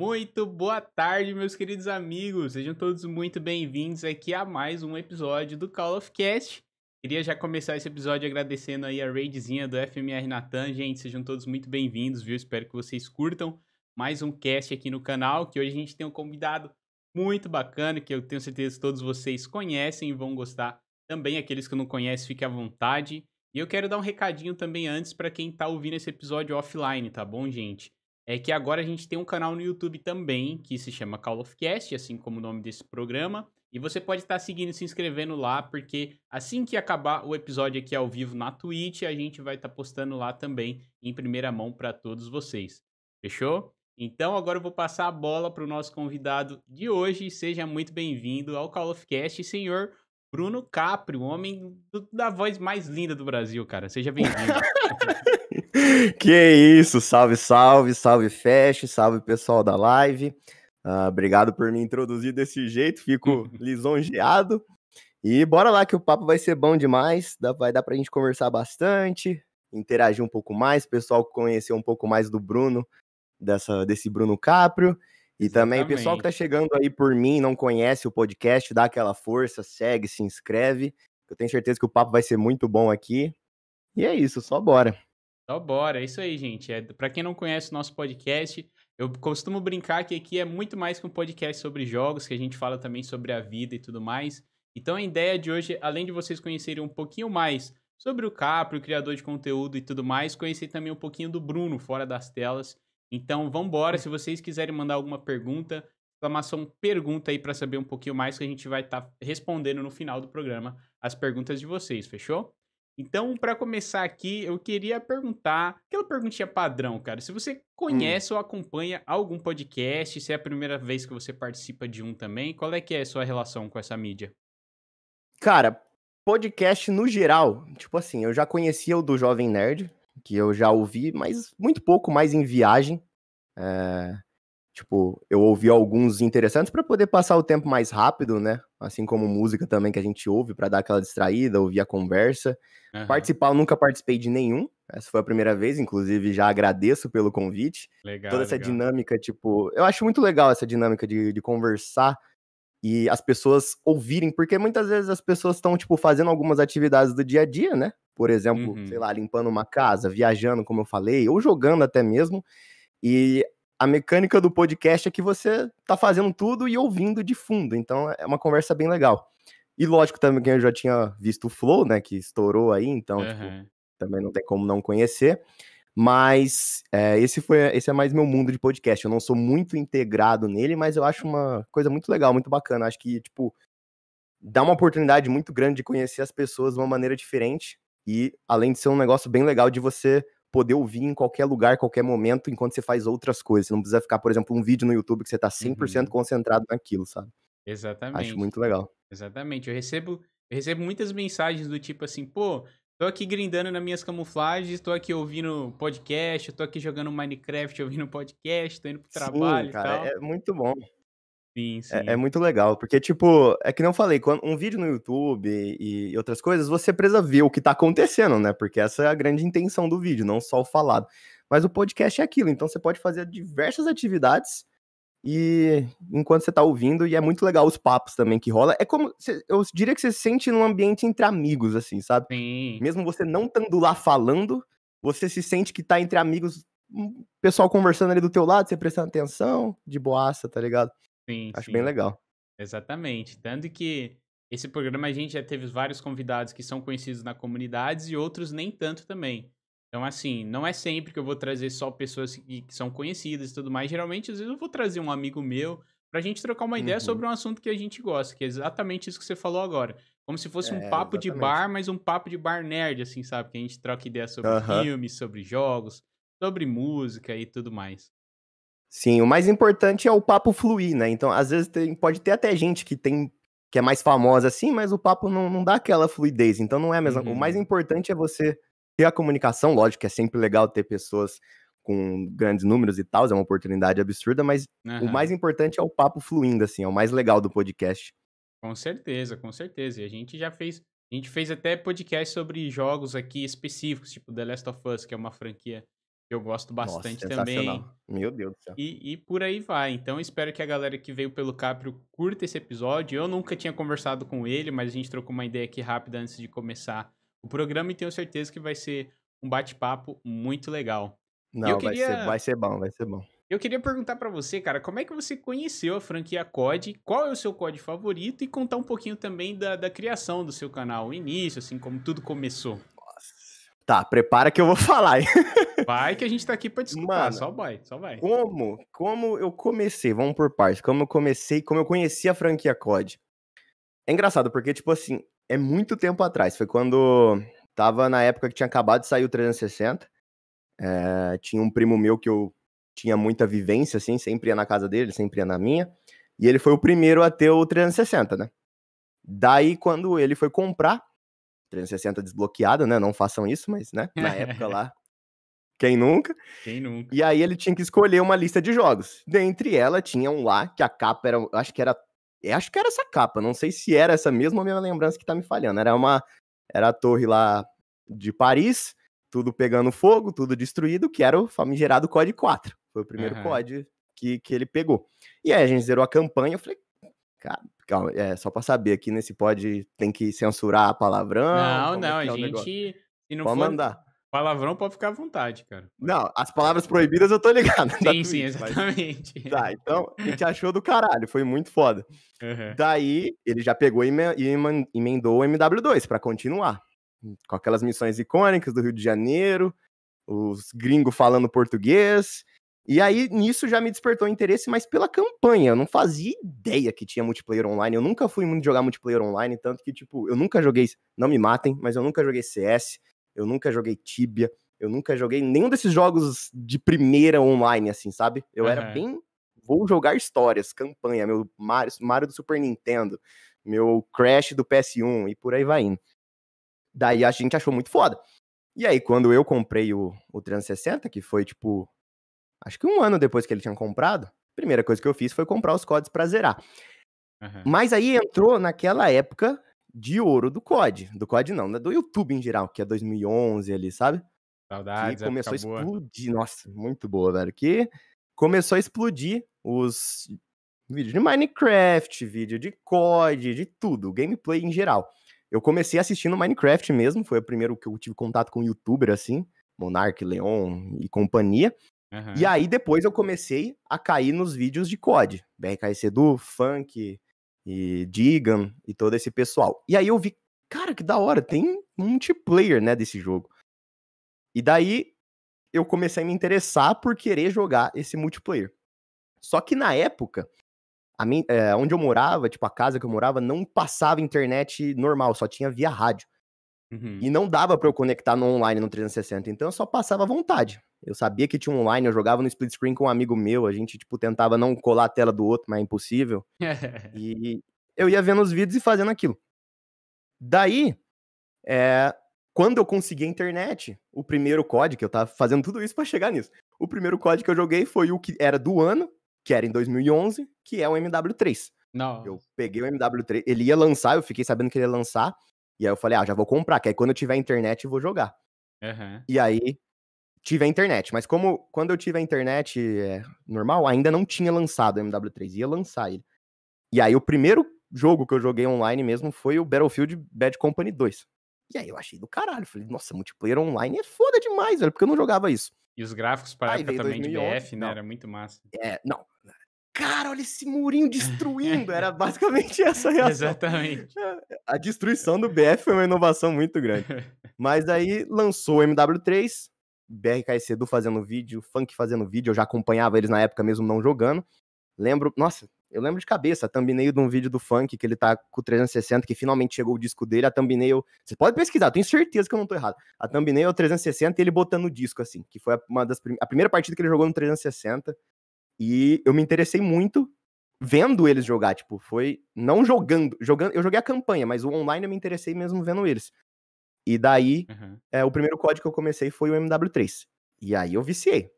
Muito boa tarde, meus queridos amigos. Sejam todos muito bem-vindos aqui a mais um episódio do Call of Cast. Queria já começar esse episódio agradecendo aí a raidzinha do FMR Natan. Gente, sejam todos muito bem-vindos, viu? Espero que vocês curtam mais um cast aqui no canal, que hoje a gente tem um convidado muito bacana, que eu tenho certeza que todos vocês conhecem e vão gostar. Também aqueles que não conhecem, fiquem à vontade. E eu quero dar um recadinho também antes para quem está ouvindo esse episódio offline, tá bom, gente? é que agora a gente tem um canal no YouTube também que se chama Call of Cast, assim como o nome desse programa. E você pode estar tá seguindo e se inscrevendo lá, porque assim que acabar o episódio aqui ao vivo na Twitch, a gente vai estar tá postando lá também em primeira mão para todos vocês. Fechou? Então agora eu vou passar a bola para o nosso convidado de hoje. Seja muito bem-vindo ao Call of Cast, senhor Bruno Capri, o homem do, da voz mais linda do Brasil, cara. Seja bem-vindo. que isso, salve, salve, salve Fest, salve pessoal da live. Uh, obrigado por me introduzir desse jeito, fico lisonjeado. E bora lá que o papo vai ser bom demais, dá, vai dar pra gente conversar bastante, interagir um pouco mais, pessoal conhecer um pouco mais do Bruno, dessa, desse Bruno Caprio. E Exatamente. também, pessoal que tá chegando aí por mim, não conhece o podcast, dá aquela força, segue, se inscreve. Eu tenho certeza que o papo vai ser muito bom aqui. E é isso, só bora. Então bora, é isso aí, gente. É, para quem não conhece o nosso podcast, eu costumo brincar que aqui é muito mais que um podcast sobre jogos, que a gente fala também sobre a vida e tudo mais. Então a ideia de hoje, além de vocês conhecerem um pouquinho mais sobre o Capro, o criador de conteúdo e tudo mais, conhecer também um pouquinho do Bruno fora das telas. Então vamos embora, hum. se vocês quiserem mandar alguma pergunta, exclamação pergunta aí para saber um pouquinho mais que a gente vai estar tá respondendo no final do programa as perguntas de vocês, fechou? Então, para começar aqui, eu queria perguntar aquela perguntinha padrão, cara. Se você hum. conhece hum. ou acompanha algum podcast, se é a primeira vez que você participa de um também, qual é que é a sua relação com essa mídia? Cara, podcast no geral, tipo assim, eu já conhecia o do Jovem Nerd, que eu já ouvi, mas muito pouco mais em viagem. É... Tipo, eu ouvi alguns interessantes para poder passar o tempo mais rápido, né? Assim como música também que a gente ouve para dar aquela distraída, ouvir a conversa. Uhum. Participar, eu nunca participei de nenhum. Essa foi a primeira vez, inclusive já agradeço pelo convite. Legal, Toda essa legal. dinâmica, tipo, eu acho muito legal essa dinâmica de, de conversar e as pessoas ouvirem, porque muitas vezes as pessoas estão, tipo, fazendo algumas atividades do dia a dia, né? Por exemplo, uhum. sei lá, limpando uma casa, viajando, como eu falei, ou jogando até mesmo. E a mecânica do podcast é que você tá fazendo tudo e ouvindo de fundo. Então é uma conversa bem legal. E lógico também que eu já tinha visto o Flow, né? Que estourou aí, então uhum. tipo, também não tem como não conhecer. Mas é, esse foi esse é mais meu mundo de podcast. Eu não sou muito integrado nele, mas eu acho uma coisa muito legal, muito bacana. Acho que, tipo, dá uma oportunidade muito grande de conhecer as pessoas de uma maneira diferente. E além de ser um negócio bem legal de você poder ouvir em qualquer lugar, qualquer momento, enquanto você faz outras coisas. Você não precisa ficar, por exemplo, um vídeo no YouTube que você tá 100% uhum. concentrado naquilo, sabe? Exatamente. Acho muito legal. Exatamente. Eu recebo, eu recebo muitas mensagens do tipo assim, pô, tô aqui grindando nas minhas camuflagens, tô aqui ouvindo podcast, tô aqui jogando Minecraft, ouvindo podcast, tô indo pro trabalho Sim, cara, e tal. É muito bom. Sim, É, é, muito legal, porque, tipo, é que não falei, quando um vídeo no YouTube e outras coisas, você precisa ver o que tá acontecendo, né? Porque essa é a grande intenção do vídeo, não só o falado. Mas o podcast é aquilo, então você pode fazer diversas atividades e enquanto você tá ouvindo, e é muito legal os papos também que rola. É como, eu diria que você se sente num ambiente entre amigos, assim, sabe? Sim. Mesmo você não estando lá falando, você se sente que tá entre amigos, hum, pessoal conversando ali do teu lado, você prestando atenção, de boaça, tá ligado? Sim, Acho sim. bem legal. Exatamente. Tanto que esse programa a gente já teve vários convidados que são conhecidos na comunidade e outros nem tanto também. Então, assim, não é sempre que eu vou trazer só pessoas que, que são conhecidas e tudo mais. Geralmente, às vezes, eu vou trazer um amigo meu pra gente trocar uma ideia uhum. sobre um assunto que a gente gosta, que é exatamente isso que você falou agora. Como se fosse é, um papo exatamente. de bar, mas um papo de bar nerd, assim, sabe? Que a gente troca ideia sobre uhum. filmes, sobre jogos, sobre música e tudo mais. Sim, o mais importante é o papo fluir, né? Então, às vezes tem, pode ter até gente que tem que é mais famosa assim, mas o papo não, não dá aquela fluidez. Então, não é a mesma. Uhum. O mais uhum. importante é você ter a comunicação. Lógico que é sempre legal ter pessoas com grandes números e tal, é uma oportunidade absurda, mas uhum. o mais importante é o papo fluindo, assim, é o mais legal do podcast. Com certeza, com certeza. E a gente já fez, a gente fez até podcast sobre jogos aqui específicos, tipo The Last of Us, que é uma franquia eu gosto bastante Nossa, também. Meu Deus do céu. E, e, por aí vai. Então espero que a galera que veio pelo Caprio curta esse episódio. Eu nunca tinha conversado com ele, mas a gente trocou uma ideia aqui rápida antes de começar o programa e tenho certeza que vai ser um bate-papo muito legal. Não, queria... vai, ser, vai ser bom, vai ser bom. Eu queria perguntar para você, cara, como é que você conheceu a franquia COD, qual é o seu COD favorito e contar um pouquinho também da, da criação do seu canal, o início, assim, como tudo começou. Tá, prepara que eu vou falar. vai que a gente tá aqui pra desculpar, Mano, só vai, só vai. Como, como eu comecei, vamos por partes, como eu comecei, como eu conheci a franquia COD. É engraçado, porque, tipo assim, é muito tempo atrás, foi quando tava na época que tinha acabado de sair o 360, é, eh, tinha um primo meu que eu tinha muita vivência, assim, sempre ia na casa dele, sempre ia na minha, e ele foi o primeiro a ter o 360, né? Daí, quando ele foi comprar, 360 desbloqueada, né? Não façam isso, mas, né? Na época lá. Quem nunca? Quem nunca? E aí ele tinha que escolher uma lista de jogos. Dentre ela tinha um lá que a capa era, acho que era, acho que era essa capa, não sei se era essa mesma minha lembrança que tá me falhando. Era uma era a torre lá de Paris, tudo pegando fogo, tudo destruído, que era o famigerado COD 4. Foi o primeiro uhum. COD que, que ele pegou. E aí a gente zerou a campanha, eu falei, Calma, é, só para saber, aqui nesse pod tem que censurar palavrão. Não, é não, é a gente. Se não pode for mandar. Palavrão pode ficar à vontade, cara. Não, as palavras proibidas eu tô ligado. Sim, Twitch, sim, exatamente. Mas... Tá, então a gente achou do caralho, foi muito foda. Uhum. Daí ele já pegou e emendou o MW2 para continuar. Com aquelas missões icônicas do Rio de Janeiro, os gringos falando português, e aí, nisso já me despertou interesse, mas pela campanha. Eu não fazia ideia que tinha multiplayer online. Eu nunca fui muito jogar multiplayer online, tanto que, tipo, eu nunca joguei. Não me matem, mas eu nunca joguei CS, eu nunca joguei Tibia, eu nunca joguei nenhum desses jogos de primeira online, assim, sabe? Eu uhum. era bem. Vou jogar histórias, campanha, meu Mario, Mario do Super Nintendo, meu Crash do PS1 e por aí vai indo. Daí a gente achou muito foda. E aí, quando eu comprei o, o 360, que foi, tipo, acho que um ano depois que ele tinha comprado, a primeira coisa que eu fiz foi comprar os CODs para zerar. Uhum. Mas aí entrou naquela época de ouro do COD. Do COD não, né, do YouTube em geral, que é 2011 ali, sabe? Saudades, que começou a explodir. Boa. Nossa, muito boa, velho. Que começou a explodir os vídeos de Minecraft, vídeo de COD, de tudo, gameplay em geral. Eu comecei assistindo Minecraft mesmo, foi o primeiro que eu tive contato com um youtuber assim, Monark, Leon e companhia. Uhum. E aí depois eu comecei a cair nos vídeos de COD, BRK Sedu, Funk e Digan e todo esse pessoal. E aí eu vi, cara, que da hora, tem multiplayer, né, desse jogo. E daí eu comecei a me interessar por querer jogar esse multiplayer. Só que na época, minha, eh, é, onde eu morava, tipo, a casa que eu morava, não passava internet normal, só tinha via rádio. Uhum. E não dava para eu conectar no online no 360, então eu só passava à vontade. Eu sabia que tinha online, eu jogava no split screen com um amigo meu, a gente, tipo, tentava não colar a tela do outro, mas é impossível. e eu ia vendo os vídeos e fazendo aquilo. Daí, é, quando eu consegui a internet, o primeiro código que eu tava fazendo tudo isso para chegar nisso, o primeiro código que eu joguei foi o que era do ano, que era em 2011, que é o MW3. Não. Eu peguei o MW3, ele ia lançar, eu fiquei sabendo que ele ia lançar, e aí eu falei, ah, já vou comprar, que aí quando eu tiver internet eu vou jogar. Uhum. E aí tive a internet, mas como quando eu tive a internet é, normal, ainda não tinha lançado o MW3, ia lançar ele. E aí o primeiro jogo que eu joguei online mesmo foi o Battlefield Bad Company 2. E aí eu achei do caralho, falei, nossa, multiplayer online é foda demais, velho, porque eu não jogava isso. E os gráficos para aí, época também 2011, de BF, né, não. era muito massa. É, não. Cara, olha esse murinho destruindo, era basicamente essa reação. Exatamente. A destruição do BF foi uma inovação muito grande. Mas aí lançou o MW3, BRK Sedu fazendo vídeo, Funk fazendo vídeo, eu já acompanhava eles na época mesmo não jogando. Lembro, nossa, eu lembro de cabeça, a thumbnail de um vídeo do Funk, que ele tá com o 360, que finalmente chegou o disco dele, a thumbnail, você pode pesquisar, tenho certeza que eu não tô errado. A thumbnail é o 360 e ele botando o disco, assim, que foi uma das a primeira partida que ele jogou no 360, e eu me interessei muito vendo eles jogar, tipo, foi, não jogando, jogando, eu joguei a campanha, mas o online eu me interessei mesmo vendo eles. E daí, uhum. é, o primeiro código que eu comecei foi o MW3. E aí eu viciei.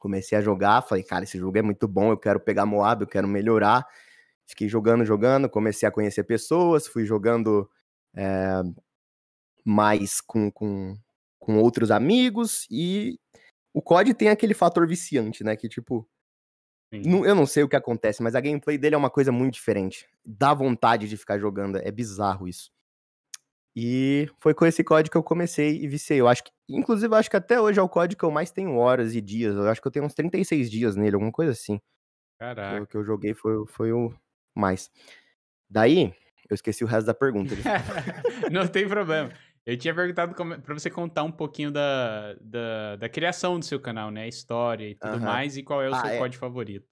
Comecei a jogar, falei, cara, esse jogo é muito bom, eu quero pegar Moab, eu quero melhorar. Fiquei jogando, jogando, comecei a conhecer pessoas, fui jogando é, mais com, com, com outros amigos. E o COD tem aquele fator viciante, né? Que tipo, eu não sei o que acontece, mas a gameplay dele é uma coisa muito diferente. Dá vontade de ficar jogando, é bizarro isso. E foi com esse código que eu comecei e vicei. Eu acho que, inclusive, eu acho que até hoje é o código que eu mais tenho horas e dias. Eu acho que eu tenho uns 36 dias nele, alguma coisa assim. Caraca. O que eu joguei foi, foi o mais. Daí, eu esqueci o resto da pergunta. Não tem problema. Eu tinha perguntado para você contar um pouquinho da, da, da, criação do seu canal, né? História e tudo mais, e qual é o ah, seu é. código favorito.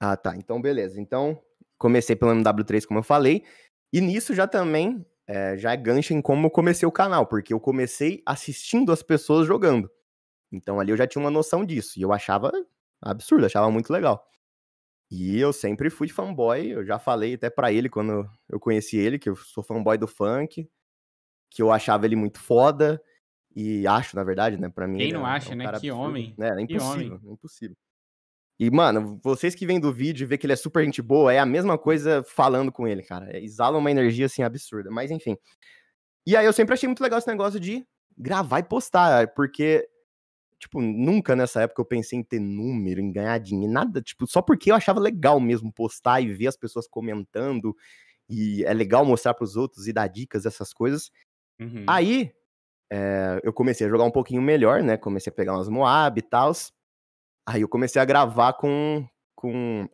Ah, tá. Então, beleza. Então, comecei pelo MW3, como eu falei. E nisso já também é, já é gancho em como eu comecei o canal, porque eu comecei assistindo as pessoas jogando. Então ali eu já tinha uma noção disso. E eu achava absurdo, achava muito legal. E eu sempre fui fanboy, eu já falei até para ele quando eu conheci ele, que eu sou fanboy do funk, que eu achava ele muito foda, e acho, na verdade, né, pra mim... Quem é não é, acha, é um né? Que absurdo. homem. É, é impossível, homem. impossível. É e, mano, vocês que vêm do vídeo e vê que ele é super gente boa, é a mesma coisa falando com ele, cara. Exala uma energia, assim, absurda. Mas, enfim. E aí eu sempre achei muito legal esse negócio de gravar e postar, porque, tipo, nunca nessa época eu pensei em ter número, em ganhar dinheiro, nada. Tipo, só porque eu achava legal mesmo postar e ver as pessoas comentando. E é legal mostrar para os outros e dar dicas, essas coisas. Uhum. Aí, é, eu comecei a jogar um pouquinho melhor, né? Comecei a pegar umas Moab e tals. Aí eu comecei a gravar com. com...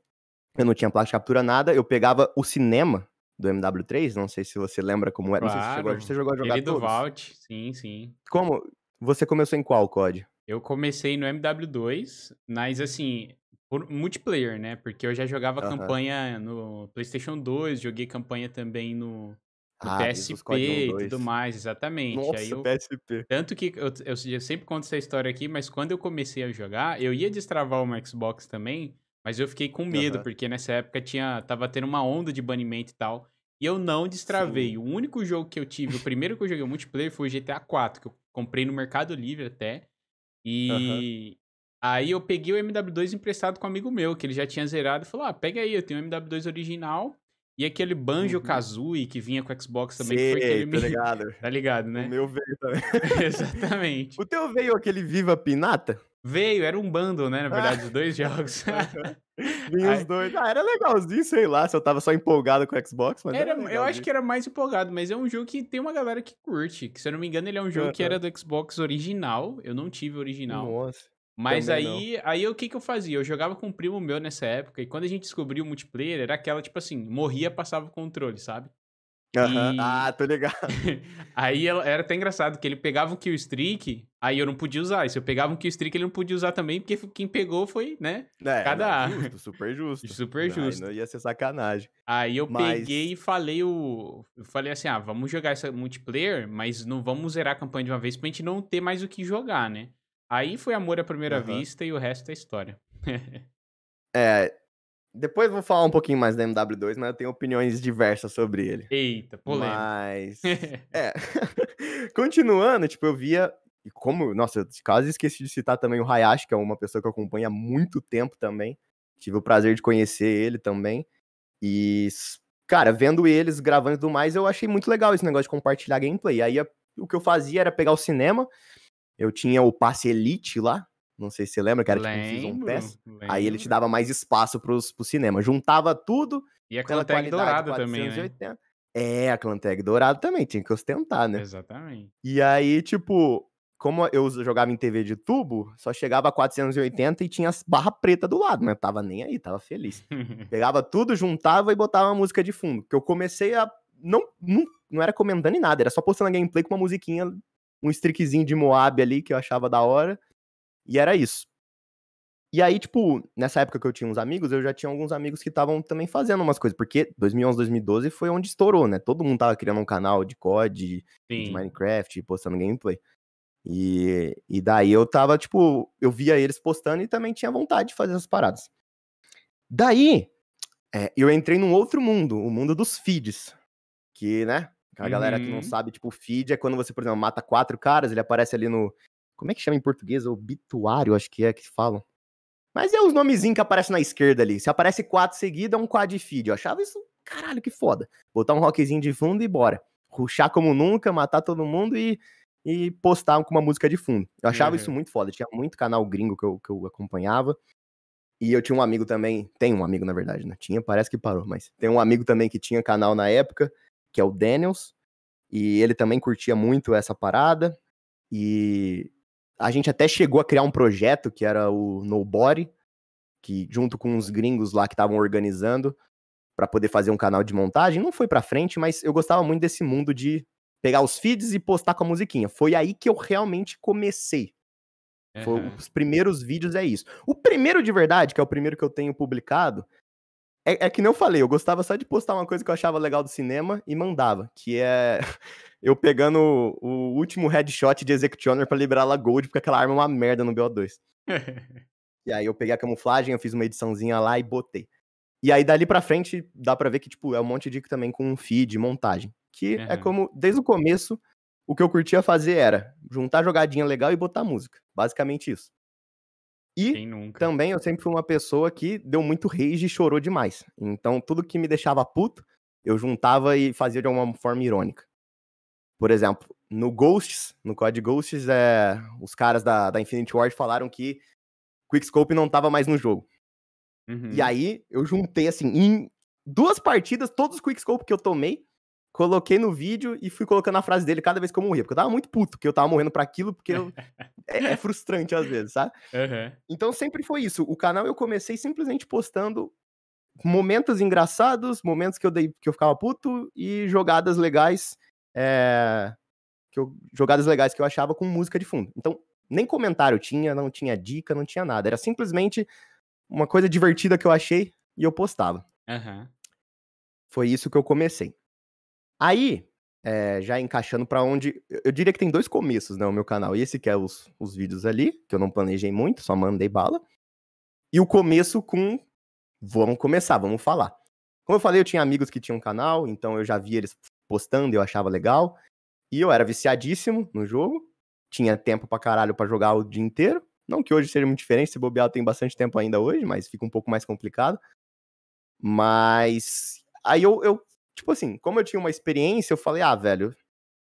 Eu não tinha placa de captura, nada. Eu pegava o cinema do MW3, não sei se você lembra como era. Claro. Não sei se você, gosta, você jogou a jogar Querido todos. Vault, sim, sim. Como? Você começou em qual COD? Eu comecei no MW2, mas assim, por multiplayer, né? Porque eu já jogava uh -huh. campanha no PlayStation 2, joguei campanha também no, no ah, PSP e tudo mais, exatamente. Nossa, Aí eu, PSP. Tanto que eu, eu, eu, sempre conto essa história aqui, mas quando eu comecei a jogar, eu ia destravar uma Xbox também, mas eu fiquei com medo, uhum. porque nessa época tinha, tava tendo uma onda de banimento e tal. E eu não destravei. Sim. O único jogo que eu tive, o primeiro que eu joguei multiplayer foi o GTA 4, que eu comprei no Mercado Livre até. E uhum. aí eu peguei o MW2 emprestado com um amigo meu, que ele já tinha zerado, e falou: ah, pega aí, eu tenho o MW2 original. E aquele Banjo uhum. Kazooie que vinha com o Xbox também foi aquele. Tá ligado? tá ligado, né? O meu veio também. Exatamente. O teu veio aquele Viva Pinata? Veio, era um bundle, né? Na verdade, os dois jogos. Vinha os dois. Ah, era legalzinho, sei lá, se eu tava só empolgado com o Xbox, mas. Era, era eu acho que era mais empolgado, mas é um jogo que tem uma galera que curte. Que, se eu não me engano, ele é um jogo que era do Xbox original. Eu não tive original. Nossa. Mas aí, aí o que, que eu fazia? Eu jogava com um primo meu nessa época, e quando a gente descobriu o multiplayer, era aquela, tipo assim, morria, passava o controle, sabe? Uhum. E... Ah, tô ligado. aí era até engraçado que ele pegava um kill streak, aí eu não podia usar. E se eu pegava um kill streak, ele não podia usar também, porque quem pegou foi, né? É, cada não, justo, super justo. super justo. Não, não ia ser sacanagem. Aí eu mas... peguei e falei o eu falei assim: "Ah, vamos jogar essa multiplayer, mas não vamos zerar a campanha de uma vez pra gente não ter mais o que jogar, né?" Aí foi amor à primeira uhum. vista e o resto é história. é. Depois vou falar um pouquinho mais da MW2, mas eu tenho opiniões diversas sobre ele. Eita, polêmica. Mas. é. Continuando, tipo, eu via. E como. Nossa, eu quase esqueci de citar também o Hayashi, que é uma pessoa que eu acompanho há muito tempo também. Tive o prazer de conhecer ele também. E. Cara, vendo eles gravando e tudo mais, eu achei muito legal esse negócio de compartilhar gameplay. Aí o que eu fazia era pegar o cinema, eu tinha o passe Elite lá, não sei se você lembra, que era lembro, tipo um Season Aí ele te dava mais espaço pros, pro cinema. Juntava tudo. E a Clantag dourada também, né? É, a Clantag dourada também, tinha que ostentar, né? Exatamente. E aí, tipo, como eu jogava em TV de tubo, só chegava a 480 e tinha as barra preta do lado, não tava nem aí, tava feliz. Pegava tudo, juntava e botava uma música de fundo. Que eu comecei a. Não, não, não era comentando em nada, era só postando a gameplay com uma musiquinha um streakzinho de Moab ali que eu achava da hora. E era isso. E aí, tipo, nessa época que eu tinha uns amigos, eu já tinha alguns amigos que estavam também fazendo umas coisas, porque 2011, 2012 foi onde estourou, né? Todo mundo tava criando um canal de COD, Sim. de Minecraft, postando gameplay. E, e daí eu tava, tipo, eu via eles postando e também tinha vontade de fazer essas paradas. Daí, é, eu entrei num outro mundo, o mundo dos feeds, que, né, a uhum. galera que não uhum. sabe, tipo, feed é quando você, por exemplo, mata quatro caras, ele aparece ali no. Como é que chama em português? Obituário, acho que é que falam. Mas é os nomezinhos que aparecem na esquerda ali. Se aparece quatro seguidos, é um quad feed. Eu achava isso, caralho, que foda. Botar um rockzinho de fundo e bora. Ruxar como nunca, matar todo mundo e, e postar com uma música de fundo. Eu achava uhum. isso muito foda. Tinha muito canal gringo que eu, que eu acompanhava. E eu tinha um amigo também, tem um amigo na verdade, né? Tinha, parece que parou, mas tem um amigo também que tinha canal na época que é o Daniels, e ele também curtia muito essa parada. E a gente até chegou a criar um projeto que era o Nobody, que junto com uns gringos lá que estavam organizando para poder fazer um canal de montagem, não foi para frente, mas eu gostava muito desse mundo de pegar os feeds e postar com a musiquinha. Foi aí que eu realmente comecei. Uhum. Foi, os primeiros vídeos é isso. O primeiro de verdade, que é o primeiro que eu tenho publicado, é, é, que nem eu falei, eu gostava só de postar uma coisa que eu achava legal do cinema e mandava, que é eu pegando o, o último headshot de Executioner para liberar ela Gold, porque aquela arma é uma merda no BO2. e aí eu peguei a camuflagem, eu fiz uma ediçãozinha lá e botei. E aí dali pra frente dá pra ver que, tipo, é um monte de dica também com um feed, montagem. Que uhum. é como, desde o começo, o que eu curtia fazer era juntar jogadinha legal e botar música. Basicamente isso. E também eu sempre fui uma pessoa que deu muito rage e chorou demais. Então, tudo que me deixava puto, eu juntava e fazia de alguma forma irônica. Por exemplo, no Ghosts, no código Ghosts, é, os caras da, da Infinity Ward falaram que Quickscope não tava mais no jogo. Uhum. E aí, eu juntei, assim, em duas partidas, todos os Quickscope que eu tomei, coloquei no vídeo e fui colocando a frase dele cada vez que eu morria, porque eu tava muito puto, que eu tava morrendo para aquilo, porque eu... é, é, frustrante às vezes, sabe? Uhum. Então sempre foi isso. O canal eu comecei simplesmente postando momentos engraçados, momentos que eu dei que eu ficava puto e jogadas legais, é... que eu... jogadas legais que eu achava com música de fundo. Então nem comentário tinha, não tinha dica, não tinha nada. Era simplesmente uma coisa divertida que eu achei e eu postava. Uhum. Foi isso que eu comecei. Aí, é, já encaixando para onde. Eu diria que tem dois começos, né? O meu canal. Esse que é os, os vídeos ali, que eu não planejei muito, só mandei bala. E o começo com. Vamos começar, vamos falar. Como eu falei, eu tinha amigos que tinham um canal, então eu já via eles postando, eu achava legal. E eu era viciadíssimo no jogo. Tinha tempo pra caralho pra jogar o dia inteiro. Não que hoje seja muito diferente, se bobear tem bastante tempo ainda hoje, mas fica um pouco mais complicado. Mas aí eu, eu tipo assim, como eu tinha uma experiência, eu falei, ah, velho,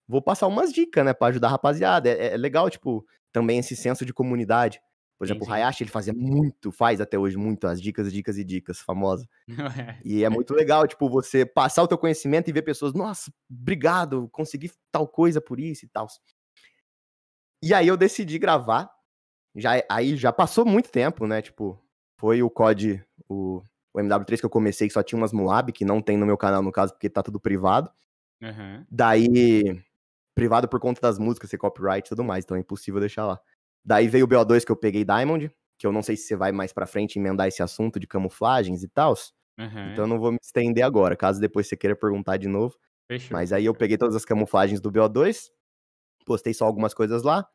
vou passar umas dicas, né, pra ajudar a rapaziada. É, é legal, tipo, também esse senso de comunidade. Por exemplo, sim, sim. o Hayashi, ele fazia muito, faz até hoje muito, as dicas, dicas e dicas, famosa. e é muito legal, tipo, você passar o teu conhecimento e ver pessoas, nossa, obrigado, consegui tal coisa por isso e tal. E aí eu decidi gravar, já, aí já passou muito tempo, né, tipo, foi o COD, o o MW3 que eu comecei, que só tinha umas Moab, que não tem no meu canal, no caso, porque tá tudo privado. Uhum. Daí, privado por conta das músicas, ser copyright e tudo mais, então é impossível deixar lá. Daí veio o BO2 que eu peguei Diamond, que eu não sei se você vai mais pra frente emendar esse assunto de camuflagens e tal. Uhum. Então eu não vou me estender agora, caso depois você queira perguntar de novo. Fechou. Mas aí eu peguei todas as camuflagens do BO2, postei só algumas coisas lá.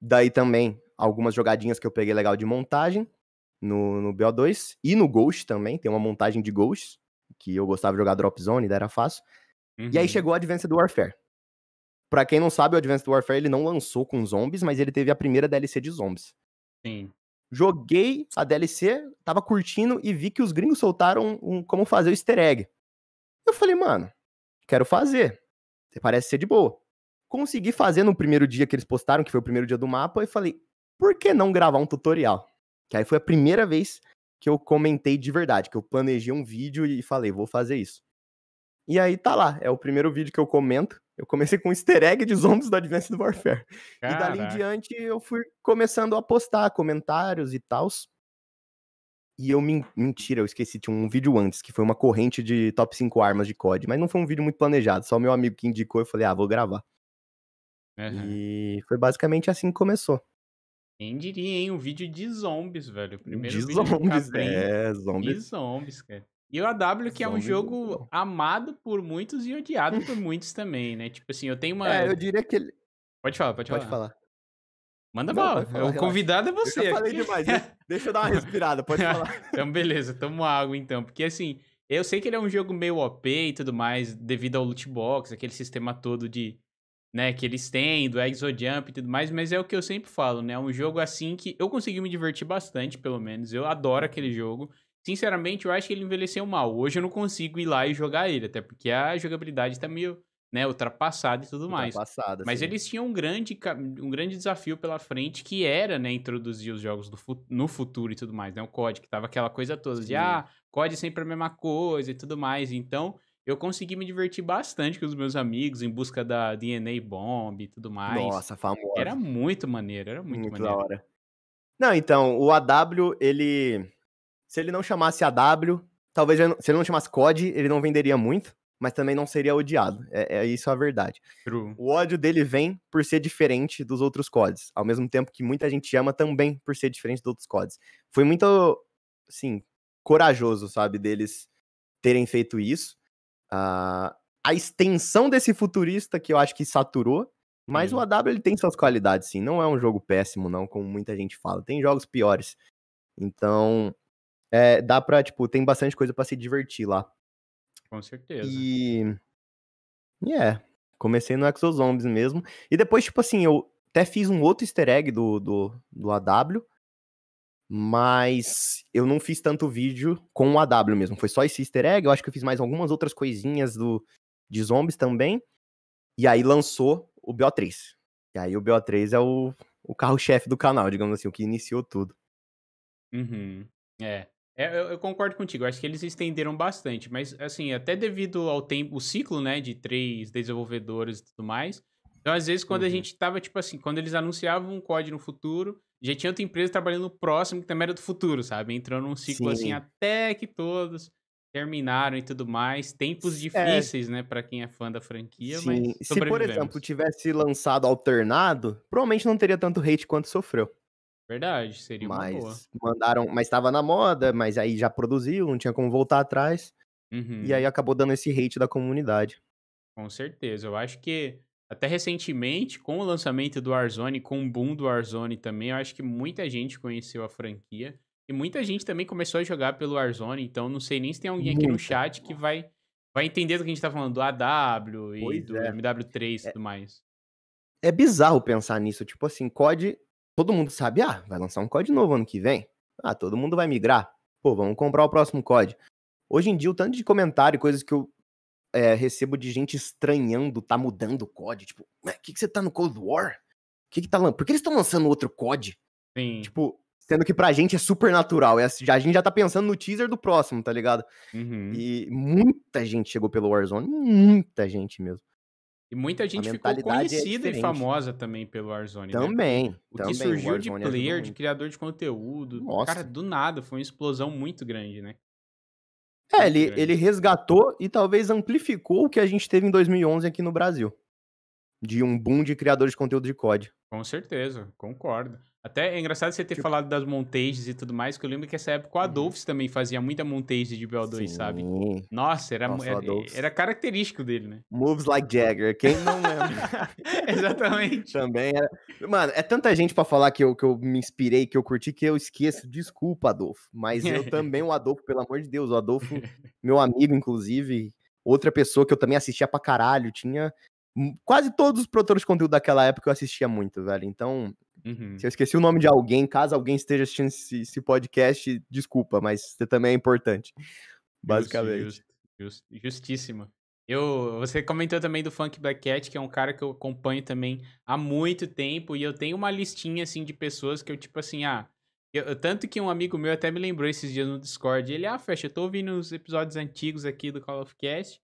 Daí também algumas jogadinhas que eu peguei legal de montagem no, no BO2 e no Ghost também, tem uma montagem de Ghost, que eu gostava de jogar Drop Zone, daí era fácil. Uhum. E aí uhum. chegou o Advanced Warfare. Pra quem não sabe, o Advanced Warfare ele não lançou com zombies, mas ele teve a primeira DLC de zombies. Sim. Joguei a DLC, tava curtindo e vi que os gringos soltaram um, um, como fazer o easter egg. Eu falei, mano, quero fazer. Parece ser de boa. Consegui fazer no primeiro dia que eles postaram, que foi o primeiro dia do mapa, e falei, por que não gravar um tutorial? Que aí foi a primeira vez que eu comentei de verdade, que eu planejei um vídeo e falei, vou fazer isso. E aí tá lá, é o primeiro vídeo que eu comento. Eu comecei com um easter egg de zombies do Advanced Warfare. Caraca. E dali em diante eu fui começando a postar comentários e tals. E eu mentira, eu esqueci, tinha um vídeo antes que foi uma corrente de top 5 armas de COD, mas não foi um vídeo muito planejado, só meu amigo que indicou, eu falei: "Ah, vou gravar". Uhum. E foi basicamente assim que começou. Quem diria, hein? Um vídeo de zombies, velho. primeiro de vídeo zombies, é, de é, zombies. De zombies, cara. E o AW, que é um é jogo amado por muitos e odiado por muitos também, né? Tipo assim, eu tenho uma. É, eu diria que ele. Pode falar, pode, pode falar. Manda Não, mal. Falar, o relaxa. convidado é você. Eu já falei demais. Deixa eu dar uma respirada, pode falar. então, beleza, toma água então. Porque assim, eu sei que ele é um jogo meio OP e tudo mais, devido ao loot box, aquele sistema todo de né, que eles têm, do Exojump e tudo mais, mas é o que eu sempre falo, né? É um jogo assim que eu consegui me divertir bastante, pelo menos. Eu adoro aquele jogo. Sinceramente, eu acho que ele envelheceu mal. Hoje eu não consigo ir lá e jogar ele, até porque a jogabilidade tá meio, né, ultrapassada e tudo mais. Ultrapassada. Mas sim. eles tinham um grande, um grande desafio pela frente que era, né, introduzir os jogos do, no futuro e tudo mais, né? O COD, que tava aquela coisa toda de, ah, COD sempre é a mesma coisa e tudo mais. Então, eu consegui me divertir bastante com os meus amigos em busca da DNA Bomb e tudo mais. Nossa, famosa. Era muito maneiro, era muito, muito maneiro. da hora. Não, então, o AW, ele. Se ele não chamasse AW, talvez se ele não chamasse COD, ele não venderia muito, mas também não seria odiado. É, é isso a verdade. True. O ódio dele vem por ser diferente dos outros CODs, ao mesmo tempo que muita gente ama também por ser diferente dos outros CODs. Foi muito, assim, corajoso, sabe, deles terem feito isso uh, a extensão desse futurista que eu acho que saturou. Mas o uhum. AW ele tem suas qualidades, sim. Não é um jogo péssimo, não, como muita gente fala. Tem jogos piores. Então, é, dá pra, tipo, tem bastante coisa para se divertir lá. Com certeza. E. É. Yeah, comecei no Exozombies mesmo. E depois, tipo assim, eu até fiz um outro easter egg do, do, do AW mas eu não fiz tanto vídeo com o AW mesmo. Foi só esse easter egg. Eu acho que eu fiz mais algumas outras coisinhas do de zombies também. E aí lançou o BO3. E aí o BO3 é o, o carro-chefe do canal, digamos assim, o que iniciou tudo. Uhum. É. é eu, eu, concordo contigo. Eu acho que eles estenderam bastante. Mas, assim, até devido ao tempo, o ciclo, né, de três desenvolvedores e tudo mais. Então, às vezes, quando uhum. a gente tava, tipo assim, quando eles anunciavam um código no futuro já tinha outra empresa trabalhando próximo que também era do futuro, sabe? Entrou num ciclo assim, Sim. assim até que todos terminaram e tudo mais. Tempos é. difíceis, é. né, para quem é fã da franquia, Sim. mas se por exemplo tivesse lançado alternado, provavelmente não teria tanto hate quanto sofreu. Verdade, seria mas uma boa. Mandaram, mas estava na moda, mas aí já produziu, não tinha como voltar atrás. Uhum. E aí uhum. acabou dando esse hate da comunidade. Com certeza, eu acho que até recentemente, com o lançamento do Warzone, com o boom do Warzone também, eu acho que muita gente conheceu a franquia. E muita gente também começou a jogar pelo Warzone, então não sei nem se tem alguém aqui no chat que vai, vai entender do que a gente tá falando, do AW e do é. MW3 e é, tudo mais. É bizarro pensar nisso, tipo assim, COD, todo mundo sabe, ah, vai lançar um COD novo ano que vem. Ah, todo mundo vai migrar. Pô, vamos comprar o próximo COD. Hoje em dia, o tanto de comentário, coisas que eu é, recebo de gente estranhando, tá mudando o COD. Tipo, o que, que você tá no Cold War? Que que tá, por que eles estão lançando outro COD? Sim. Tipo, sendo que pra gente é super natural. É assim, a gente já tá pensando no teaser do próximo, tá ligado? Uhum. E muita gente chegou pelo Warzone. Muita gente mesmo. E muita gente ficou é conhecida é e né? famosa também pelo Warzone. Né? Também. Né? O também, que surgiu o de player, de criador de conteúdo. Nossa. Cara, do nada, foi uma explosão muito grande, né? É, ele, ele resgatou e talvez amplificou o que a gente teve em 2011 aqui no Brasil. De um boom de criadores de conteúdo de COD. Com certeza, concordo. Até é engraçado você ter tipo... falado das montages e tudo mais, que eu lembro que essa época o uhum. Adolfo uhum. também fazia muita montage de BO2, Sim. sabe? Nossa, era, Nossa, era, é, era, característico dele, né? Moves like Jagger, quem não lembra? Exatamente. também era... Mano, é tanta gente para falar que eu, que eu me inspirei, que eu curti, que eu esqueço. Desculpa, Adolfo. Mas eu também, o Adolfo, pelo amor de Deus, o Adolfo, meu amigo, inclusive, outra pessoa que eu também assistia pra caralho, tinha hum, quase todos os produtores de conteúdo daquela época eu assistia muito, velho. Então, Uhum. Se eu esqueci o nome de alguém, caso alguém esteja assistindo esse, esse podcast, desculpa, mas você também é importante. Basicamente. Just, just, Eu, você comentou também do Funk Black Cat, que é um cara que eu acompanho também há muito tempo, e eu tenho uma listinha, assim, de pessoas que eu, tipo assim, ah, eu, tanto que um amigo meu até me lembrou esses dias no Discord, ele, ah, Fecha, eu tô ouvindo os episódios antigos aqui do Call of Cast,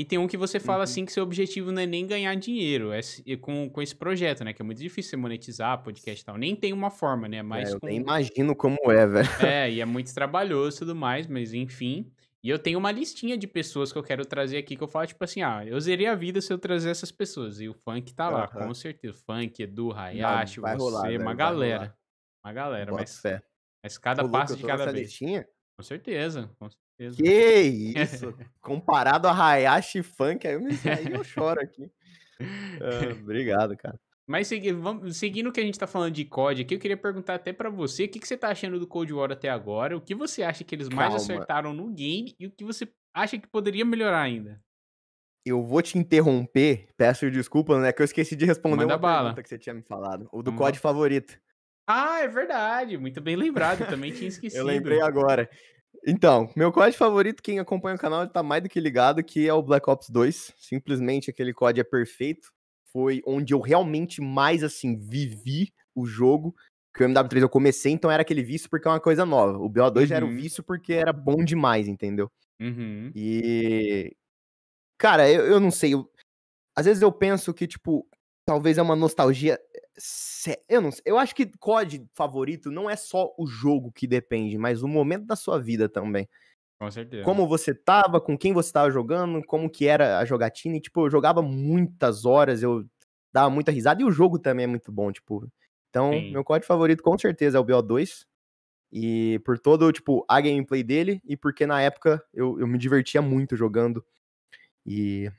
e tem um que você fala uhum. assim que seu objetivo não é nem ganhar dinheiro é, é com, com esse projeto, né? Que é muito difícil você monetizar podcast e tal. Nem tem uma forma, né? É, mas é, eu com... nem imagino como é, velho. É, e é muito trabalhoso e tudo mais, mas enfim. E eu tenho uma listinha de pessoas que eu quero trazer aqui que eu falo, tipo assim, ah, eu zerei a vida se eu trazer essas pessoas. E o funk tá uhum. lá, com certeza. Funk, Edu, Hayashi, você, né, rolar, ser uma, galera, uma galera. Uma galera, mas. Fé. Mas cada passo de cada vez. Listinha? Com certeza, com certeza. Exato. Que isso! Comparado a Hayashi Funk, aí eu, me... aí eu choro aqui. Ah, obrigado, cara. Mas seguindo o que a gente tá falando de COD aqui, eu queria perguntar até para você, o que, que, você tá achando do Cold War até agora? O que você acha que eles Calma. mais acertaram no game e o que você acha que poderia melhorar ainda? Eu vou te interromper, peço desculpa, né, que eu esqueci de responder Manda uma bala. pergunta que você tinha me falado, o do Manda. Uhum. COD favorito. Ah, é verdade, muito bem lembrado, eu também tinha esquecido. eu lembrei agora. Então, meu COD favorito, quem acompanha o canal está mais do que ligado, que é o Black Ops 2. Simplesmente aquele COD é perfeito. Foi onde eu realmente mais, assim, vivi o jogo. Que o MW3 eu comecei, então era aquele vício porque é uma coisa nova. O BO2 uhum. já era o uhum. vício porque era bom demais, entendeu? Uhum. E. Cara, eu, eu não sei. Eu... Às vezes eu penso que, tipo, talvez é uma nostalgia. Eu não sei. Eu acho que COD favorito não é só o jogo que depende, mas o momento da sua vida também. Com certeza. Como você tava, com quem você tava jogando, como que era a jogatina. E, tipo, eu jogava muitas horas, eu dava muita risada. E o jogo também é muito bom, tipo. Então, Sim. meu código favorito com certeza é o BO2. E por todo, tipo, a gameplay dele. E porque na época eu, eu me divertia muito jogando. E.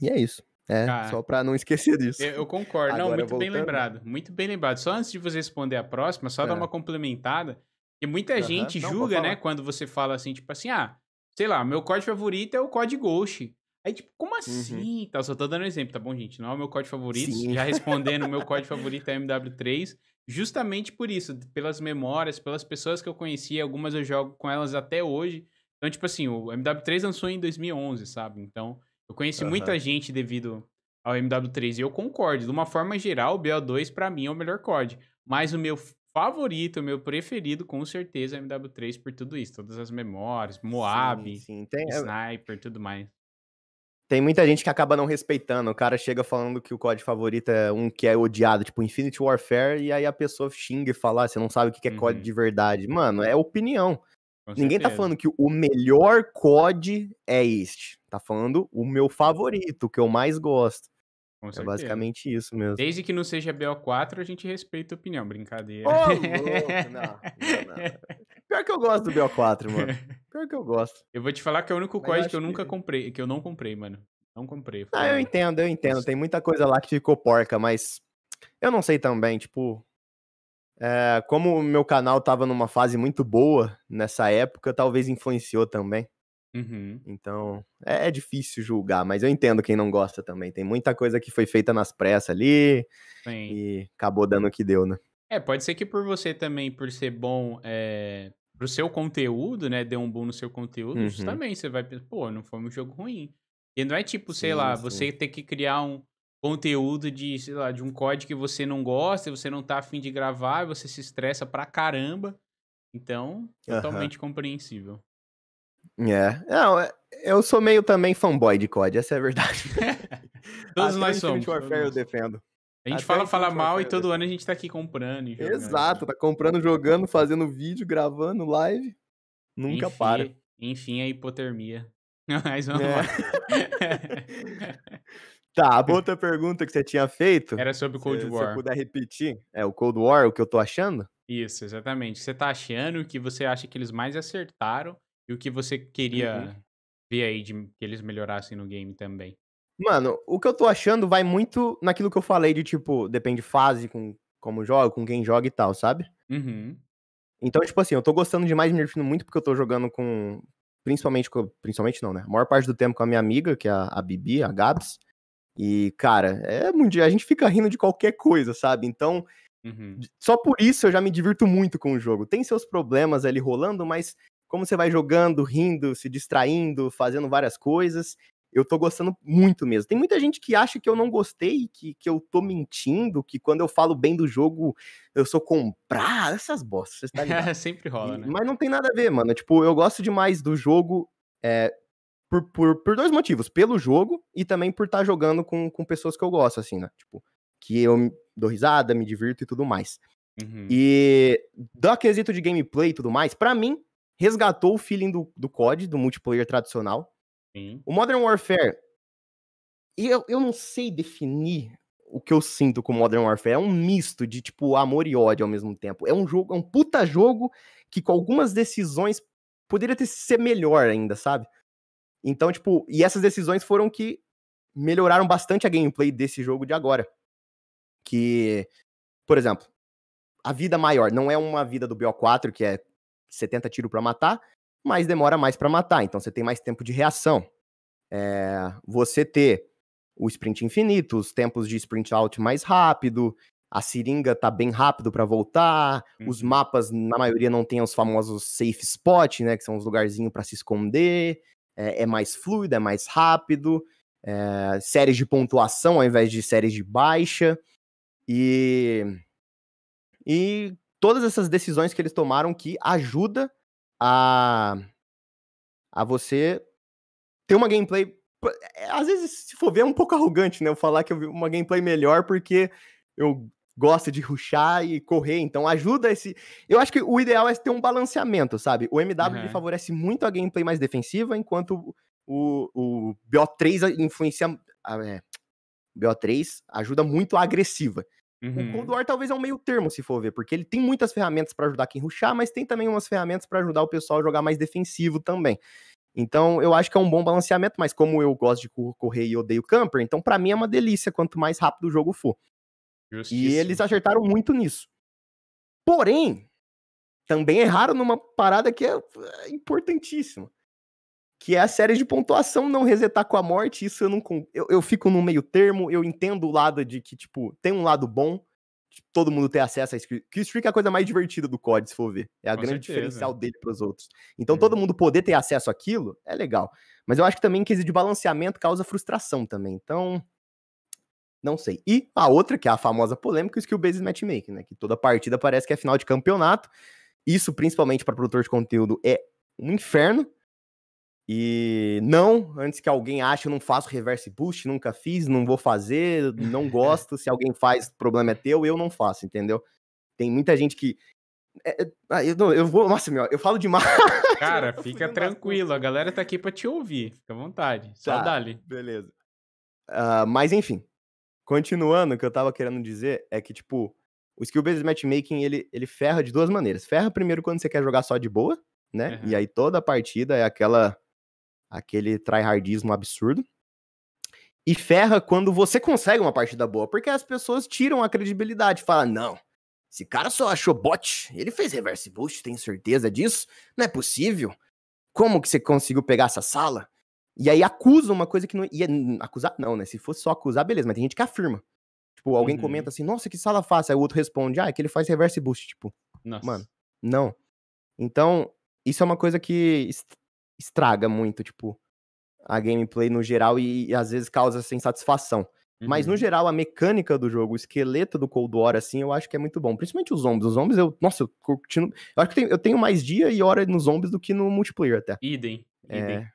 E é isso. É, ah, só para não esquecer disso. Eu, concordo. Agora, não, muito voltando. bem lembrado. Muito bem lembrado. Só antes de você responder a próxima, só é. dar uma complementada. que muita uhum. gente não, julga, né, quando você fala assim, tipo assim, ah, sei lá, meu código favorito é o código Ghost. Aí, tipo, como uhum. assim? Uhum. Tá, só tô dando um exemplo, tá bom, gente? Não é o meu código favorito. Sim. Já respondendo, o meu código favorito é MW3. Justamente por isso, pelas memórias, pelas pessoas que eu conheci, algumas eu jogo com elas até hoje. Então, tipo assim, o MW3 lançou em 2011, sabe? Então, eu conheci uhum. muita gente devido ao MW3 e eu concordo. De uma forma geral, o BO2 para mim é o melhor COD. Mas o meu favorito, o meu preferido, com certeza, é o MW3 por tudo isso. Todas as memórias, Moab, sim, sim. Tem... É Sniper, tudo mais. Tem muita gente que acaba não respeitando. O cara chega falando que o código favorito é um que é odiado, tipo Infinity Warfare, e aí a pessoa xinga e fala: ah, você não sabe o que é uhum. código de verdade. Mano, é opinião. Com Ninguém tá certeza. tá falando que o melhor COD é este. Tá falando o meu favorito, o que eu mais gosto. É basicamente isso mesmo. Desde que não seja BO4, a gente respeita a opinião, brincadeira. Oh, louco, não, não, não. Pior que eu gosto do BO4, mano. Pior que eu gosto. Eu vou te falar que é o único Mas código que eu nunca que... comprei, que eu não comprei, mano. Não comprei. Foi... Ah, eu entendo, eu entendo. Tem muita coisa lá que ficou porca, mas eu não sei também, tipo. É, como o meu canal tava numa fase muito boa nessa época, talvez influenciou também. Uhum. Então, é, é, difícil julgar, mas eu entendo quem não gosta também. Tem muita coisa que foi feita nas pressas ali Sim. e acabou dando o que deu, né? É, pode ser que por você também, por ser bom é, pro seu conteúdo, né? Deu um bom no seu conteúdo, uhum. justamente você vai pensar, pô, não foi um jogo ruim. E não é tipo, sei sim, lá, sim. você ter que criar um conteúdo de, sei lá, de um código que você não gosta, você não tá afim de gravar, você se estressa pra caramba. Então, totalmente compreensível. É. Não, é, eu sou meio também fanboy de COD, essa é a verdade. Todos Até nós somos. Infinite Warfare eu defendo. A gente Até fala, fala mal e todo ano a gente tá aqui comprando. Jogando, Exato, tá comprando, jogando, fazendo vídeo, gravando live. Nunca enfim, para. Enfim, a hipotermia. Mas vamos é. lá. tá, outra pergunta que você tinha feito. Era sobre o Cold se, War. Se eu puder repetir. É, o Cold War, o que eu tô achando? Isso, exatamente. Você tá achando que você acha que eles mais acertaram e o que você uhum. queria uhum. ver aí de que eles melhorassem no game também? Mano, o que eu tô achando vai muito naquilo que eu falei de tipo, depende fase com como joga, com quem joga e tal, sabe? Uhum. Então, tipo assim, eu tô gostando demais, me divertindo muito porque eu tô jogando com. Principalmente, com, principalmente não, né? A maior parte do tempo com a minha amiga, que é a, a Bibi, a Gabs. E, cara, é dia A gente fica rindo de qualquer coisa, sabe? Então, uhum. só por isso eu já me divirto muito com o jogo. Tem seus problemas ali rolando, mas como você vai jogando, rindo, se distraindo, fazendo várias coisas. Eu tô gostando muito mesmo. Tem muita gente que acha que eu não gostei, que, que eu tô mentindo, que quando eu falo bem do jogo eu sou comprar, essas bostas, vocês tá ligado? Sempre rola, né? Mas não tem nada a ver, mano. Tipo, eu gosto demais do jogo é, por, por, por dois motivos. Pelo jogo e também por estar tá jogando com, com pessoas que eu gosto, assim, né? Tipo, que eu dou risada, me divirto e tudo mais. Uhum. E do quesito de gameplay e tudo mais, para mim, resgatou o feeling do, do COD, do multiplayer tradicional. Sim. O Modern Warfare, eu, eu não sei definir o que eu sinto com Modern Warfare. É um misto de, tipo, amor e ódio ao mesmo tempo. É um jogo, é um puta jogo que com algumas decisões poderia ter ser melhor ainda, sabe? Então, tipo, e essas decisões foram que melhoraram bastante a gameplay desse jogo de agora. Que, por exemplo, a vida maior não é uma vida do BO4, que é 70 tiros para matar, mas demora mais para matar, então você tem mais tempo de reação. É, você ter o sprint infinito, os tempos de sprint out mais rápido, a seringa tá bem rápido para voltar, os uhum. mapas na maioria não tem os famosos safe spot, né, que são os lugarzinhos para se esconder, é, é, mais fluido, é mais rápido, é, séries de pontuação ao invés de séries de baixa e e todas essas decisões que eles tomaram que ajuda a a você ter uma gameplay é, às vezes se for ver é um pouco arrogante, né, eu falar que eu vi uma gameplay melhor porque eu gosto de ruxar e correr, então ajuda esse. Eu acho que o ideal é ter um balanceamento, sabe? O MW uhum. favorece muito a gameplay mais defensiva, enquanto o, o BO3 influencia ah, é, BO3 ajuda muito a agressiva. Uhum. O Cold talvez é um meio termo, se for ver, porque ele tem muitas ferramentas para ajudar quem ruxar, mas tem também umas ferramentas para ajudar o pessoal a jogar mais defensivo também. Então, eu acho que é um bom balanceamento, mas como eu gosto de correr e odeio camper, então para mim é uma delícia quanto mais rápido o jogo for. E eles acertaram muito nisso. Porém, também erraram numa parada que é, é importantíssima que é a série de pontuação não resetar com a morte. Isso eu não. Eu, eu fico no meio termo, eu entendo o lado de que, tipo, tem um lado bom, de tipo, todo mundo ter acesso a isso. Que isso fica a coisa mais divertida do COD, se for ver. É a com grande certeza. diferencial dele para os outros. Então, é. todo mundo poder ter acesso àquilo é legal. Mas eu acho que também que de balanceamento causa frustração também. Então. Não sei. E a outra, que é a famosa polêmica, o skill-based matchmaking, né? Que toda partida parece que é final de campeonato. Isso, principalmente para produtor de conteúdo, é um inferno, e não, antes que alguém ache, eu não faço reverse push, nunca fiz, não vou fazer, não gosto. Se alguém faz, o problema é teu, eu não faço, entendeu? Tem muita gente que. É, é, ah, eu, eu vou. Nossa, meu, eu falo demais. Cara, fica tranquilo, a galera tá aqui pra te ouvir, fica à vontade. Só tá, dali. Beleza. Uh, mas enfim, continuando, o que eu tava querendo dizer é que, tipo, o skill-based matchmaking ele, ele ferra de duas maneiras. Ferra primeiro quando você quer jogar só de boa, né? Uhum. E aí toda a partida é aquela aquele tryhardismo absurdo. E ferra quando você consegue uma partida boa, porque as pessoas tiram a credibilidade, fala não, esse cara só achou bot, ele fez reverse boost, tem certeza disso? Não é possível. Como que você conseguiu pegar essa sala? E aí acusa uma coisa que não ia é, acusar não, né? Se fosse só acusar, beleza, mas tem gente que afirma. Tipo, alguém uhum. comenta assim: "Nossa, que sala fácil". Aí o outro responde: "Ah, é que ele faz reverse boost", tipo. Nossa. Mano, não. Então, isso é uma coisa que estraga muito, tipo, a gameplay no geral e, e às vezes causa essa insatisfação. Uhum. Mas no uhum. geral, a mecânica do jogo, o esqueleto do Cold War, assim, eu acho que é muito bom. Principalmente os zombies. Os zombies, eu. Nossa, eu Eu acho que tenho, eu tenho mais dia e hora nos zombies do que no multiplayer até. Idem. É, é,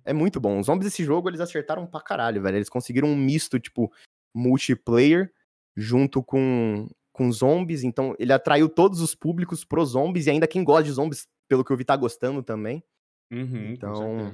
é, muito bom. Os zombies desse jogo, eles acertaram pra caralho, velho. Eles conseguiram um misto, tipo, multiplayer junto com, com zombies. Então, ele atraiu todos os públicos pro zombies e ainda quem gosta de zombies, pelo que eu vi, tá gostando também. Uhum, então,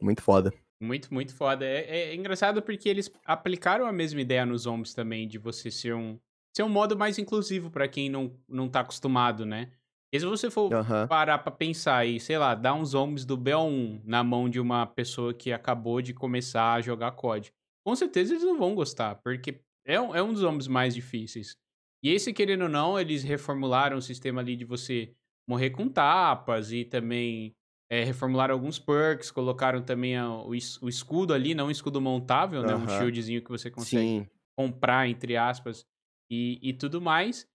muito foda. Muito, muito foda. É, é, engraçado porque eles aplicaram a mesma ideia nos zombies também, de você ser um, ser um modo mais inclusivo para quem não, não tá acostumado, né? E se você for uhum. parar pra pensar e, sei lá, dar uns zombies do BO1 na mão de uma pessoa que acabou de começar a jogar COD, com certeza eles não vão gostar, porque é um, é um dos zombies mais difíceis. E esse, querendo ou não, eles reformularam o sistema ali de você morrer com tapas e também é, alguns perks, colocaram também a, o, o, escudo ali, não um escudo montável, uhum. né? Um shieldzinho que você consegue Sim. comprar, entre aspas, e, e tudo mais.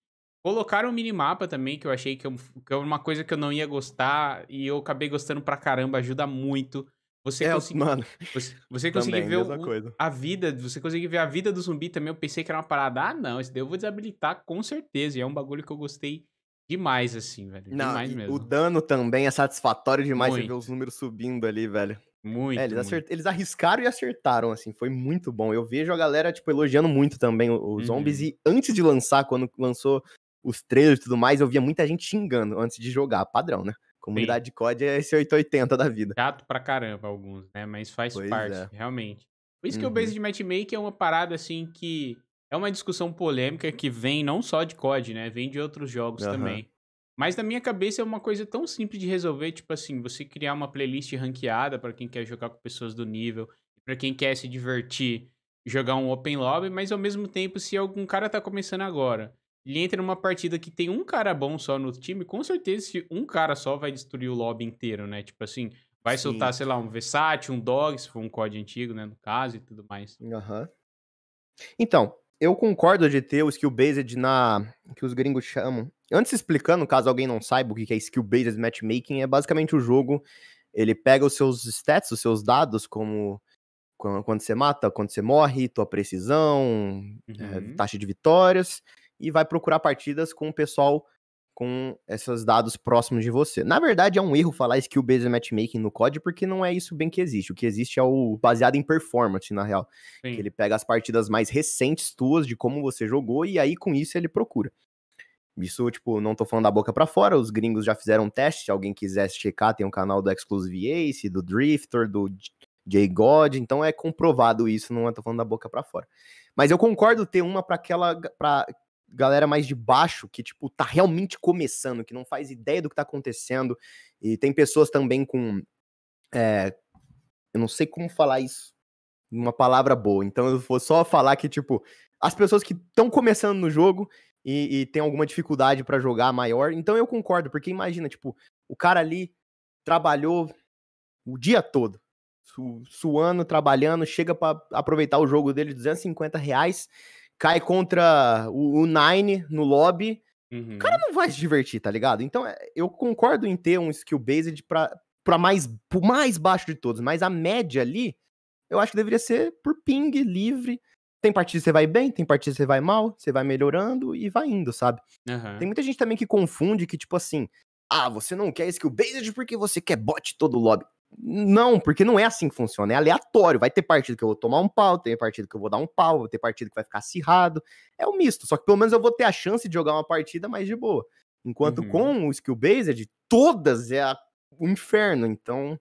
Colocaram o minimapa também, que eu achei que, eu, é que é uma coisa que eu não ia gostar, e eu acabei gostando pra caramba, ajuda muito. Você é, mano. Você, você ver o, a vida, você conseguir ver a vida do zumbi também, eu pensei que era uma parada, ah não, esse daí eu vou desabilitar com certeza, e é um bagulho que eu gostei Demais, assim, velho. Não, demais mesmo. O dano também é satisfatório demais muito. ver os números subindo ali, velho. É, muito. É, eles, muito. Acert... eles, arriscaram e acertaram, assim, foi muito bom. Eu vejo a galera, tipo, elogiando muito também os zombies. Uhum. E antes de lançar, quando lançou os trailers e tudo mais, eu via muita gente xingando antes de jogar, padrão, né? Comunidade Sim. de COD é esse 880 da vida. Chato pra caramba alguns, né? Mas faz pois parte, é. realmente. Por isso uhum. que o uhum. base de matchmaking é uma parada, assim, que é uma discussão polêmica que vem não só de COD, né? Vem de outros jogos uhum. também. Mas na minha cabeça é uma coisa tão simples de resolver, tipo assim, você criar uma playlist ranqueada para quem quer jogar com pessoas do nível, para quem quer se divertir, jogar um open lobby, mas ao mesmo tempo se algum cara tá começando agora, ele entra numa partida que tem um cara bom só no time, com certeza se um cara só vai destruir o lobby inteiro, né? Tipo assim, vai Sim. soltar, sei lá, um Versace, um Dog, se for um COD antigo, né, no caso e tudo mais. Aham. Uhum. Então, eu concordo de ter o skill-based na. que os gringos chamam. Antes explicando, caso alguém não saiba o que é skill-based matchmaking, é basicamente o jogo. Ele pega os seus stats, os seus dados, como quando você mata, quando você morre, tua precisão, eh, uhum. é, taxa de vitórias, e vai procurar partidas com o pessoal com esses dados próximos de você. Na verdade, é um erro falar skill-based matchmaking no código porque não é isso bem que existe. O que existe é o baseado em performance, na real. Sim. Que ele pega as partidas mais recentes tuas, de como você jogou, e aí com isso ele procura. Isso, tipo, não tô falando da boca para fora, os gringos já fizeram teste, se alguém quiser checar, tem um canal do Exclusive Ace, do Drifter, do J God, então é comprovado isso, não tô falando da boca para fora. Mas eu concordo ter uma para aquela para galera mais de baixo que, tipo, tá realmente começando, que não faz ideia do que tá acontecendo. E tem pessoas também com. É, eu não sei como falar isso uma palavra boa. Então eu vou só falar que, tipo, as pessoas que estão começando no jogo e, e tem alguma dificuldade para jogar maior. Então eu concordo, porque imagina, tipo, o cara ali trabalhou o dia todo, su suando, trabalhando, chega para aproveitar o jogo dele 250 reais cai contra o, o Nine no lobby. Uhum. O cara não vai se divertir, tá ligado? Então é, eu concordo em ter um skill based pra, pra mais, pro mais baixo de todos, mas a média ali eu acho que deveria ser por ping, livre. Tem partida que você vai bem, tem partida que você vai mal, você vai melhorando e vai indo, sabe? Uhum. Tem muita gente também que confunde que, tipo assim, ah, você não quer skill based porque você quer bot todo lobby. Não, porque não é assim que funciona, é aleatório. Vai ter partido que eu vou tomar um pau, tem partido que eu vou dar um pau, vai ter partido que vai ficar acirrado. É um misto, só que pelo menos eu vou ter a chance de jogar uma partida mais de boa. Enquanto uhum. com o skill based, é todas é um inferno. Então,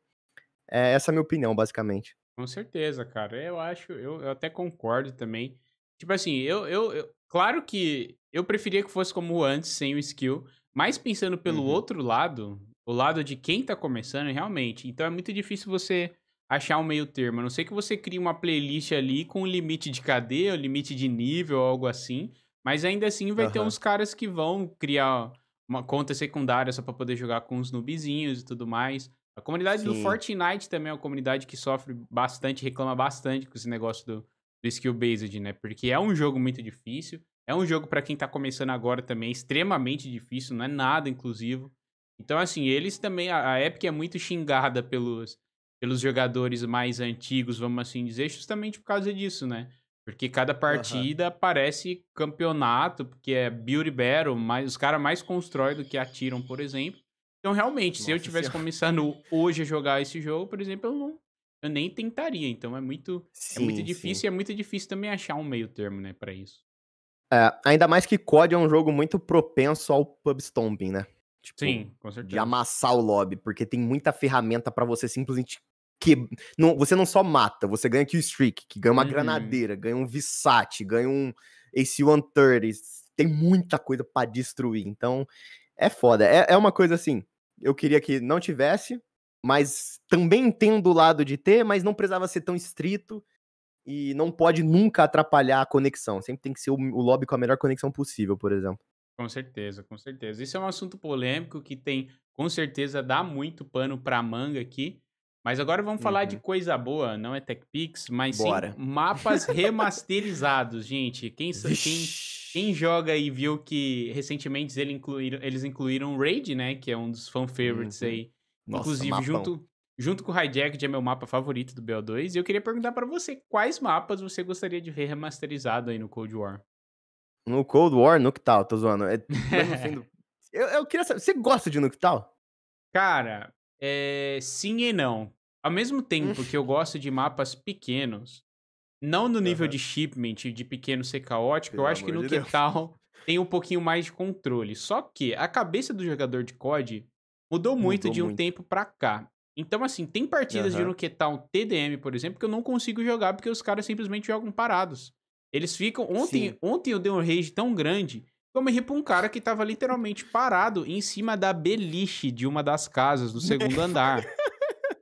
é essa é a minha opinião, basicamente. Com certeza, cara. Eu acho, eu, eu até concordo também. Tipo assim, eu, eu, eu, Claro que eu preferia que fosse como antes, sem o skill. Mas pensando pelo uhum. outro lado, o lado de quem tá começando, realmente. Então é muito difícil você achar um meio termo. A não sei que você crie uma playlist ali com um limite de cadeia, um limite de nível, algo assim. Mas ainda assim vai uhum. ter uns caras que vão criar uma conta secundária só para poder jogar com os noobzinhos e tudo mais. A comunidade Sim. do Fortnite também é uma comunidade que sofre bastante, reclama bastante com esse negócio do, do skill-based, né? Porque é um jogo muito difícil. É um jogo para quem tá começando agora também, extremamente difícil, não é nada inclusivo. Então, assim, eles também. A Epic é muito xingada pelos, pelos jogadores mais antigos, vamos assim dizer, justamente por causa disso, né? Porque cada partida uhum. parece campeonato, porque é Beauty Battle, mas, os caras mais constroem do que atiram, por exemplo. Então, realmente, Nossa se eu tivesse senhora. começando hoje a jogar esse jogo, por exemplo, eu não. Eu nem tentaria, então é muito, sim, é muito difícil sim. e é muito difícil também achar um meio termo, né, para isso. É, ainda mais que COD é um jogo muito propenso ao pub stomping, né? Tipo, Sim, com certeza. De amassar o lobby, porque tem muita ferramenta para você simplesmente que não, você não só mata, você ganha kill streak, que ganha uma uhum. granadeira, ganha um Visat, ganha um Ace 130, tem muita coisa para destruir. Então, é foda. É, é uma coisa assim, eu queria que não tivesse, mas também entendo o lado de ter, mas não precisava ser tão estrito e não pode nunca atrapalhar a conexão. Sempre tem que ser o, o lobby com a melhor conexão possível, por exemplo. Com certeza, com certeza. Isso é um assunto polêmico que tem, com certeza, dá muito pano pra manga aqui. Mas agora vamos falar uhum. de coisa boa, não é TechPix, mas Bora. sim mapas remasterizados, gente. Quem, quem, quem, joga e viu que recentemente eles incluíram, eles incluíram Raid, né? Que é um dos fan favorites uhum. aí. Nossa, Inclusive, junto, junto com o Hijacked é meu mapa favorito do BO2. E eu queria perguntar para você quais mapas você gostaria de ver remasterizado aí no Cold War. No Cold War, Nuketown, tô zoando. É, sendo... eu, eu queria saber, você gosta de tal? Cara, é... sim e não. Ao mesmo hum. tempo que eu gosto de mapas pequenos, não no nível uhum. de shipment, de pequeno ser caótico, Pelo eu acho que no de tal tem um pouquinho mais de controle. Só que a cabeça do jogador de COD mudou, mudou muito de um tempo pra cá. Então, assim, tem partidas uhum. de tal, TDM, por exemplo, que eu não consigo jogar porque os caras simplesmente jogam parados. Eles ficam. Ontem, ontem eu dei um rage tão grande que eu me ri pra um cara que tava literalmente parado em cima da beliche de uma das casas do segundo andar.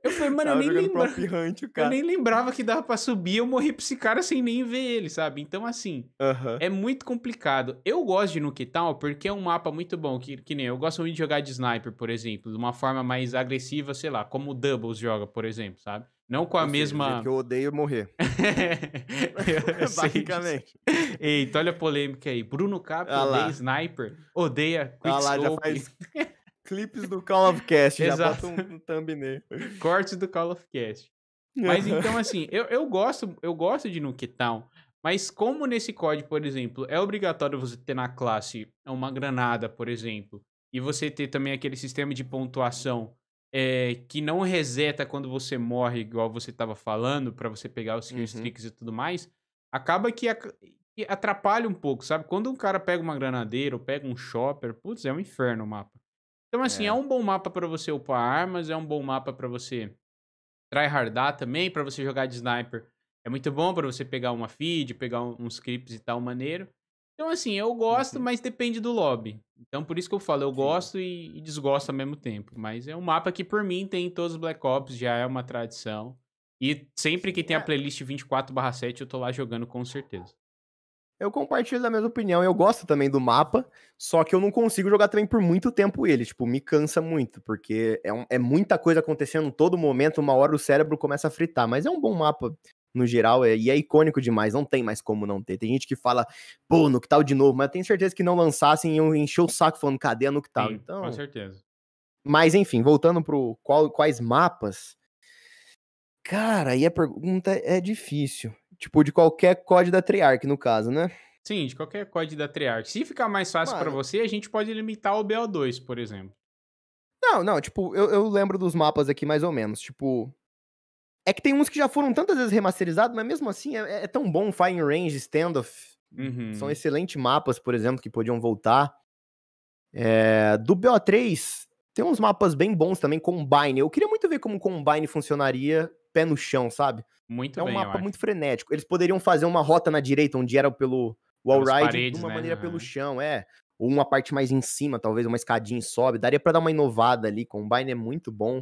Eu falei, mano, eu nem, lembra... Hunt, eu nem lembrava que dava pra subir, eu morri pra esse cara sem nem ver ele, sabe? Então, assim, uh -huh. é muito complicado. Eu gosto de tal porque é um mapa muito bom, que, que nem eu gosto muito de jogar de sniper, por exemplo, de uma forma mais agressiva, sei lá, como o Doubles joga, por exemplo, sabe? Não com a eu mesma. Que eu odeio é morrer. Basicamente. Eita, então olha a polêmica aí. Bruno Cap ah odeia sniper, odeia Quick ah lá, já faz clipes do Call of Cast. Exato. Já bota um, um thumbnail. Corte do Call of Cast. Mas então, assim, eu, eu, gosto, eu gosto de Nuketown. Mas como nesse código, por exemplo, é obrigatório você ter na classe uma granada, por exemplo, e você ter também aquele sistema de pontuação é, que não reseta quando você morre, igual você estava falando, para você pegar os skill uhum. e tudo mais, acaba que, a, que, atrapalha um pouco, sabe? Quando um cara pega uma granadeira ou pega um shopper, putz, é um inferno o mapa. Então, assim, é, é um bom mapa para você upar armas, é um bom mapa para você tryhardar também, para você jogar de sniper. É muito bom para você pegar uma feed, pegar uns clips e tal maneiro. Então, assim, eu gosto, uhum. mas depende do lobby. Então, por isso que eu falo, eu Sim. gosto e, e, desgosto ao mesmo tempo. Mas é um mapa que, por mim, tem em todos os Black Ops, já é uma tradição. E sempre que tem a é. playlist 24/7, eu tô lá jogando com certeza. Eu compartilho da mesma opinião, eu gosto também do mapa, só que eu não consigo jogar também por muito tempo ele, tipo, me cansa muito, porque é, um, é muita coisa acontecendo todo momento, uma hora o cérebro começa a fritar, mas é um bom mapa, no geral, é, e é icônico demais, não tem mais como não ter. Tem gente que fala, pô, Noctal de novo, mas eu tenho certeza que não lançassem iam encher o saco falando, cadê a Noctal? Sim, então, com certeza. Mas enfim, voltando pro qual, quais mapas. Cara, aí a pergunta é difícil. Tipo, de qualquer código da Triarch, no caso, né? Sim, de qualquer código da Triarch. Se ficar mais fácil para você, a gente pode limitar o BO2, por exemplo. Não, não, tipo, eu, eu lembro dos mapas aqui mais ou menos. Tipo, é que tem uns que já foram tantas vezes remasterizados, mas mesmo assim é, é, é tão bom. Fire Range, Standoff. Uhum. São excelentes mapas, por exemplo, que podiam voltar. É, do BO3, tem uns mapas bem bons também, Combine. Eu queria muito ver como Combine funcionaria pé no chão, sabe? Muito É um bem, mapa muito frenético. Eles poderiam fazer uma rota na direita, onde era pelo wall de uma né? maneira pelo chão, é. Ou uma parte mais em cima, talvez, uma escadinha e sobe. Daria para dar uma inovada ali. Combine é muito bom.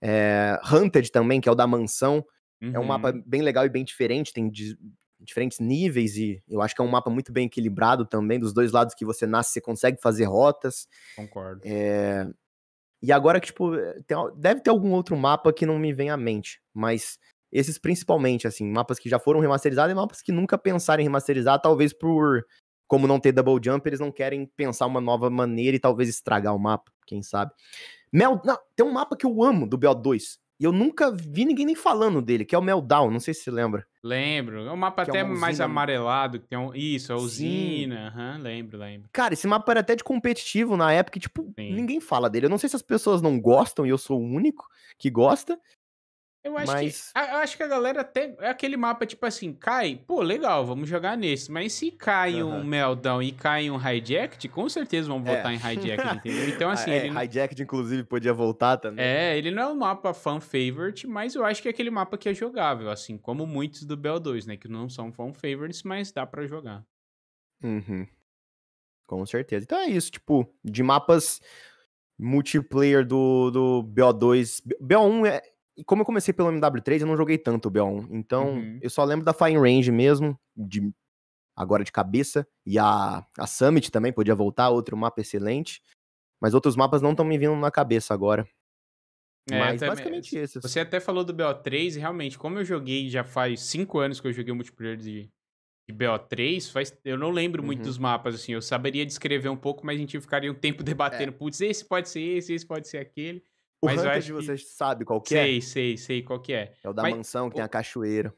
É, Hunted também, que é o da mansão. Uhum. É um mapa uhum. bem legal e bem diferente, tem diferentes níveis e eu acho que é um mapa muito bem equilibrado também, dos dois lados que você nasce, você consegue fazer rotas. Concordo. É... E agora que, tipo, eh, tem, deve ter algum outro mapa que não me vem à mente, mas esses principalmente, assim, mapas que já foram remasterizados e mapas que nunca pensaram em remasterizar, talvez por, como não ter double jump, eles não querem pensar uma nova maneira e talvez estragar o mapa, quem sabe. Mel... Não, tem um mapa que eu amo do BO2. E eu nunca vi ninguém nem falando dele, que é o Meltdown, não sei se você lembra. Lembro. É um mapa que é até é mais amarelado, que tem um... Isso, a é usina. Uhum, lembro, lembro. Cara, esse mapa era até de competitivo na época, e, tipo, Sim. ninguém fala dele. Eu não sei se as pessoas não gostam e eu sou o único que gosta, eu acho, mas... que, eu acho que a galera até. É aquele mapa, tipo assim, cai, pô, legal, vamos jogar nesse. Mas se cai uhum. um Meltdown e cai um Hijacked, com certeza vão é. votar é. em Hijacked, entendeu? Então, assim. Ah, é, Hijacked, inclusive, podia voltar também. É, ele não é um mapa fan favorite, mas eu acho que é aquele mapa que é jogável, assim, como muitos do Bell 2, né? Que não são fan favorites, mas dá para jogar. Uhum. Com certeza. Então é isso, tipo, de mapas multiplayer do, do BO2. BO1 é, e como eu comecei pelo MW3, eu não joguei tanto o BO1. Então, uhum. eu só lembro da Fine Range mesmo, de agora de cabeça. E a, a Summit também podia voltar, outro mapa excelente. Mas outros mapas não estão me vindo na cabeça agora. É, Mas basicamente é, esses. Você até falou do BO3 e realmente, como eu joguei já faz cinco anos que eu joguei o multiplayer de, de BO3, faz, eu não lembro uhum. muito dos mapas, assim. Eu saberia descrever um pouco, mas a gente ficaria um tempo é. debatendo. É. Putz, esse pode ser esse, esse pode ser aquele. O mas Hunter de vocês que... sabe qual que sei, é? Sei, sei, sei qual que é. É o da mas... mansão que tem a cachoeira.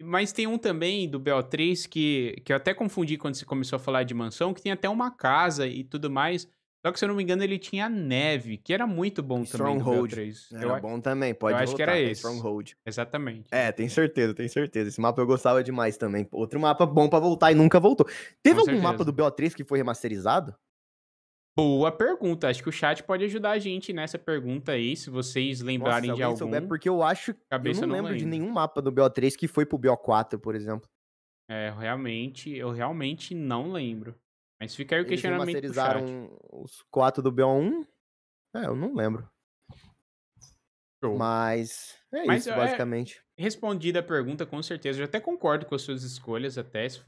Mas tem um também do BO3 que, que eu até confundi quando você começou a falar de mansão, que tem até uma casa e tudo mais. Só que, se eu não me engano, ele tinha neve, que era muito bom Stronghold. também. Stronghold. Era eu, bom também, pode Eu voltar, acho que era esse. Stronghold. Exatamente. É, tem certeza, tem certeza. Esse mapa eu gostava demais também. Outro mapa bom para voltar e nunca voltou. Teve Com algum certeza. mapa do BO3 que foi remasterizado? Boa pergunta. Acho que o chat pode ajudar a gente nessa pergunta aí, se vocês lembrarem Nossa, de algum. Souber, porque eu acho que cabeça eu não, não lembro ainda. de nenhum mapa do BO3 que foi pro BO4, por exemplo. É, realmente, eu realmente não lembro. Mas fica aí o Eles questionamento os quatro do BO1? É, eu não lembro. Show. Mas é Mas isso, é basicamente. respondida a pergunta, com certeza. Eu até concordo com as suas escolhas, até se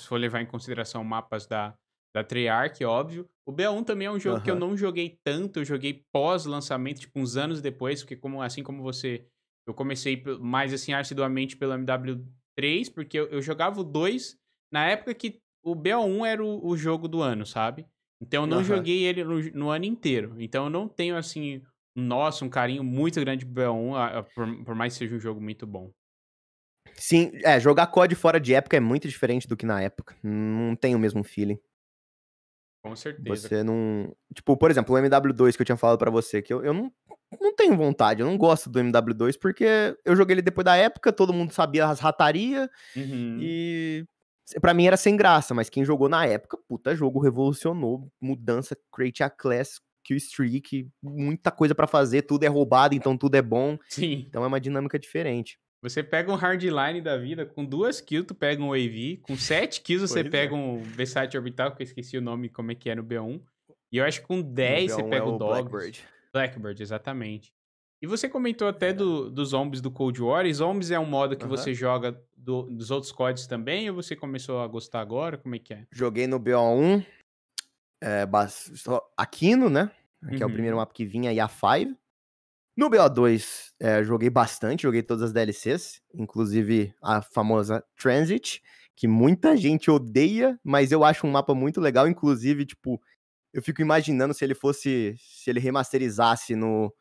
for levar em consideração mapas da, da Treyarch, óbvio. O BA1 também é um jogo uhum. que eu não joguei tanto, eu joguei pós-lançamento, tipo, uns anos depois, porque como, assim como você, eu comecei mais, assim, assiduamente pelo MW3, porque eu, eu jogava o 2 na época que o BA1 era o, o jogo do ano, sabe? Então eu não uhum. joguei ele no, no, ano inteiro. Então eu não tenho, assim, nossa, um carinho muito grande pro BA1, a, a, por, por mais que seja um jogo muito bom. Sim, é, jogar COD fora de época é muito diferente do que na época. Não tem o mesmo feeling. Com certeza. Você não. Tipo, por exemplo, o MW2 que eu tinha falado para você, que eu, eu não, não tenho vontade, eu não gosto do MW2, porque eu joguei ele depois da época, todo mundo sabia as ratarias, uhum. e para mim era sem graça, mas quem jogou na época, puta, jogo revolucionou, mudança, create a class, kill streak, muita coisa para fazer, tudo é roubado, então tudo é bom. Sim. Então é uma dinâmica diferente. Você pega um hardline da vida, com duas kills tu pega um AV, com sete kills você é. pega é. um Versailles Orbital, que eu esqueci o nome, como é que é no B1. E eu acho que com 10 você pega é o, dog. Dogs. Blackbird. Blackbird, exatamente. E você comentou até é. do, dos zombies do Cold War. E zombies é um modo que uhum. você joga do, dos outros códigos também? Ou você começou a gostar agora? Como é que é? Joguei no BO1, é, eh, Aquino, né? Que uhum. é o primeiro uhum. mapa que vinha, e a 5. No BO2, é, joguei bastante, joguei todas as DLCs, inclusive a famosa Transit, que muita gente odeia, mas eu acho um mapa muito legal, inclusive, tipo, eu fico imaginando se ele fosse, se ele remasterizasse no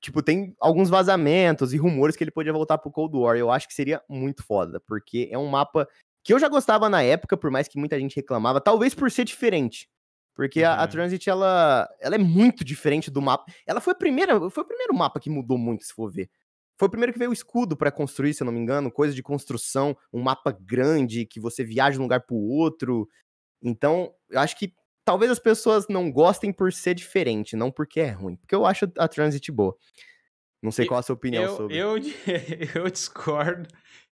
Tipo, tem alguns vazamentos e rumores que ele podia voltar pro Cold War. Eu acho que seria muito foda, porque é um mapa que eu já gostava na época, por mais que muita gente reclamava, talvez por ser diferente. Porque uhum. a, a, Transit, ela, ela é muito diferente do mapa. Ela foi a primeira, foi o primeiro mapa que mudou muito, se for ver. Foi o primeiro que veio o escudo para construir, se eu não me engano, coisa de construção, um mapa grande que você viaja de um lugar pro outro. Então, eu acho que talvez as pessoas não gostem por ser diferente, não porque é ruim. Porque eu acho a Transit boa. Não sei qual a sua opinião eu, sobre. Eu, eu discordo.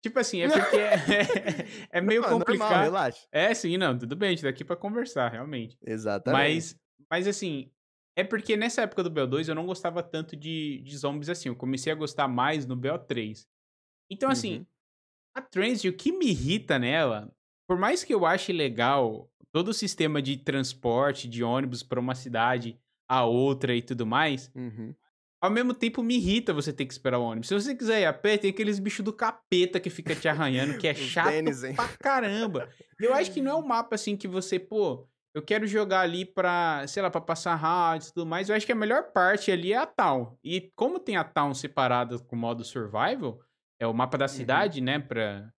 Tipo assim, é porque é, é meio não, é complicado. Normal, relaxa. É, sim, não, tudo bem, a gente tá aqui pra conversar, realmente. Exatamente. Mas, mas assim, é porque nessa época do BO2 eu não gostava tanto de, de zombies assim, eu comecei a gostar mais no BO3. Então, assim, uhum. assim, a Transy, o que me irrita nela, por mais que eu ache legal todo o sistema de transporte, de ônibus para uma cidade a outra e tudo mais, uhum. Ao mesmo tempo, me irrita você ter que esperar o ônibus. Se você quiser ir a pé, tem aqueles bichos do capeta que fica te arranhando, que é chato pra caramba. Eu acho que não é um mapa assim que você, pô, eu quero jogar ali pra, sei lá, pra passar round e tudo mais. Eu acho que a melhor parte ali é a town. E como tem a town separada com o modo survival, é o mapa da uhum. cidade, uhum. né, pra,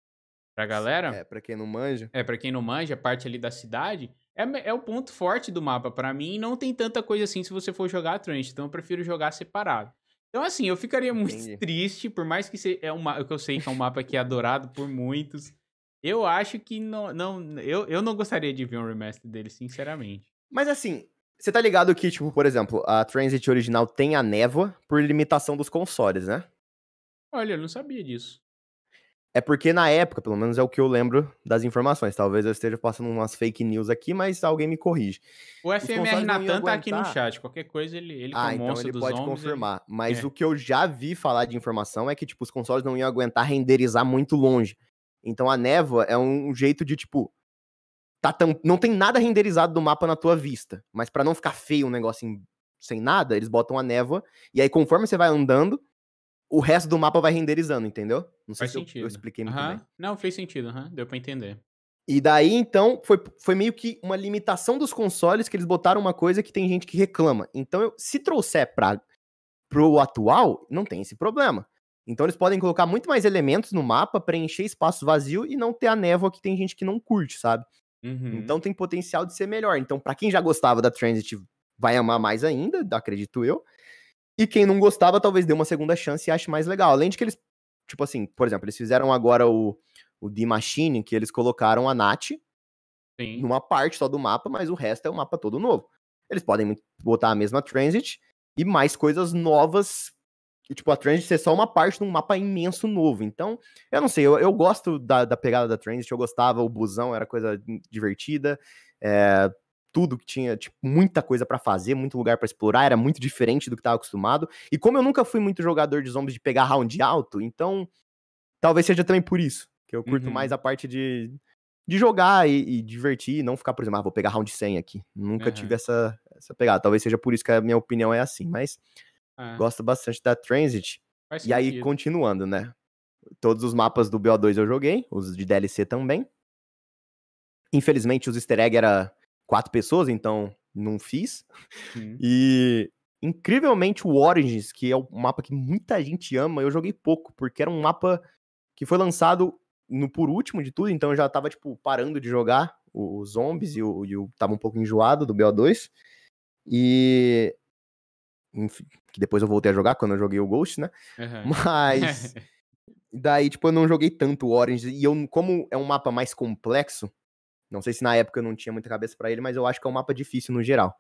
pra galera. É, pra quem não manja. É, pra quem não manja, a parte ali da cidade. É, é o ponto forte do mapa para mim. Não tem tanta coisa assim se você for jogar transit, Então eu prefiro jogar separado. Então, assim, eu ficaria muito triste, por mais que seja, é que eu sei que é um mapa que é adorado por muitos. Eu acho que não. não eu, eu não gostaria de ver um remaster dele, sinceramente. Mas assim, você tá ligado que, tipo, por exemplo, a Transit original tem a névoa por limitação dos consoles, né? Olha, eu não sabia disso. É porque na época, pelo menos é o que eu lembro das informações. Talvez eu esteja passando umas fake news aqui, mas alguém me corrige. O FMR Natan tá aqui no chat. Qualquer coisa ele, ele ah, então ele pode homens, confirmar. Ele... Mas é. o que eu já vi falar de informação é que tipo os consoles não iam aguentar renderizar muito longe. Então a névoa é um jeito de tipo tá tão não tem nada renderizado do mapa na tua vista, mas para não ficar feio um negócio em... sem nada, eles botam a névoa e aí conforme você vai andando o resto do mapa vai renderizando, entendeu? Não sei faz se sentido. Eu, eu expliquei muito uhum. bem. Não, fez sentido, uhum. deu pra entender. E daí, então, foi, foi meio que uma limitação dos consoles que eles botaram uma coisa que tem gente que reclama. Então, eu, se trouxer pra, pro atual, não tem esse problema. Então, eles podem colocar muito mais elementos no mapa, preencher espaço vazio e não ter a névoa que tem gente que não curte, sabe? Uhum. Então, tem potencial de ser melhor. Então, para quem já gostava da Transit, vai amar mais ainda, acredito eu. E quem não gostava, talvez dê uma segunda chance e ache mais legal. Além de que eles, tipo assim, por exemplo, eles fizeram agora o, o The Machine, que eles colocaram a Nath Sim. numa parte só do mapa, mas o resto é um mapa todo novo. Eles podem botar a mesma Transit e mais coisas novas. E, tipo, a Transit ser só uma parte de um mapa imenso novo. Então, eu não sei, eu, eu gosto da, da pegada da Transit, eu gostava, o busão era coisa divertida. É, tudo, que tinha tipo, muita coisa para fazer, muito lugar para explorar, era muito diferente do que estava acostumado. E como eu nunca fui muito jogador de zombies de pegar round alto, então talvez seja também por isso que eu curto uhum. mais a parte de, de jogar e, e divertir, e não ficar, por exemplo, ah, vou pegar round 100 aqui. Nunca uhum. tive essa, essa pegada. Talvez seja por isso que a minha opinião é assim, mas uhum. gosto bastante da Transit. e aí, continuando, né? Todos os mapas do BO2 eu joguei, os de DLC também. Infelizmente, os easter egg era quatro pessoas, então não fiz. Hum. E incrivelmente o Origins, que é um mapa que muita gente ama, eu joguei pouco, porque era um mapa que foi lançado no por último de tudo, então eu já tava, tipo, parando de jogar os zombies e eu, tava um pouco enjoado do BO2. E. Enfim, que depois eu voltei a jogar quando eu joguei o Ghost, né? Uhum. Mas. daí, tipo, eu não joguei tanto o Orange. E eu, como é um mapa mais complexo, não sei se na época eu não tinha muita cabeça para ele, mas eu acho que é um mapa difícil no geral.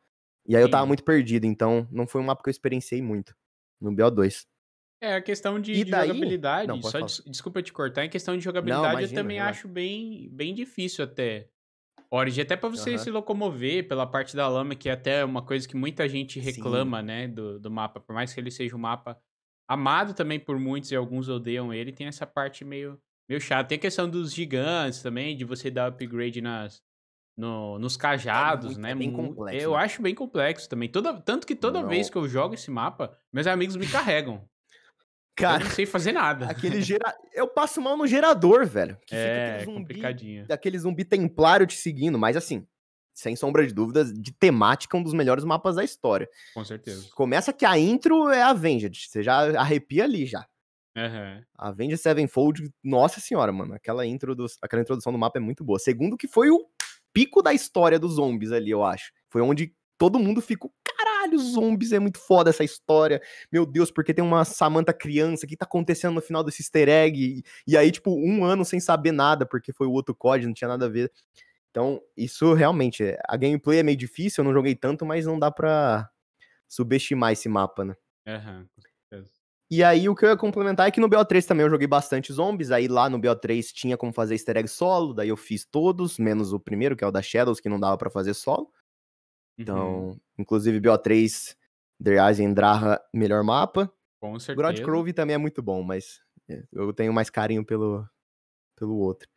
E aí Sim. eu tava muito perdido, então não foi um mapa que eu experienciei muito no BO2. É, a questão de, de daí... jogabilidade, não, só des, desculpa te cortar, em questão de jogabilidade não, imagina, eu também acho bem, bem difícil até. Origin, até para você uhum. se locomover pela parte da lama, que é até uma coisa que muita gente reclama, Sim. né, do, do mapa. Por mais que ele seja um mapa amado também por muitos e alguns odeiam ele, tem essa parte meio meio chato. Tem a questão dos gigantes também, de você dar upgrade nas, no, nos é cajados, é muito, né? É bem complexo. Eu né? acho bem complexo também. Toda, tanto que toda não. vez que eu jogo esse mapa, meus amigos me carregam. Cara, eu não sei fazer nada. Aquele gera... Eu passo mal no gerador, velho. Que é, fica complicadinho. Aquele zumbi templário te seguindo, mas assim, sem sombra de dúvidas, de temática, um dos melhores mapas da história. Com certeza. Começa que a intro é Avenged, você já arrepia ali já. Uhum. A Avenged Sevenfold, nossa senhora, mano, aquela, aquela introdução do mapa é muito boa. Segundo que foi o pico da história dos zombies ali, eu acho. Foi onde todo mundo ficou, caralho, zombies é muito foda essa história. Meu Deus, porque tem uma Samantha criança, que tá acontecendo no final desse easter egg? E, e aí, tipo, um ano sem saber nada, porque foi o outro código, não tinha nada a ver. Então, isso realmente, a gameplay é meio difícil, eu não joguei tanto, mas não dá pra subestimar esse mapa, né? Aham, uhum, e aí, o que eu ia complementar é que no BO3 também eu joguei bastante zombies. Aí lá no BO3 tinha como fazer easter egg solo, daí eu fiz todos, menos o primeiro, que é o da Shadows, que não dava para fazer solo. Então, uhum. inclusive BO3, The Eyes Draha, melhor mapa. Com certeza. Grod Grove também é muito bom, mas é, eu tenho mais carinho pelo, pelo outro.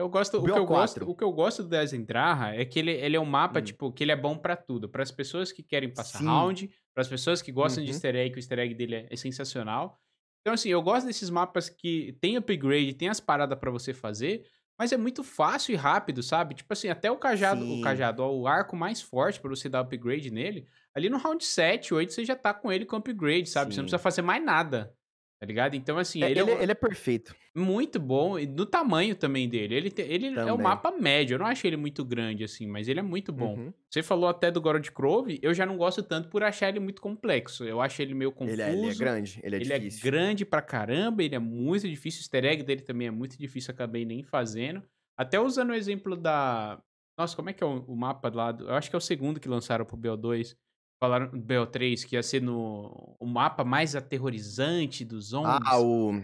Eu gosto, o, que eu gosto, o que eu gosto do Desendraha é que ele, ele é um mapa, hum. tipo, que ele é bom para tudo. para as pessoas que querem passar Sim. round, para as pessoas que gostam uhum. de easter egg, que o easter egg dele é, é, sensacional. Então, assim, eu gosto desses mapas que tem upgrade, tem as paradas para você fazer, mas é muito fácil e rápido, sabe? Tipo assim, até o cajado, Sim. o cajado, o arco mais forte para você dar upgrade nele, ali no round 7, 8, você já tá com ele com upgrade, sabe? Sim. Você não precisa fazer mais nada. Tá ligado? Então, assim, é, ele, é ele, é um... ele, é perfeito. Muito bom, e do tamanho também dele. Ele, te... ele também. é um mapa médio. Eu não achei ele muito grande, assim, mas ele é muito bom. Uhum. Você falou até do Gorod Grove, eu já não gosto tanto por achar ele muito complexo. Eu acho ele meio confuso. Ele é, ele é grande, ele é ele é difícil. Ele é grande pra caramba, ele é muito difícil. O easter egg dele também é muito difícil, acabei nem fazendo. Até usando o exemplo da. Nossa, como é que é o, o mapa lá? Do... Eu acho que é o segundo que lançaram pro BO2. Falaram do BO3 que ia ser no o mapa mais aterrorizante dos zombies. Ah, o.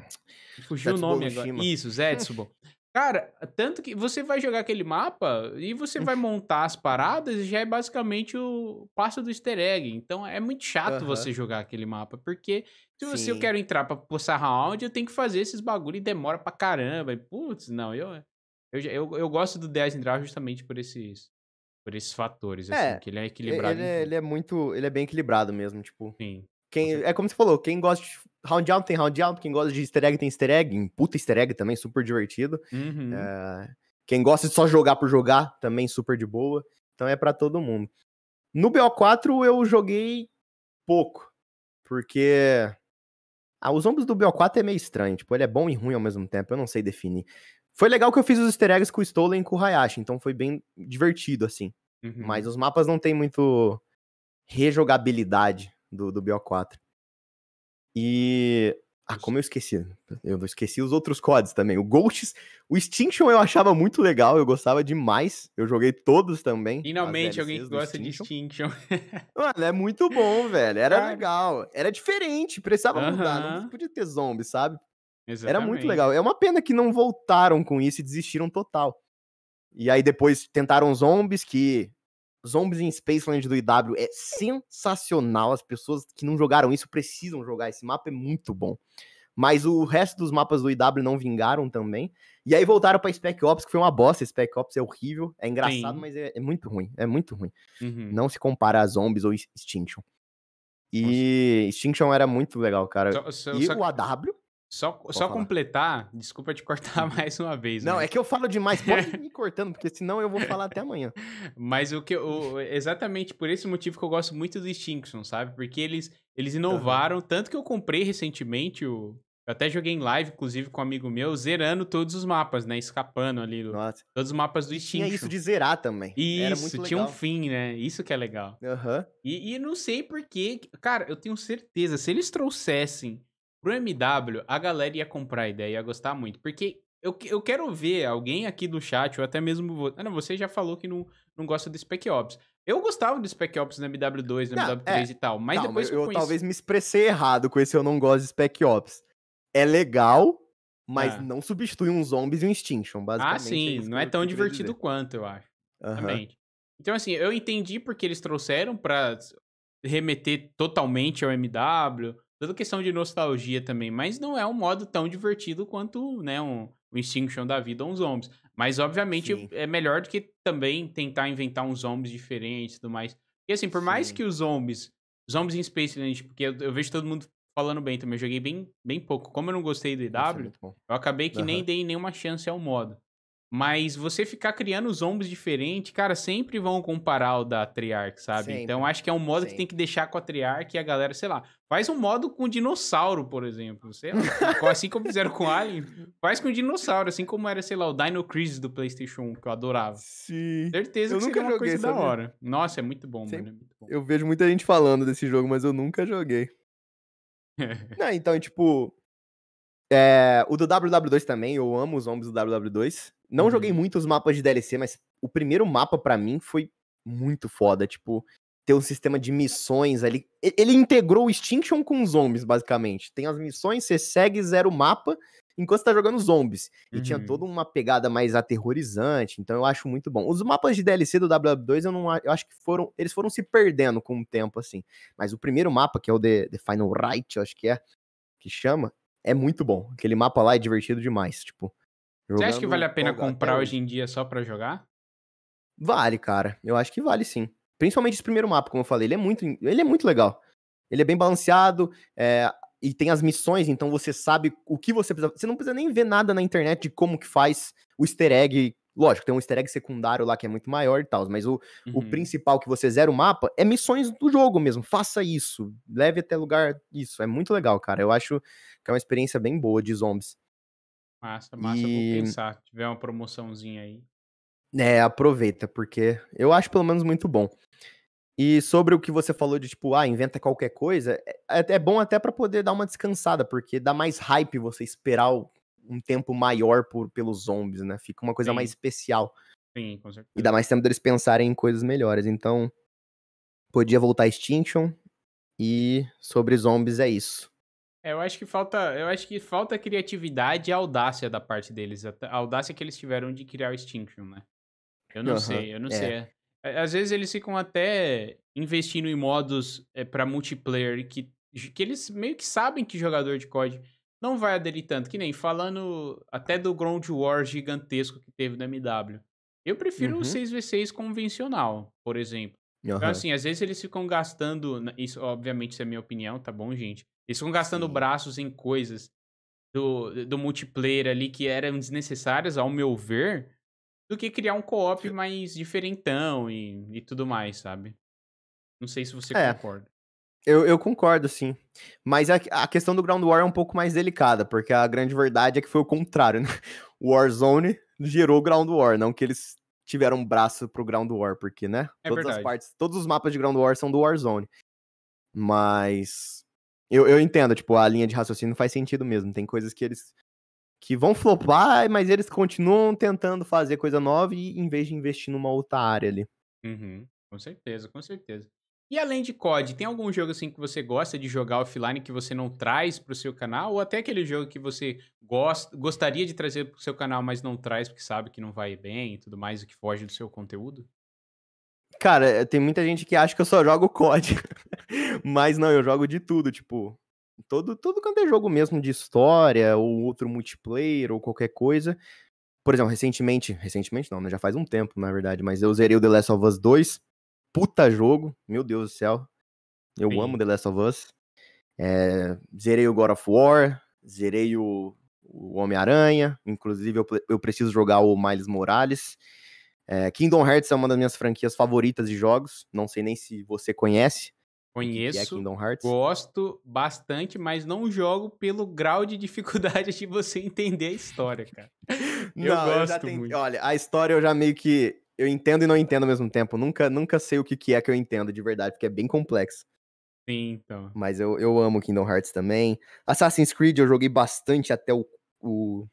Fugiu Zetsubo o nome Ushima. agora. Isso, Zetsubo. Cara, tanto que você vai jogar aquele mapa e você vai montar as paradas e já é basicamente o passo do easter egg. Então é muito chato uhum. você jogar aquele mapa, porque se Sim. você eu quero entrar pra passar round, eu tenho que fazer esses bagulho e demora pra caramba. E putz, não, eu, eu, eu, eu gosto do Death Draw justamente por esses por esses fatores, assim, é, assim, que ele é equilibrado. Ele, é, ele é muito, ele é bem equilibrado mesmo, tipo. Sim. Quem, é como você falou, quem gosta de round out tem round out, quem gosta de easter egg tem easter egg, puta easter egg também, super divertido. Uhum. É, quem gosta de só jogar por jogar, também super de boa. Então é para todo mundo. No BO4 eu joguei pouco, porque ah, os ombros do BO4 é meio estranho, tipo, ele é bom e ruim ao mesmo tempo, eu não sei definir. Foi legal que eu fiz os easter eggs com o Stolen e com o Hayashi, então foi bem divertido, assim. Uhum. Mas os mapas não tem muito rejogabilidade do, do BO4. E. Ah, como eu esqueci. Eu esqueci os outros codes também. O Ghosts, o Extinction eu achava muito legal, eu gostava demais. Eu joguei todos também. Finalmente alguém que gosta Extinction. de Extinction. Mano, é muito bom, velho. Era Cara. legal. Era diferente, precisava uh -huh. mudar. Não podia ter zombies, sabe? Exatamente. Era muito legal. É uma pena que não voltaram com isso e desistiram total. E aí depois tentaram Zombies, que Zombies em Spaceland do IW é sensacional. As pessoas que não jogaram isso precisam jogar. Esse mapa é muito bom. Mas o resto dos mapas do IW não vingaram também. E aí voltaram pra Spec Ops, que foi uma bosta. Spec Ops é horrível, é engraçado, Sim. mas é, é, muito ruim. É muito ruim. Uhum. Não se compara a Zombies ou Extinction. E Nossa. Extinction era muito legal, cara. So, so, e so... o AW só, só completar, desculpa te cortar mais uma vez. Não, mas... é que eu falo demais, pode me cortando, porque senão eu vou falar até amanhã. Mas o que eu, exatamente por esse motivo que eu gosto muito do Extinction, sabe? Porque eles, eles inovaram, uhum. tanto que eu comprei recentemente o eu até joguei em live, inclusive, com um amigo meu, zerando todos os mapas, né? Escapando ali. Do, Nossa. Todos os mapas do Extinction. Tinha isso de zerar também. Isso, tinha um fim, né? Isso que é legal. Aham. Uhum. E, e não sei porquê. Cara, eu tenho certeza, se eles trouxessem Pro MW, a galera ia comprar a ideia, ia gostar muito. Porque eu, eu quero ver alguém aqui do chat, ou até mesmo. Ah, não, você já falou que não, não gosta do Spec Ops. Eu gostava do Spec Ops no MW2, no não, MW3 é, e tal, mas não, depois. Eu, eu talvez me expressei errado com esse eu não gosto de Spec Ops. É legal, mas ah. não substitui um Zombies e um Extinction, ah, basicamente. Ah, sim, é não é tão divertido dizer. quanto, eu acho. Uhum. Então, assim, eu entendi porque eles trouxeram pra remeter totalmente ao MW, toda questão de nostalgia também, mas não é um modo tão divertido quanto, né, um, um Extinction da vida ou um Zombies. Mas, obviamente, Sim. é melhor do que também tentar inventar uns zombies diferentes e tudo mais. E, assim, por Sim. mais que os zombies, zombies in Space Land, né, porque tipo, eu, eu, vejo todo mundo falando bem também, eu joguei bem, bem pouco. Como eu não gostei do é EW, eu acabei que uhum. nem dei nenhuma chance ao modo. Mas você ficar criando zombies diferentes, cara, sempre vão comparar o da Triarch, sabe? Sempre. Então acho que é um modo sempre. que tem que deixar com a Triarch e a galera, sei lá, faz um modo com dinossauro, por exemplo, sei lá, assim como fizeram com Alien, faz com dinossauro, assim como era, sei lá, o Dino Crisis do PlayStation 1, que eu adorava. Sim. Certeza eu que nunca seria joguei, coisa da hora. Nossa, é muito bom, sempre. mano. É muito bom. Eu vejo muita gente falando desse jogo, mas eu nunca joguei. Não, então, tipo, é, o do WW2 também, eu amo os zombies do WW2. Não uhum. joguei muitos mapas de DLC, mas o primeiro mapa para mim foi muito foda. Tipo, ter um sistema de missões ali. Ele integrou o Extinction com zombies, basicamente. Tem as missões, você segue, zero mapa, enquanto você tá jogando zombies. E uhum. tinha toda uma pegada mais aterrorizante, então eu acho muito bom. Os mapas de DLC do WW2, eu não eu acho que foram. Eles foram se perdendo com o tempo, assim. Mas o primeiro mapa, que é o The, The Final Right, eu acho que é, que chama, é muito bom. Aquele mapa lá é divertido demais. Tipo, você acha que vale a pena comprar é hoje em dia só para jogar? Vale, cara. Eu acho que vale sim. Principalmente esse primeiro mapa, como eu falei, ele é muito, ele é muito legal. Ele é bem balanceado é, e tem as missões, então você sabe o que você precisa. Você não precisa nem ver nada na internet de como que faz o easter egg. Lógico, tem um easter egg secundário lá que é muito maior e tal, mas o, uhum. o principal que você zera o mapa é missões do jogo mesmo. Faça isso, leve até lugar isso. É muito legal, cara. Eu acho que é uma experiência bem boa de zombies. Massa, massa, e... vou pensar. Se tiver uma promoçãozinha aí. É, aproveita, porque eu acho pelo menos muito bom. E sobre o que você falou de tipo, ah, inventa qualquer coisa, é, é, é bom até para poder dar uma descansada, porque dá mais hype você esperar um tempo maior por, pelos zombies, né? Fica uma coisa Sim. mais especial. Sim, com certeza. E dá mais tempo deles pensarem em coisas melhores. Então, podia voltar a Extinction. E sobre zombies é isso. É, eu acho que falta, eu acho que falta criatividade e audácia da parte deles, a audácia que eles tiveram de criar o Extinction, né? Eu não uhum, sei, eu não é. sei. É. Às vezes eles ficam até investindo em modos é, para multiplayer que, que eles meio que sabem que jogador de COD não vai aderir tanto, que nem falando até do Ground War gigantesco que teve no MW. Eu prefiro uhum. o 6v6 convencional, por exemplo. Uhum. Então, assim, às vezes eles ficam gastando. Né, isso, obviamente, isso é minha opinião, tá bom, gente? Eles ficam gastando Sim. braços em coisas do, do multiplayer ali que eram desnecessárias, ao meu ver, do que criar um co-op mais diferentão e, e tudo mais, sabe? Não sei se você é, concorda. Eu, eu concordo, sim. Mas a, é a questão do Ground War é um pouco mais delicada, porque a grande verdade é que foi o contrário, né? O Warzone gerou Ground War, não que eles tiveram um braço pro Ground War, porque, né? É todas verdade. as partes, todos os mapas de Ground War são do Warzone. Mas eu, eu entendo, tipo, a linha de raciocínio faz sentido mesmo. Tem coisas que eles que vão flopar, mas eles continuam tentando fazer coisa nova e em vez de investir numa outra área ali. Uhum, com certeza, com certeza. E além de COD, tem algum jogo assim que você gosta de jogar offline que você não traz para o seu canal? Ou até aquele jogo que você gost... gostaria de trazer para o seu canal, mas não traz porque sabe que não vai bem e tudo mais, o que foge do seu conteúdo? Cara, tem muita gente que acha que eu só jogo COD. Mas não, eu jogo de tudo, tipo, todo, todo quanto é jogo mesmo de história, ou outro multiplayer, ou qualquer coisa. Por exemplo, recentemente, recentemente não, né? Já faz um tempo, na verdade, mas eu zerei o The Last of Us 2. Puta jogo, meu Deus do céu. Eu Sim. amo The Last of Us. É, zerei o God of War, zerei o, o Homem-Aranha. Inclusive, eu, eu preciso jogar o Miles Morales. É, Kingdom Hearts é uma das minhas franquias favoritas de jogos. Não sei nem se você conhece. É Conheço, é gosto bastante, mas não jogo pelo grau de dificuldade de você entender a história, cara. não, eu gosto eu muito. Olha, a história eu já meio que eu entendo e não entendo ao mesmo tempo. Nunca, nunca sei o que, que é que eu entendo de verdade, porque é bem complexo. Sim, então. Mas eu, eu amo Kingdom Hearts também. Assassin's Creed eu joguei bastante até o, o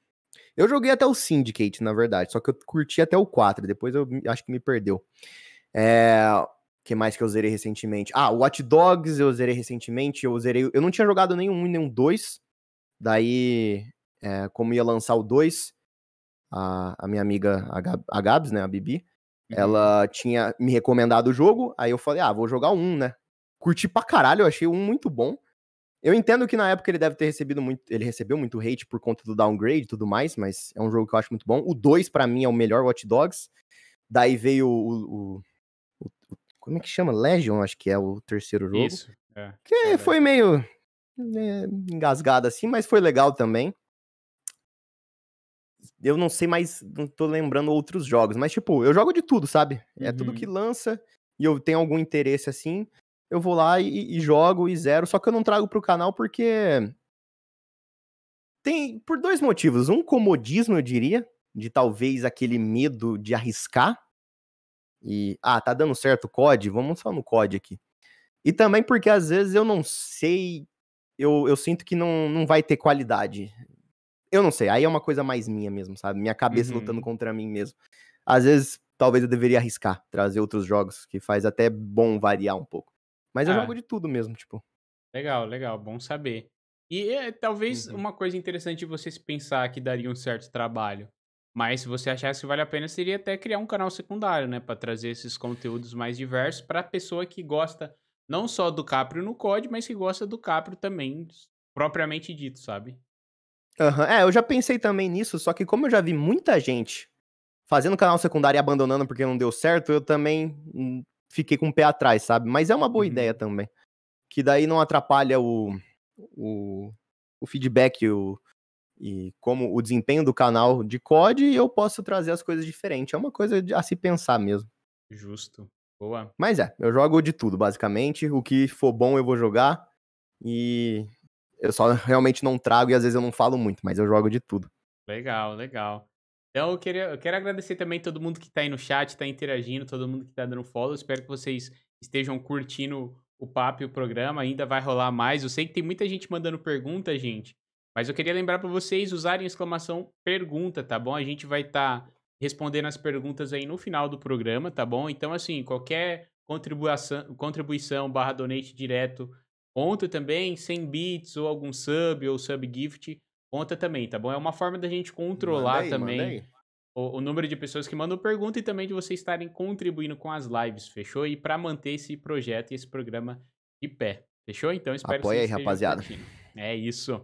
eu joguei até o Syndicate, na verdade, só que eu curti até o 4, depois eu acho que me perdeu. É, que mais que eu zerei recentemente? Ah, Watch Dogs eu zerei recentemente, eu zerei, eu não tinha jogado nenhum e nenhum 2. Daí, é, como ia lançar o 2, a, a minha amiga a, Gab, a Gabs, né, a Bibi, uhum. ela tinha me recomendado o jogo, aí eu falei: "Ah, vou jogar um, né?" Curti pra caralho, eu achei um muito bom. Eu entendo que na época ele deve ter recebido muito, ele recebeu muito hate por conta do downgrade e tudo mais, mas é um jogo que eu acho muito bom. O 2 para mim é o melhor Watch Dogs. Daí veio o, o, o, o, como é que chama? Legion, acho que é o terceiro jogo. Isso. É, que é foi meio né, engasgado assim, mas foi legal também. Eu não sei mais, não tô lembrando outros jogos, mas tipo, eu jogo de tudo, sabe? É uhum. tudo que lança e eu tenho algum interesse assim eu vou lá e, e jogo e zero. Só que eu não trago pro canal porque. Tem por dois motivos. Um comodismo, eu diria, de talvez aquele medo de arriscar. E, ah, tá dando certo o COD? Vamos só no COD aqui. E também porque às vezes eu não sei, eu, eu sinto que não, não vai ter qualidade. Eu não sei, aí é uma coisa mais minha mesmo, sabe? Minha cabeça uhum. lutando contra mim mesmo. Às vezes, talvez eu deveria arriscar, trazer outros jogos, que faz até bom variar um pouco. Mas eu ah. jogo de tudo mesmo, tipo. Legal, legal, bom saber. E é, talvez uhum. uma coisa interessante de você se pensar que daria um certo trabalho. Mas se você achasse que vale a pena, seria até criar um canal secundário, né? para trazer esses conteúdos mais diversos para a pessoa que gosta não só do Caprio no COD, mas que gosta do Caprio também, propriamente dito, sabe? Uhum. É, eu já pensei também nisso, só que como eu já vi muita gente fazendo canal secundário e abandonando porque não deu certo, eu também hum, fiquei com o pé atrás, sabe? Mas é uma boa uhum. ideia também. Que daí não atrapalha o, o, o feedback o, e como o desempenho do canal de COD e eu posso trazer as coisas diferentes. É uma coisa a se pensar mesmo. Justo. Boa. Mas é, eu jogo de tudo, basicamente. O que for bom eu vou jogar. E eu só realmente não trago e às vezes eu não falo muito, mas eu jogo de tudo. Legal, legal. Então, eu, queria, eu quero agradecer também todo mundo que está aí no chat, está interagindo, todo mundo que está dando follow. Espero que vocês estejam curtindo o papo e o programa. Ainda vai rolar mais. Eu sei que tem muita gente mandando pergunta, gente. Mas eu queria lembrar para vocês usarem exclamação pergunta, tá bom? A gente vai estar tá respondendo as perguntas aí no final do programa, tá bom? Então, assim, qualquer contribuição, contribuição barra donate direto ponto também, 100 bits ou algum sub ou sub gift Conta também, tá bom? É uma forma da gente controlar aí, também o, o, número de pessoas que mandam pergunta e também de vocês estarem contribuindo com as lives, fechou? E para manter esse projeto e esse programa de pé, fechou? Então espero Apoia que vocês aí, rapaziada. É isso.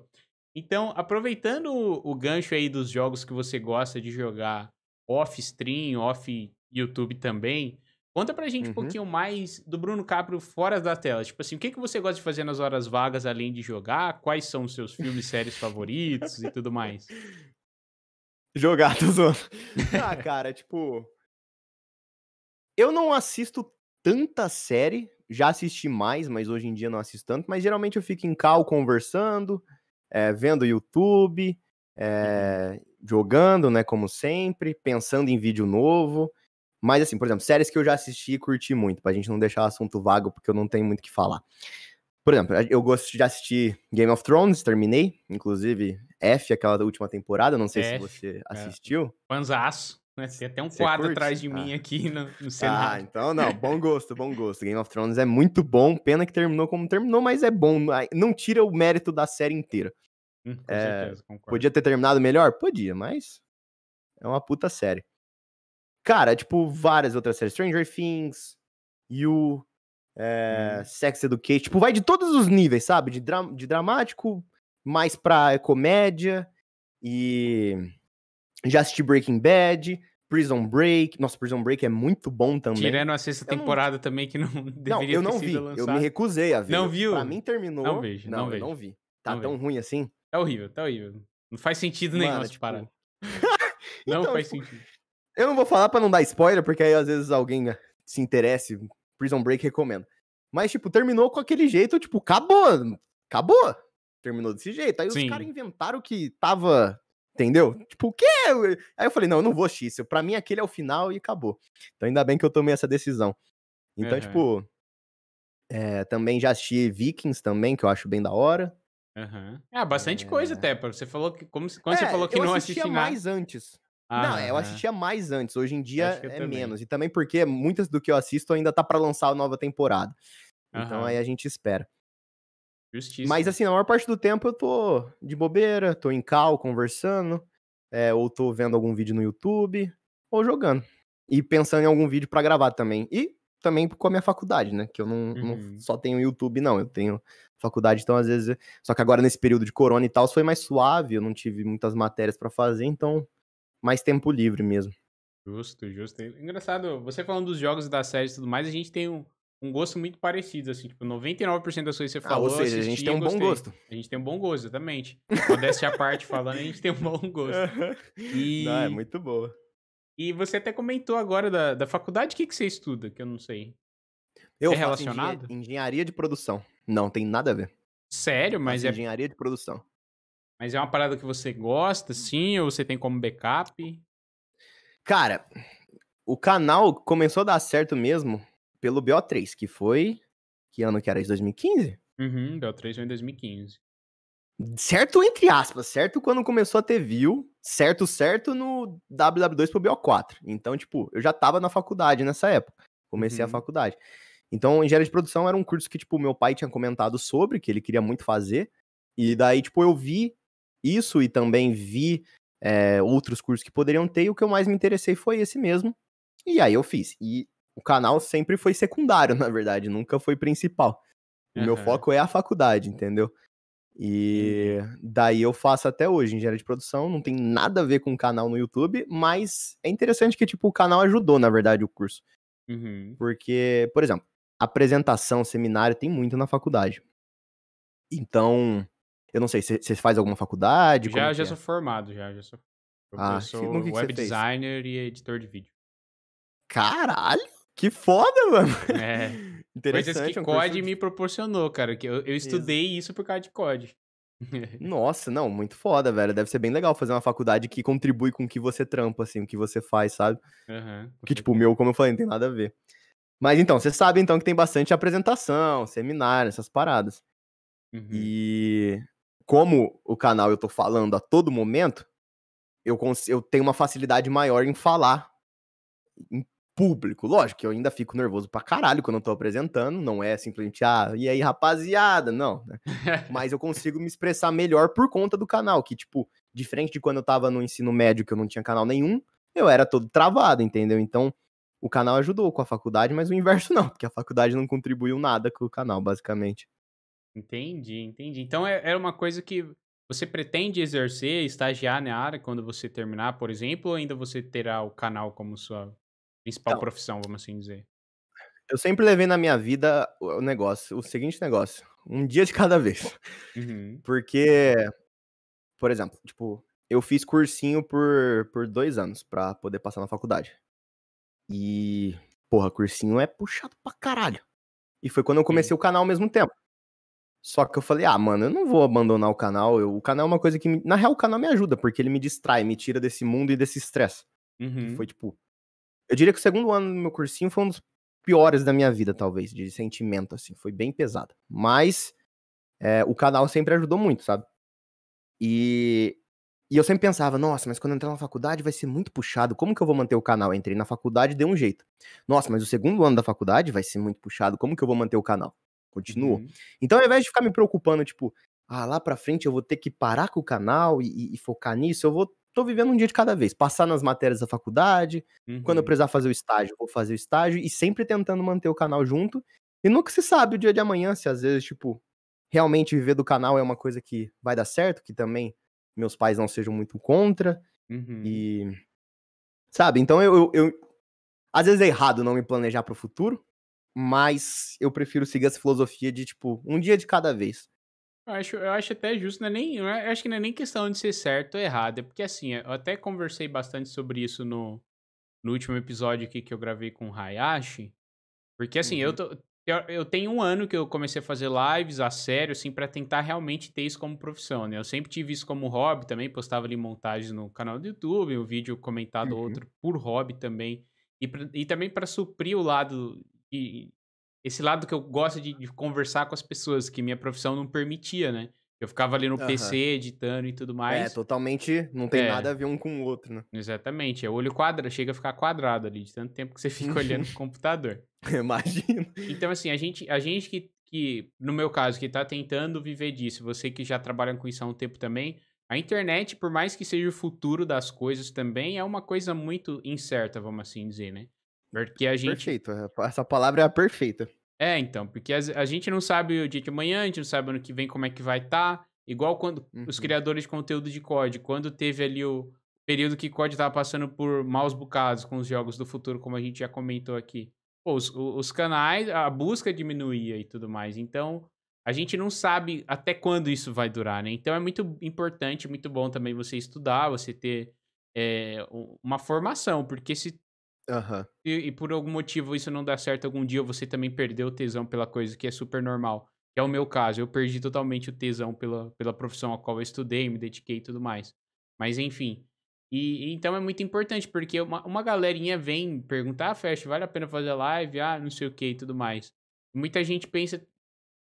Então, aproveitando o, o gancho aí dos jogos que você gosta de jogar off-stream, off-YouTube também, Conta pra gente uhum. um pouquinho mais do Bruno Caprio fora da tela. Tipo assim, o que, que você gosta de fazer nas horas vagas além de jogar? Quais são os seus filmes, séries favoritos e tudo mais? Jogar, tô Ah, cara, tipo. Eu não assisto tanta série. Já assisti mais, mas hoje em dia não assisto tanto. Mas geralmente eu fico em cal conversando, é, vendo YouTube, é, jogando, né, como sempre, pensando em vídeo novo. Mas, assim, por exemplo, séries que eu já assisti e curti muito, pra gente não deixar o assunto vago, porque eu não tenho muito o que falar. Por exemplo, eu gosto de assistir Game of Thrones, terminei, inclusive F, aquela da última temporada, não sei F, se você é. assistiu. É. Né? Tem até um Você quadro curte? atrás de ah. mim aqui no, no ah, cenário. Ah, então não, bom gosto, bom gosto. Game of Thrones é muito bom, pena que terminou como terminou, mas é bom. Não tira o mérito da série inteira. Hum, com é, certeza, concordo. Podia ter terminado melhor? Podia, mas é uma puta série. Cara, tipo, várias outras séries. Stranger Things, You, é, hum. Sex Education. Tipo, vai de todos os níveis, sabe? De, dra de dramático, mais pra eh, comédia. E já assisti Breaking Bad, Prison Break. Nossa, Prison Break é muito bom também. Tirando a sexta eu temporada não... também, que não deveria não, eu não vi. Lançado. Eu me recusei a ver. Não viu? Pra mim terminou. Não vejo, não, não vejo. não vi. Tá não tão vejo. ruim assim? Tá horrível, tá horrível. Não faz sentido Mano, nenhum tipo... essa parada. não então, faz tipo... sentido. Eu não vou falar para não dar spoiler, porque aí às vezes alguém né, se interesse, Prison Break recomendo. Mas, tipo, terminou com aquele jeito, tipo, acabou, acabou. Terminou desse jeito. Aí Sim. os caras inventaram que tava Entendeu? Tipo, o quê? Aí eu falei, não, eu não vou assistir isso. Pra mim, aquele é o final e acabou. Então, ainda bem que eu tomei essa decisão. Então, uhum. tipo, é, também já assisti Vikings também, que eu acho bem da hora. Uhum. Ah, bastante é... coisa até. Você falou que, como, quando é, você falou que não assistia, assistia mais antes. Ah, não, eu é. assistia mais antes, hoje em dia é também. menos. E também porque muitas do que eu assisto ainda tá para lançar a nova temporada. Então Aham. Então aí a gente espera. Justiça. Mas assim, a maior parte do tempo eu tô de bobeira, tô em cal, conversando, é, ou tô vendo algum vídeo no YouTube, ou jogando. E pensando em algum vídeo para gravar também. E também com a minha faculdade, né? Que eu não, uhum. não, só tenho YouTube, não. Eu tenho faculdade, então às vezes. Só que agora nesse período de corona e tal, foi mais suave, eu não tive muitas matérias para fazer, então mais tempo livre mesmo. Justo, justo. Engraçado, você falando dos jogos e das séries e tudo mais, a gente tem um, um gosto muito parecido, assim, tipo, 99% das coisas que você falou. Ah, ou seja, assisti, a gente tem um bom gosto. A gente tem um bom gosto, exatamente. Modéstia à parte falando, a gente tem um bom gosto. E... Não, é muito boa. E você até comentou agora da, da faculdade, o que, que você estuda, que eu não sei. Eu é relacionado? Engenharia, de produção. Não, tem nada a ver. Sério, mas é. Engenharia de produção. Mas é uma parada que você gosta, sim, ou você tem como backup? Cara, o canal começou a dar certo mesmo pelo BO3, que foi. Que ano que era De 2015? Uhum, BO3 foi em 2015. Certo, entre aspas, certo quando começou a ter view, certo, certo no WW2 pro BO4. Então, tipo, eu já tava na faculdade nessa época. Comecei uhum. a faculdade. Então, engenharia de produção era um curso que, tipo, meu pai tinha comentado sobre, que ele queria muito fazer. E daí, tipo, eu vi isso e também vi é, outros cursos que poderiam ter, e o que eu mais me interessei foi esse mesmo. E aí eu fiz. E o canal sempre foi secundário, na verdade, nunca foi principal. O uhum. meu foco é a faculdade, entendeu? E daí eu faço até hoje, engenharia de produção, não tem nada a ver com o canal no YouTube, mas é interessante que, tipo, o canal ajudou, na verdade, o curso. Uhum. Porque, por exemplo, apresentação, seminário, tem muito na faculdade. Então, eu não sei, você faz alguma faculdade? Já, já é? sou formado, já, já sou. Eu ah, sou que, que web designer fez? e editor de vídeo. Caralho! Que foda, mano! É. Interessante. Coisas que é um COD de... me proporcionou, cara. Que eu, eu estudei isso. isso por causa de COD. Nossa, não, muito foda, velho. Deve ser bem legal fazer uma faculdade que contribui com o que você trampa, assim, o que você faz, sabe? Uhum, que, tipo, o meu, como eu falei, não tem nada a ver. Mas então, você sabe então que tem bastante apresentação, seminário, essas paradas. Uhum. E como o canal eu tô falando a todo momento, eu, eu tenho uma facilidade maior em falar em público. Lógico que eu ainda fico nervoso pra caralho quando eu tô apresentando, não é simplesmente, ah, e aí, rapaziada, não. Né? Mas eu consigo me expressar melhor por conta do canal, que, tipo, diferente de quando eu tava no ensino médio, que eu não tinha canal nenhum, eu era todo travado, entendeu? Então, o canal ajudou com a faculdade, mas o inverso não, porque a faculdade não contribuiu nada com o canal, basicamente. Entendi, entendi. Então é, era uma coisa que você pretende exercer, estagiar na área quando você terminar, por exemplo, ou ainda você terá o canal como sua principal então profissão, vamos assim dizer? Eu sempre levei na minha vida o negócio, o seguinte negócio, um dia de cada vez. Uhum. Porque, por exemplo, tipo, eu fiz cursinho por, por dois anos para poder passar na faculdade. E, porra, cursinho é puxado pra caralho. E foi quando eu comecei o canal ao mesmo tempo. Só que eu falei, ah, mano, eu não vou abandonar o canal. Eu, o canal é uma coisa que. Me, na real, o canal me ajuda, porque ele me distrai, me tira desse mundo e desse estresse. Uhum. Foi tipo. Eu diria que o segundo ano do meu cursinho foi um dos piores da minha vida, talvez, de sentimento, assim. Foi bem pesado. Mas é, o canal sempre ajudou muito, sabe? E, e eu sempre pensava, nossa, mas quando eu entrar na faculdade vai ser muito puxado. Como que eu vou manter o canal? Eu entrei na faculdade deu um jeito. Nossa, mas o segundo ano da faculdade vai ser muito puxado. Como que eu vou manter o canal? Continuo. Uhum. Então, ao invés de ficar me preocupando, tipo, ah, lá pra frente eu vou ter que parar com o canal e, e focar nisso, eu vou. tô vivendo um dia de cada vez. Passar nas matérias da faculdade, uhum. quando eu uhum. precisar fazer o estágio, vou fazer o estágio, e sempre tentando manter o canal junto. E nunca se sabe o dia de amanhã, se às vezes, tipo, realmente viver do canal é uma coisa que vai dar certo, que também meus pais não sejam muito contra. Uhum. E. Sabe, então eu, eu, eu, Às vezes é errado não me planejar pro futuro, mas eu prefiro seguir essa filosofia de, tipo, um dia de cada vez. Eu acho, eu acho até justo, não é nem, é, eu acho que não é nem questão de ser certo ou errado, é porque assim, eu até conversei bastante sobre isso no, no último episódio aqui que eu gravei com o Hayashi, porque assim, uhum. eu, tô, eu, eu tenho um ano que eu comecei a fazer lives a sério, assim, para tentar realmente ter isso como profissão, né? Eu sempre tive isso como hobby também, postava ali montagens no canal do YouTube, um vídeo comentado uhum. outro por hobby também, e, pra, e também para suprir o lado de esse lado que eu gosto de, de, conversar com as pessoas, que minha profissão não permitia, né? Eu ficava ali no uhum. PC editando e tudo é, mais. É, totalmente não tem é. nada a ver um com o outro, né? Exatamente. É olho quadrado, chega a ficar quadrado ali, de tanto tempo que você fica olhando pro computador. Imagino. Então, assim, a gente, a gente que, que, no meu caso, que tá tentando viver disso, você que já trabalha com isso há um tempo também, a internet, por mais que seja o futuro das coisas também, é uma coisa muito incerta, vamos assim dizer, né? Porque a gente. Perfeito, é, essa palavra é a perfeita. É, então, porque a, gente não sabe o dia de amanhã, a gente não sabe ano que vem como é que vai estar. Tá. Igual quando uhum. os criadores de conteúdo de COD, quando teve ali o período que COD estava passando por maus bocados com os jogos do futuro, como a gente já comentou aqui. Pô, os, os canais, a busca diminuía e tudo mais. Então, a gente não sabe até quando isso vai durar, né? Então é muito importante, muito bom também você estudar, você ter é, uma formação, porque se Uhum. E, e, por algum motivo isso não dá certo algum dia, você também perdeu o tesão pela coisa, que é super normal. Que é o meu caso, eu perdi totalmente o tesão pela, pela profissão a qual eu estudei, me dediquei e tudo mais. Mas enfim. E, então é muito importante, porque uma, uma galerinha vem perguntar, ah, Fecha, vale a pena fazer live? Ah, não sei o que e tudo mais. Muita gente pensa,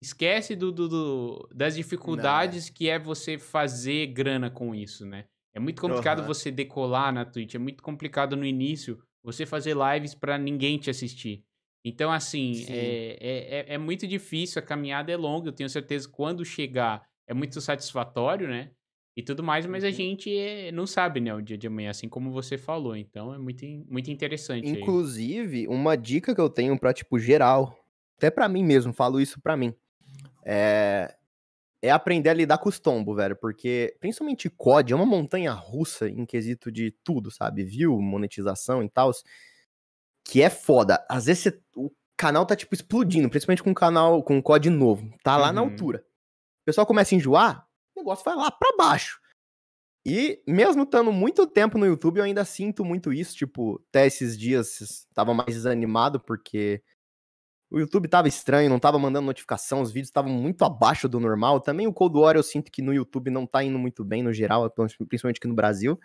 esquece do, do, do das dificuldades não. que é você fazer grana com isso, né? É muito complicado uhum. você decolar na Twitch, é muito complicado no início você fazer lives para ninguém te assistir. Então, assim, é, é, é, é, muito difícil, a caminhada é longa, eu tenho certeza que quando chegar é muito satisfatório, né? E tudo mais, mas uhum. a gente é, não sabe, né, o dia de amanhã, assim como você falou. Então, é muito, muito interessante. Inclusive, aí. uma dica que eu tenho pra, tipo, geral, até para mim mesmo, falo isso para mim. É, é aprender a lidar com os tombos, velho, porque principalmente COD é uma montanha russa em quesito de tudo, sabe? Viu, monetização e tal, que é foda. Às vezes o canal tá tipo explodindo, principalmente com o canal com o COD novo, tá lá uhum. na altura. O pessoal começa a enjoar, o negócio vai lá para baixo. E mesmo estando muito tempo no YouTube, eu ainda sinto muito isso, tipo, até esses dias estava mais desanimado porque o YouTube tava estranho, não tava mandando notificação, os vídeos estavam muito abaixo do normal. Também o Cold War eu sinto que no YouTube não tá indo muito bem no geral, principalmente aqui no Brasil.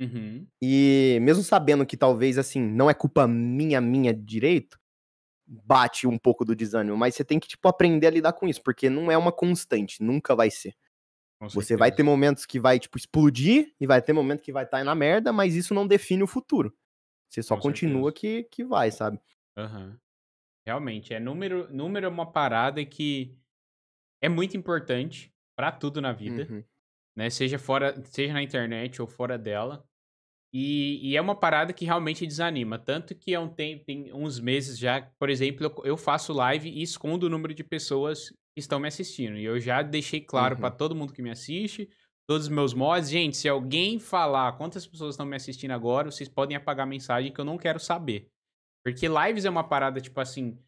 Uhum. E mesmo sabendo que talvez, assim, não é culpa minha, minha direito, bate um pouco do desânimo, mas você tem que, tipo, aprender a lidar com isso, porque não é uma constante, nunca vai ser. Você vai ter momentos que vai, tipo, explodir e vai ter momentos que vai estar tá na merda, mas isso não define o futuro. Você só com continua que, que vai, sabe? Uhum. Realmente, é número, número é uma parada que é muito importante para tudo na vida, uhum. né? Seja fora, seja na internet ou fora dela. E, e, é uma parada que realmente desanima. Tanto que há é um tempo, tem uns meses já, por exemplo, eu, eu, faço live e escondo o número de pessoas que estão me assistindo. E eu já deixei claro uhum. para todo mundo que me assiste, todos os meus mods, gente, se alguém falar quantas pessoas estão me assistindo agora, vocês podem apagar a mensagem que eu não quero saber. Porque lives é uma parada, tipo assim.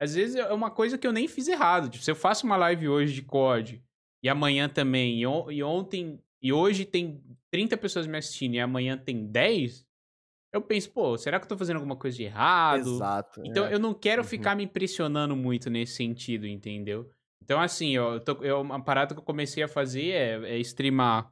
Às vezes é uma coisa que eu nem fiz errado. Tipo, se eu faço uma live hoje de COD, e amanhã também, e, on e ontem, e hoje tem 30 pessoas me assistindo, e amanhã tem 10, eu penso, pô, será que eu tô fazendo alguma coisa de errado? Exato. Então é. eu não quero uhum. ficar me impressionando muito nesse sentido, entendeu? Então, assim, eu, tô, eu, é uma parada que eu comecei a fazer é, é streamar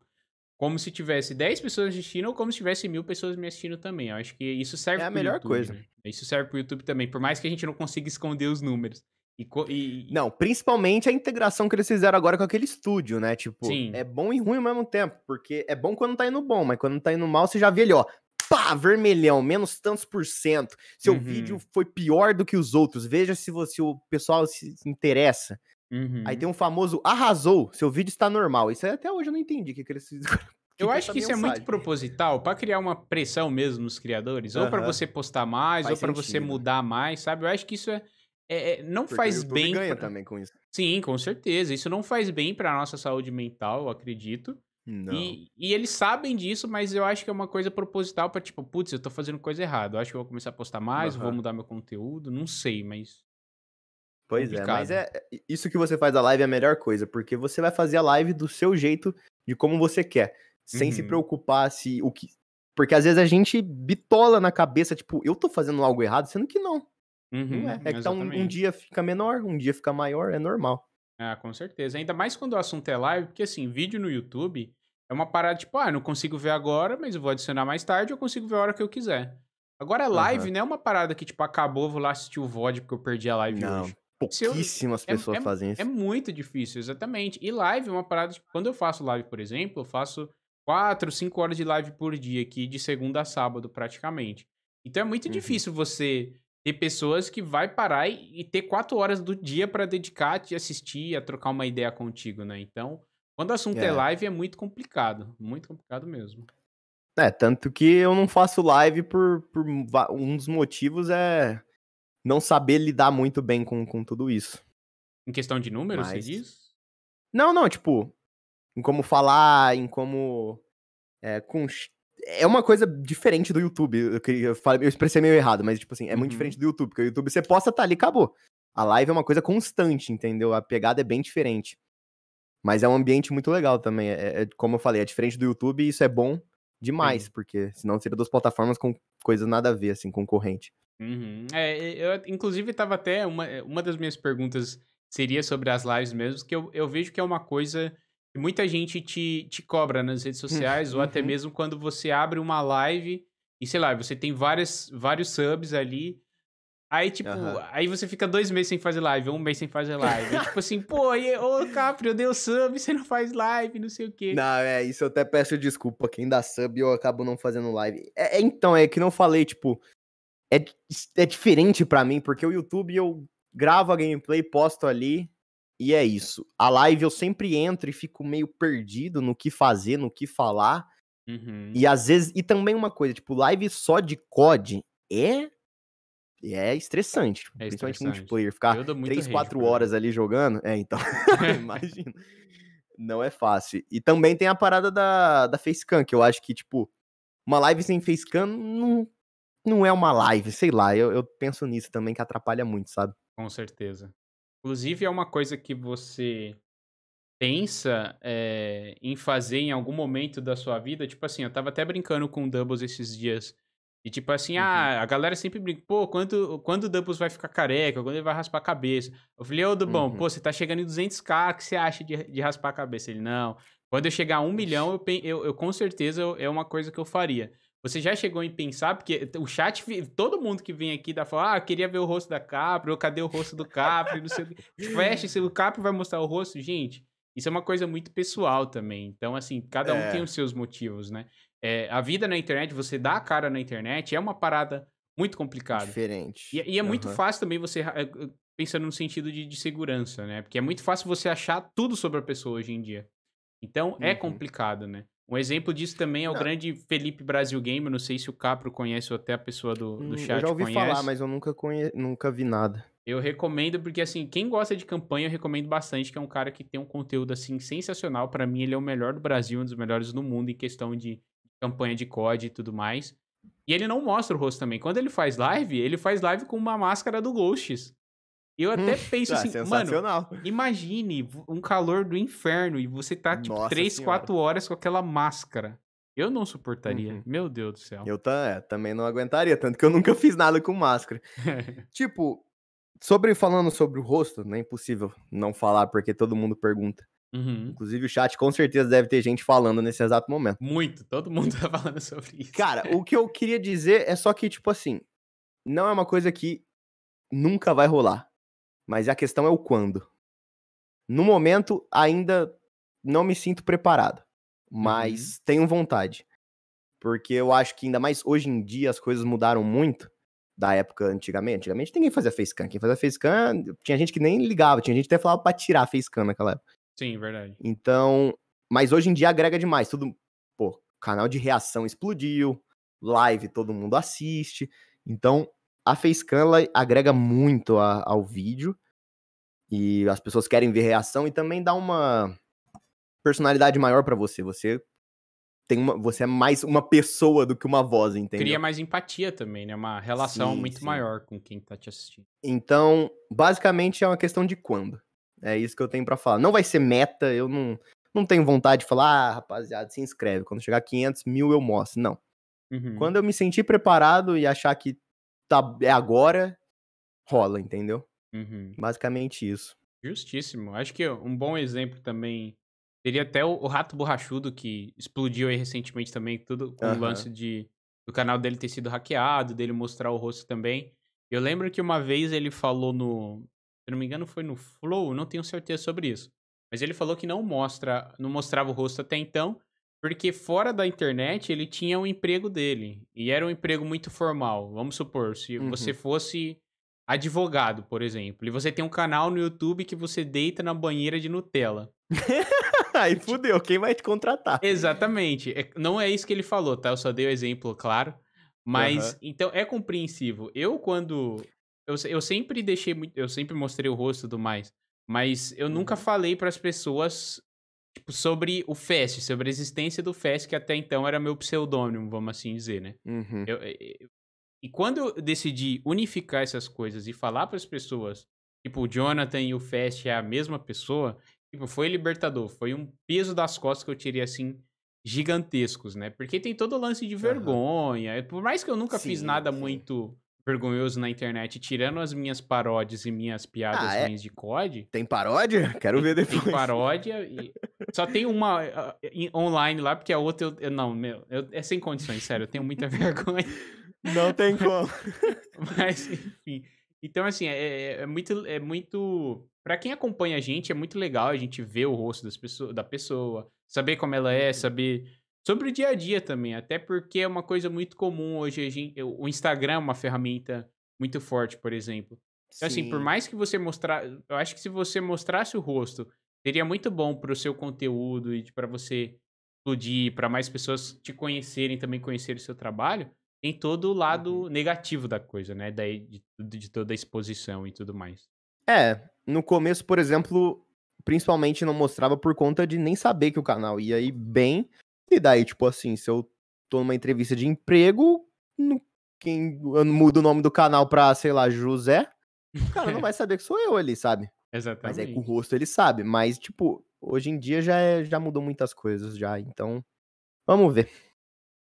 como se tivesse 10 pessoas assistindo ou como se tivesse mil pessoas me assistindo também. Eu acho que isso serve é a melhor YouTube, coisa. Né? Isso serve para o YouTube também, por mais que a gente não consiga esconder os números. E, e... Não, principalmente a integração que eles fizeram agora com aquele estúdio, né? Tipo, Sim. é bom e ruim ao mesmo tempo, porque é bom quando tá indo bom, mas quando tá indo mal, você já vê ele, ó, pá, vermelhão, menos tantos por cento. Seu uhum. vídeo foi pior do que os outros. Veja se, você, se o pessoal se interessa. Uhum. Aí tem um famoso arrasou, seu vídeo está normal. Isso até hoje eu não entendi que, que eles eu acho que isso é muito proposital para criar uma pressão mesmo nos criadores, uhum. ou para você postar mais, faz ou para você mudar mais, sabe? Eu acho que isso é, é, é não Porque faz bem. ganha pra... também com isso. Sim, com certeza. Isso não faz bem para nossa saúde mental, eu acredito. Não. E, e, eles sabem disso, mas eu acho que é uma coisa proposital para tipo, putz, eu tô fazendo coisa errada. Eu acho que eu vou começar a postar mais, uhum. vou mudar meu conteúdo, não sei, mas Pois é, complicado. é, mas é isso que você faz a live é a melhor coisa, porque você vai fazer a live do seu jeito, de como você quer, sem uhum. se preocupar se o que porque às vezes a gente bitola na cabeça, tipo, eu tô fazendo algo errado, sendo que não. Uhum, não é, é que tá um, um, dia fica menor, um dia fica maior, é normal. Ah, com certeza. Ainda mais quando o assunto é live, porque assim, vídeo no YouTube é uma parada tipo, ah, não consigo ver agora, mas eu vou adicionar mais tarde, eu consigo ver a hora que eu quiser. Agora, live uhum. não é uma parada que, tipo, acabou, vou lá assistir o VOD porque eu perdi a live não. hoje. Pouquíssimas eu, é, pessoas é, é, fazem isso. É muito difícil, exatamente. E live é uma parada. Tipo, quando eu faço live, por exemplo, eu faço quatro cinco horas de live por dia aqui, de segunda a sábado, praticamente. Então é muito uhum. difícil você ter pessoas que vai parar e, e ter quatro horas do dia para dedicar a te assistir, a trocar uma ideia contigo, né? Então, quando o assunto é. é live, é muito complicado. Muito complicado mesmo. É, tanto que eu não faço live por, por um dos motivos é não saber lidar muito bem com, com tudo isso. Em questão de números, Mas... você diz? Não, não, tipo, em como falar, em como. É, com... é uma coisa diferente do YouTube. Eu, queria, eu, falei, eu expressei meio errado, mas, tipo assim, é uhum. muito diferente do YouTube, porque o YouTube você posta, tá ali, acabou. A live é uma coisa constante, entendeu? A pegada é bem diferente. Mas é um ambiente muito legal também. É, é como eu falei, é diferente do YouTube e isso é bom demais, uhum. porque senão seria duas plataformas com coisas nada a ver, assim, concorrente. Uhum. É, eu, inclusive, estava até. Uma, é, uma das minhas perguntas seria sobre as lives mesmo, que eu, eu vejo que é uma coisa que muita gente te, te cobra nas redes hum, sociais, uhum. ou até uhum. mesmo quando você abre uma live e, sei lá, você tem várias, vários subs ali. Aí, tipo, uhum. aí você fica dois meses sem fazer live, um mês sem fazer live. tipo assim, pô, e, ô Capri, eu dei o sub, você não faz live, não sei o quê. Não, é, isso eu até peço desculpa. Quem dá sub, eu acabo não fazendo live. É, é então, é que não falei, tipo, é, é diferente para mim, porque o YouTube eu gravo a gameplay, posto ali e é isso. A live eu sempre entro e fico meio perdido no que fazer, no que falar. Uhum. E às vezes. E também uma coisa, tipo, live só de COD é. É estressante. Tipo, é principalmente estressante. multiplayer. Ficar 3, 4 rage, horas ali jogando. É, então. Imagina. Não é fácil. E também tem a parada da, da facecam, que eu acho que, tipo, uma live sem facecam não não é uma live, sei lá, eu, eu penso nisso também que atrapalha muito, sabe? Com certeza. Inclusive, é uma coisa que você pensa é, em fazer em algum momento da sua vida. Tipo assim, eu tava até brincando com o Doubles esses dias. E tipo assim, uhum. ah, a galera sempre brinca, pô, quando, quando o Doubles vai ficar careca, quando ele vai raspar a cabeça. Eu falei, ô Dubão, uhum. pô, você tá chegando em 200k, o que você acha de, de raspar a cabeça? Ele, não. Quando eu chegar a um milhão, eu, eu, eu com certeza eu, é uma coisa que eu faria. Você já chegou em pensar, porque o chat, todo mundo que vem aqui dá fala, ah, queria ver o rosto da Capri, ou cadê o rosto do Capri, não sei o que. Fecha, se o Capri vai mostrar o rosto, gente, isso é uma coisa muito pessoal também. Então, assim, cada um é. tem os seus motivos, né? É, a vida na internet, você dá a cara na internet, é uma parada muito complicada. Diferente. E, é, e é uhum. muito fácil também você, eh, eh, pensando no sentido de, de segurança, né? Porque é muito fácil você achar tudo sobre a pessoa hoje em dia. Então, é uhum. é complicado, né? Um exemplo disso também é o não. Tá. grande Felipe Brasil Game. Não sei se o Capro conhece ou até a pessoa do, do hum, chat conhece Eu já ouvi conhece. falar, mas eu nunca, conhe... nunca vi nada. Eu recomendo, porque assim, quem gosta de campanha, eu recomendo bastante, que é um cara que tem um conteúdo assim sensacional. Para mim, ele é o melhor do Brasil, um dos melhores do mundo em questão de campanha de COD e tudo mais. E ele não mostra o rosto também. Quando ele faz live, ele faz live com uma máscara do Ghosts. Eu até hum. penso ah, assim, mano, imagine um calor do inferno e você tá, tipo, Nossa 3, senhora. 4 horas com aquela máscara. Eu não suportaria. Uhum. Meu Deus do céu. Eu é, também não aguentaria, tanto que eu nunca fiz nada com máscara. tipo, sobre falando sobre o rosto, não é impossível não falar, porque todo mundo pergunta. Uhum. Inclusive, o chat com certeza deve ter gente falando nesse exato momento. Muito, todo mundo tá falando sobre isso. Cara, o que eu queria dizer é só que, tipo assim, não é uma coisa que nunca vai rolar. Mas a questão é o quando. No momento, ainda não me sinto preparado, mas uhum. tenho vontade. Porque eu acho que ainda mais hoje em dia as coisas mudaram muito da época antigamente. Antigamente ninguém fazia facecam. Quem fazia facecam, tinha gente que nem ligava, tinha gente que até falava pra tirar facecam naquela época. Sim, verdade. Então, mas hoje em dia agrega demais. Tudo, pô, canal de reação explodiu, live todo mundo assiste. Então, a facecam ela agrega muito a, ao vídeo e as pessoas querem ver reação e também dá uma personalidade maior para você. Você tem uma, você é mais uma pessoa do que uma voz, entendeu? Cria mais empatia também, né? Uma relação sim, muito sim. maior com quem tá te assistindo. Então, basicamente é uma questão de quando. É isso que eu tenho para falar. Não vai ser meta, eu não não tenho vontade de falar, ah, rapaziada, se inscreve. Quando chegar a 500 mil eu mostro. Não. Uhum. Quando eu me sentir preparado e achar que tá, é agora, rola, entendeu? Uhum. Basicamente isso. Justíssimo. Acho que um bom exemplo também seria até o, o Rato Borrachudo, que explodiu aí recentemente também, tudo com uhum. o lance de, do canal dele ter sido hackeado, dele mostrar o rosto também. Eu lembro que uma vez ele falou no. Se não me engano, foi no Flow, não tenho certeza sobre isso. Mas ele falou que não mostra, não mostrava o rosto até então, porque fora da internet ele tinha um emprego dele. E era um emprego muito formal. Vamos supor, se uhum. você fosse advogado, por exemplo, e você tem um canal no YouTube que você deita na banheira de Nutella. Aí fudeu, quem vai te contratar? Exatamente. É, não é isso que ele falou, tá? Eu só dei o exemplo, claro. Mas, uhum. então, é compreensível. Eu, quando. Eu, eu sempre deixei muito. Eu sempre mostrei o rosto e tudo mais. Mas eu uhum. nunca falei para as pessoas tipo, sobre o Fest, sobre a existência do Fest, que até então era meu pseudônimo, vamos assim dizer, né? Uhum. eu, e quando eu decidi unificar essas coisas e falar para as pessoas, tipo, o Jonathan e o Fast é a mesma pessoa, tipo, foi libertador, foi um peso das costas que eu tirei assim gigantescos, né? Porque tem todo o lance de vergonha. Uhum. Por mais que eu nunca sim, fiz nada sim. muito vergonhoso na internet, tirando as minhas paródias e minhas piadas ah, é? ruins é? de COD. Tem paródia? Quero ver depois. Tem paródia. e... Só tem uma uh, online lá, porque a outra eu. Não, meu, eu... é sem condições, sério. Eu tenho muita vergonha. Não tem como. Mas, enfim. Então, assim, é, é, é muito. É muito... para quem acompanha a gente, é muito legal a gente ver o rosto das pessoa, da pessoa, saber como ela é, uhum. saber sobre o dia a dia também, até porque é uma coisa muito comum hoje. A gente, o Instagram é uma ferramenta muito forte, por exemplo. Então, assim, por mais que você mostrar, eu acho que se você mostrasse o rosto, seria muito bom para o seu conteúdo e para você explodir, para mais pessoas te conhecerem, também conhecerem o seu trabalho tem todo o lado uhum. negativo da coisa, né? Daí de, de toda a exposição e tudo mais. É, no começo, por exemplo, principalmente não mostrava por conta de nem saber que o canal ia ir bem. E daí, tipo assim, se eu tô numa entrevista de emprego, quem eu mudo o nome do canal pra, sei lá, José, o cara não vai saber que sou eu ali, sabe? É Exatamente. Mas aí com o rosto ele sabe. Mas, tipo, hoje em dia já, é, já mudou muitas coisas já, então. Vamos ver.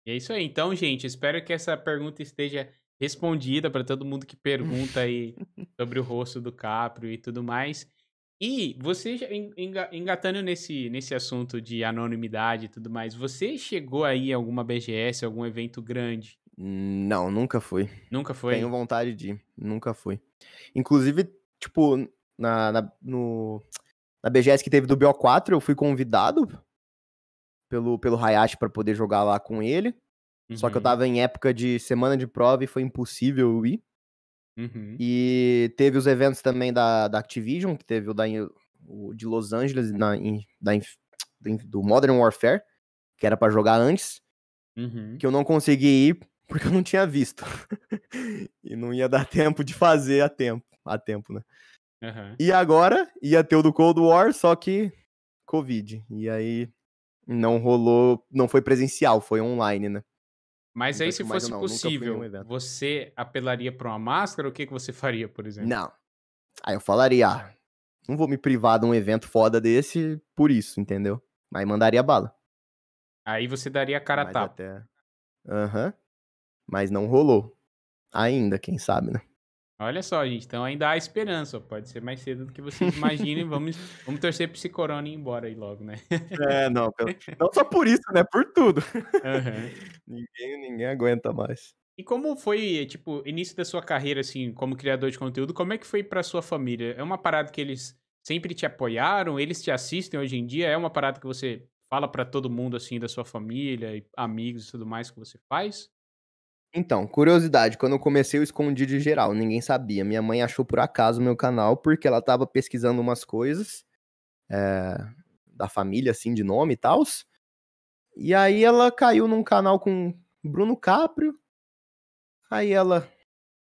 É isso aí. Então, gente, espero que essa pergunta esteja respondida para todo mundo que pergunta aí sobre o rosto do Caprio e tudo mais. E você, engatando nesse, nesse assunto de anonimidade e tudo mais, você chegou aí a alguma BGS, algum evento grande? Não, nunca fui. Nunca foi? Tenho vontade de ir, nunca fui. Inclusive, tipo, na, na, no, na BGS que teve do BO4, eu fui convidado pelo, pelo Hayashi para poder jogar lá com ele. Uhum. Só que eu uhum. tava em época de semana de prova e foi impossível ir. Uhum. E teve os eventos também da, da Activision, que teve o, da, o de Los Angeles, na, in, da, in, do Modern Warfare, que era para jogar antes, uhum. que eu não consegui ir porque eu não tinha visto. e não ia dar tempo de fazer a tempo, a tempo, né? Uhum. E agora ia ter o do Cold War, só que Covid. E aí não rolou, não foi presencial, foi online, né? Mas não aí, se fosse não, possível, você apelaria para uma máscara? O que, que você faria, por exemplo? Não. Aí eu falaria, ah, não vou me privar de um evento foda desse por isso, entendeu? Aí mandaria bala. Aí você daria a cara a tapa. Aham. Até... Uhum. Mas não rolou. Ainda, quem sabe, né? Olha só, gente. Então ainda há esperança. Pode ser mais cedo do que vocês imaginem. vamos, vamos torcer para esse corona ir embora aí logo, né? É, não. Não só por isso, né? Por tudo. Uhum. ninguém, ninguém aguenta mais. E como foi, tipo, início da sua carreira, assim, como criador de conteúdo? Como é que foi para sua família? É uma parada que eles sempre te apoiaram? Eles te assistem hoje em dia? É uma parada que você fala para todo mundo, assim, da sua família, amigos e tudo mais que você faz? Então, curiosidade, quando eu comecei eu escondi de geral, ninguém sabia. Minha mãe achou por acaso meu canal porque ela tava pesquisando umas coisas é, da família, assim, de nome e tal. E aí ela caiu num canal com Bruno Caprio. Aí ela,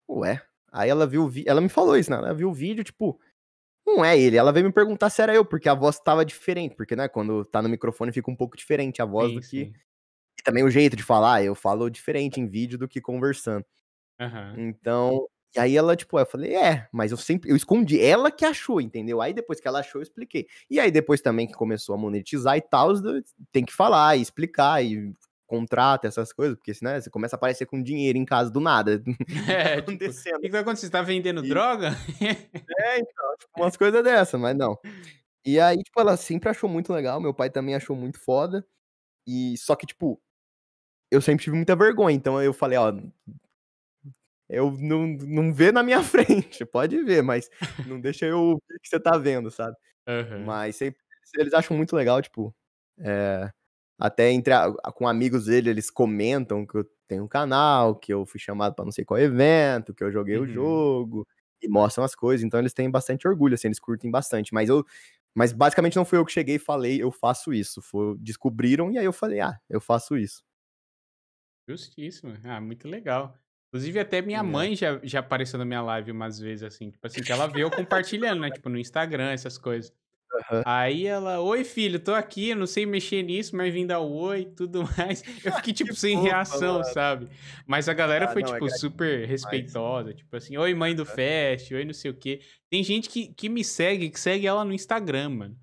ué. Aí ela viu, ela me falou isso, né? Ela viu o vídeo, tipo, não é ele. Ela veio me perguntar se era eu, porque a voz tava diferente, porque, né, quando tá no microfone fica um pouco diferente a voz sim, do que sim também o jeito de falar, eu falo diferente em vídeo do que conversando. Uhum. Então, e aí ela, tipo, eu falei, é, mas eu sempre, eu escondi, ela que achou, entendeu? Aí depois que ela achou, eu expliquei. E aí depois também que começou a monetizar e tal, tem que falar e explicar e contrata essas coisas, porque senão né, você começa a aparecer com dinheiro em casa do nada. Tá é, tá acontecendo. o que vai acontecer? Você tá vendendo e... droga? é, então, tipo, umas coisas dessa, mas não. E aí, tipo, ela sempre achou muito legal, meu pai também achou muito foda. E só que, tipo, eu sempre tive muita vergonha, então eu falei, ó, eu não, não vê na minha frente, pode ver, mas não deixa eu ver o que você tá vendo, sabe? Uhum. Mas sempre, eles acham muito legal, tipo, é, até entre a, com amigos dele, eles comentam que eu tenho um canal, que eu fui chamado para não sei qual evento, que eu joguei uhum. o jogo, e mostram as coisas, então eles têm bastante orgulho, assim, eles curtem bastante, mas eu, mas basicamente não fui eu que cheguei e falei, eu faço isso, foi, descobriram e aí eu falei, ah, eu faço isso. Justíssimo. Ah, muito legal. Inclusive, até minha é. mãe já, já apareceu na minha live umas vezes, assim, tipo assim, que ela vê eu compartilhando, né? Tipo, no Instagram, essas coisas. Uhum. Aí ela, oi filho, tô aqui, não sei mexer nisso, mas vim dar oi e tudo mais. Eu fiquei, tipo, sem reação, mano. sabe? Mas a galera ah, foi, não, é tipo, é super respeitosa, tipo assim, oi mãe do uhum. Fest, oi não sei o quê. Tem gente que, que me segue, que segue ela no Instagram, mano.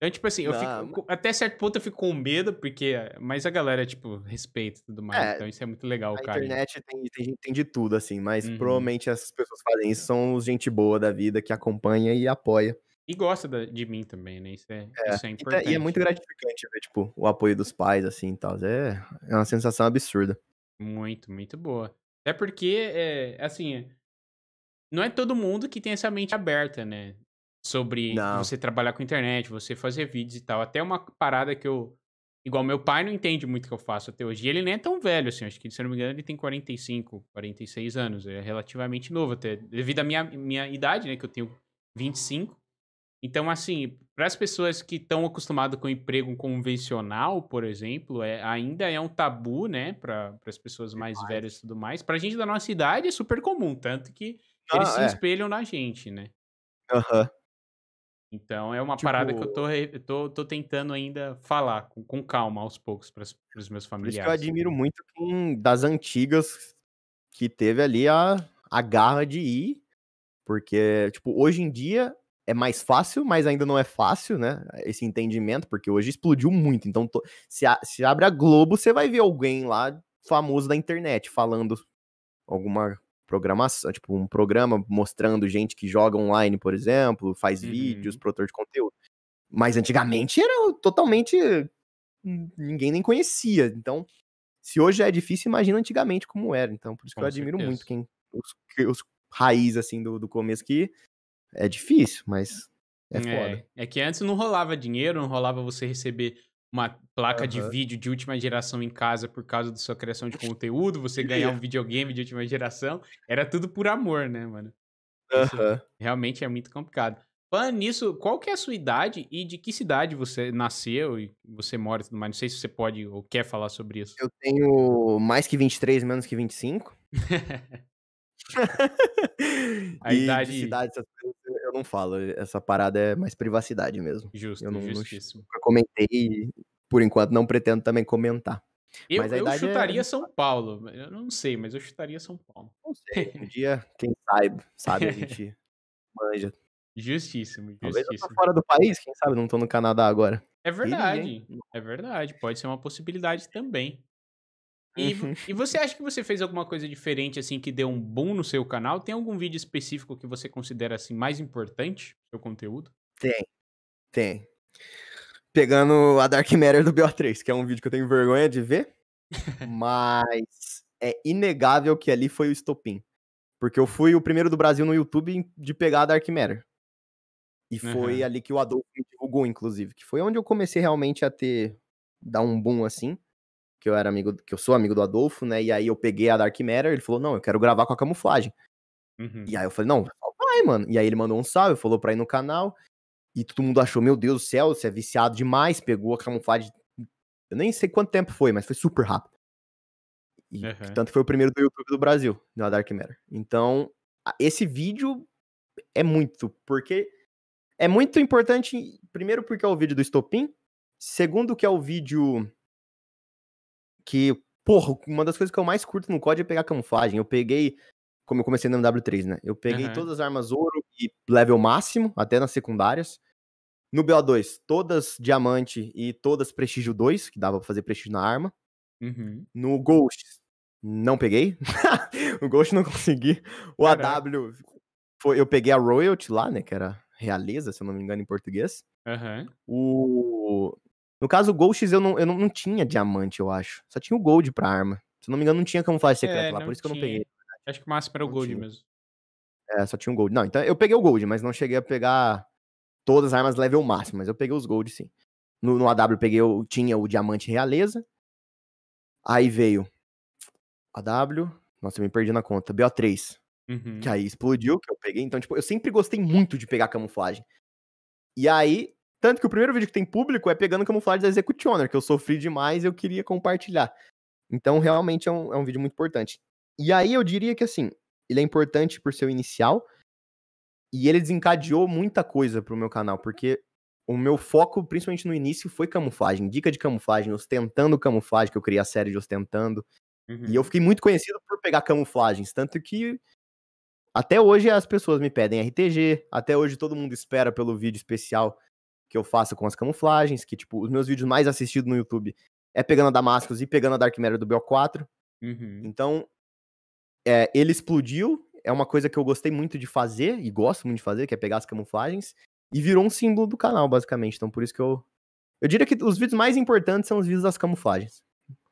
Então, tipo assim, eu não, fico, mas... até certo ponto eu fico com medo, porque. Mas a galera, tipo, respeita e tudo mais. É, então isso é muito legal, cara. Na internet então. tem, tem, tem, de tudo, assim, mas uhum. provavelmente essas pessoas fazem isso, são os gente boa da vida que acompanha e apoia. E gosta de mim também, né? Isso é, é. Isso é importante. E, tá, e, é muito gratificante ver, tipo, o apoio dos pais, assim e tal. É, é uma sensação absurda. Muito, muito boa. Até porque, é, assim, não é todo mundo que tem essa mente aberta, né? sobre não. você trabalhar com internet, você fazer vídeos e tal. Até uma parada que eu. Igual meu pai não entende muito o que eu faço até hoje. E ele nem é tão velho, assim. Acho que, se eu não me engano, ele tem 45, 46 anos. É relativamente novo até. Devido à minha, minha idade, né? Que eu tenho 25. Então, assim, para as pessoas que estão acostumadas com emprego convencional, por exemplo, é, ainda é um tabu, né? Para as pessoas mais velhas e tudo mais. Para a gente da nossa idade é super comum, tanto que ah, eles é. se espelham na gente, né? Aham. Uhum. Então é uma tipo, parada que eu tipo tô, tô, tô tentando ainda falar com, com calma aos poucos para os meus familiares. isso que eu admiro muito das antigas que teve ali a, a garra de ir, porque tipo, hoje em dia é mais fácil, mas ainda não é fácil, né? Esse entendimento, porque hoje explodiu muito. Então, tô, se, a, se abre a Globo, você vai ver alguém lá famoso da internet falando alguma programação, tipo um programa mostrando gente que joga online, por exemplo, faz uhum. vídeos, produtor de conteúdo. Mas antigamente era totalmente hum, ninguém nem conhecia. Então, se hoje é difícil, imagina antigamente como era. Então, por isso que eu admiro muito quem os, os raiz assim do, do começo que é difícil, mas é, é, é que antes não rolava dinheiro, não rolava você receber uma placa uhum. de vídeo de última geração em casa por causa da sua criação de conteúdo, você ganhar um videogame de última geração, era tudo por amor, né, mano? Uhum. Realmente é muito complicado. Falando nisso, qual que é a sua idade e de que cidade você nasceu e você mora e tudo mais? Não sei se você pode ou quer falar sobre isso. Eu tenho mais que 23, menos que 25. a e idade... de cidade, essas coisas eu não falo. Eh, essa parada é mais privacidade mesmo. Justo, eu não, justíssimo. Nunca comentei e, por enquanto, não pretendo também comentar. Eu, mas a eu idade é chutaria é... São Paulo. Eu não sei, mas eu chutaria São Paulo. Não sei. Um dia, quem sabe, sabe, a gente manja. Justíssimo, justíssimo. Talvez eu tô fora do país, quem sabe, não tô no Canadá agora. É verdade, é verdade. Pode ser uma possibilidade também. E, uhum. e você acha que você fez alguma coisa diferente, assim, que deu um boom no seu canal? Tem algum vídeo específico que você considera, assim, mais importante no seu conteúdo? Tem, tem. Pegando a Dark Matter do BO3, que é um vídeo que eu tenho vergonha de ver, mas é inegável que ali foi o estopim. Porque eu fui o primeiro do Brasil no YouTube de pegar a Dark Matter. E foi uhum. ali que o Adolfo me divulgou, inclusive, que foi onde eu comecei realmente a ter dar um boom assim que eu era amigo, que eu sou amigo do Adolfo, né? E aí eu peguei a Dark Matter, ele falou, não, eu quero gravar com a camuflagem. Uhum. E aí eu falei, não, vai, mano. E aí ele mandou um salve, falou pra ir no canal. E todo mundo achou, meu Deus do céu, você é viciado demais, pegou a camuflagem. Eu nem sei quanto tempo foi, mas foi super rápido. E, uhum. Tanto foi o primeiro do YouTube do Brasil, na Dark Matter. Então, esse vídeo é muito, porque é muito importante, primeiro porque é o vídeo do estopim, segundo que é o vídeo que, porra, uma das coisas que eu mais curto no COD é pegar camuflagem. Eu peguei, como eu comecei no MW3, né? Eu peguei uhum. todas as armas ouro e level máximo, até nas secundárias. No BO2, todas diamante e todas prestígio 2, que dava pra fazer prestígio na arma. Uhum. No Ghost, não peguei. o Ghost não consegui. O AW, foi, eu peguei a Royalty lá, né? Que era realeza, se eu não me engano, em português. Uhum. O, no caso, o Ghosts eu não, eu não, não tinha diamante, eu acho. Só tinha o Gold pra arma. Se não me engano, não tinha camuflagem é, secreta é, lá, por isso tinha. que eu não peguei. Acho que o máximo era o não Gold tinha. mesmo. É, só tinha o Gold. Não, então eu peguei o Gold, mas não cheguei a pegar todas as armas level máximo, mas eu peguei os Gold sim. No, no AW eu peguei, eu tinha o Diamante Realeza. Aí veio AW. Nossa, eu me perdi na conta. BO3. Uhum. Que aí explodiu, que eu peguei. Então, tipo, eu sempre gostei muito de pegar camuflagem. E aí, tanto que o primeiro vídeo que tem público é pegando camuflagem da Executioner, né, que eu sofri demais e eu queria compartilhar. Então, realmente é um, é um vídeo muito importante. E aí eu diria que, assim, ele é importante por seu inicial e ele desencadeou muita coisa pro meu canal, porque o meu foco, principalmente no início, foi camuflagem, dica de camuflagem, ostentando camuflagem, que eu criei a série de ostentando. Uhum. E eu fiquei muito conhecido por pegar camuflagens, tanto que até hoje as pessoas me pedem RTG, até hoje todo mundo espera pelo vídeo especial que eu faço com as camuflagens, que, tipo, os meus vídeos mais assistidos no YouTube é pegando a Damascus e pegando a Dark Matter do BO4. Uhum. Então, é, ele explodiu, é uma coisa que eu gostei muito de fazer, e gosto muito de fazer, que é pegar as camuflagens, e virou um símbolo do canal, basicamente. Então, por isso que eu. Eu diria que os vídeos mais importantes são os vídeos das camuflagens.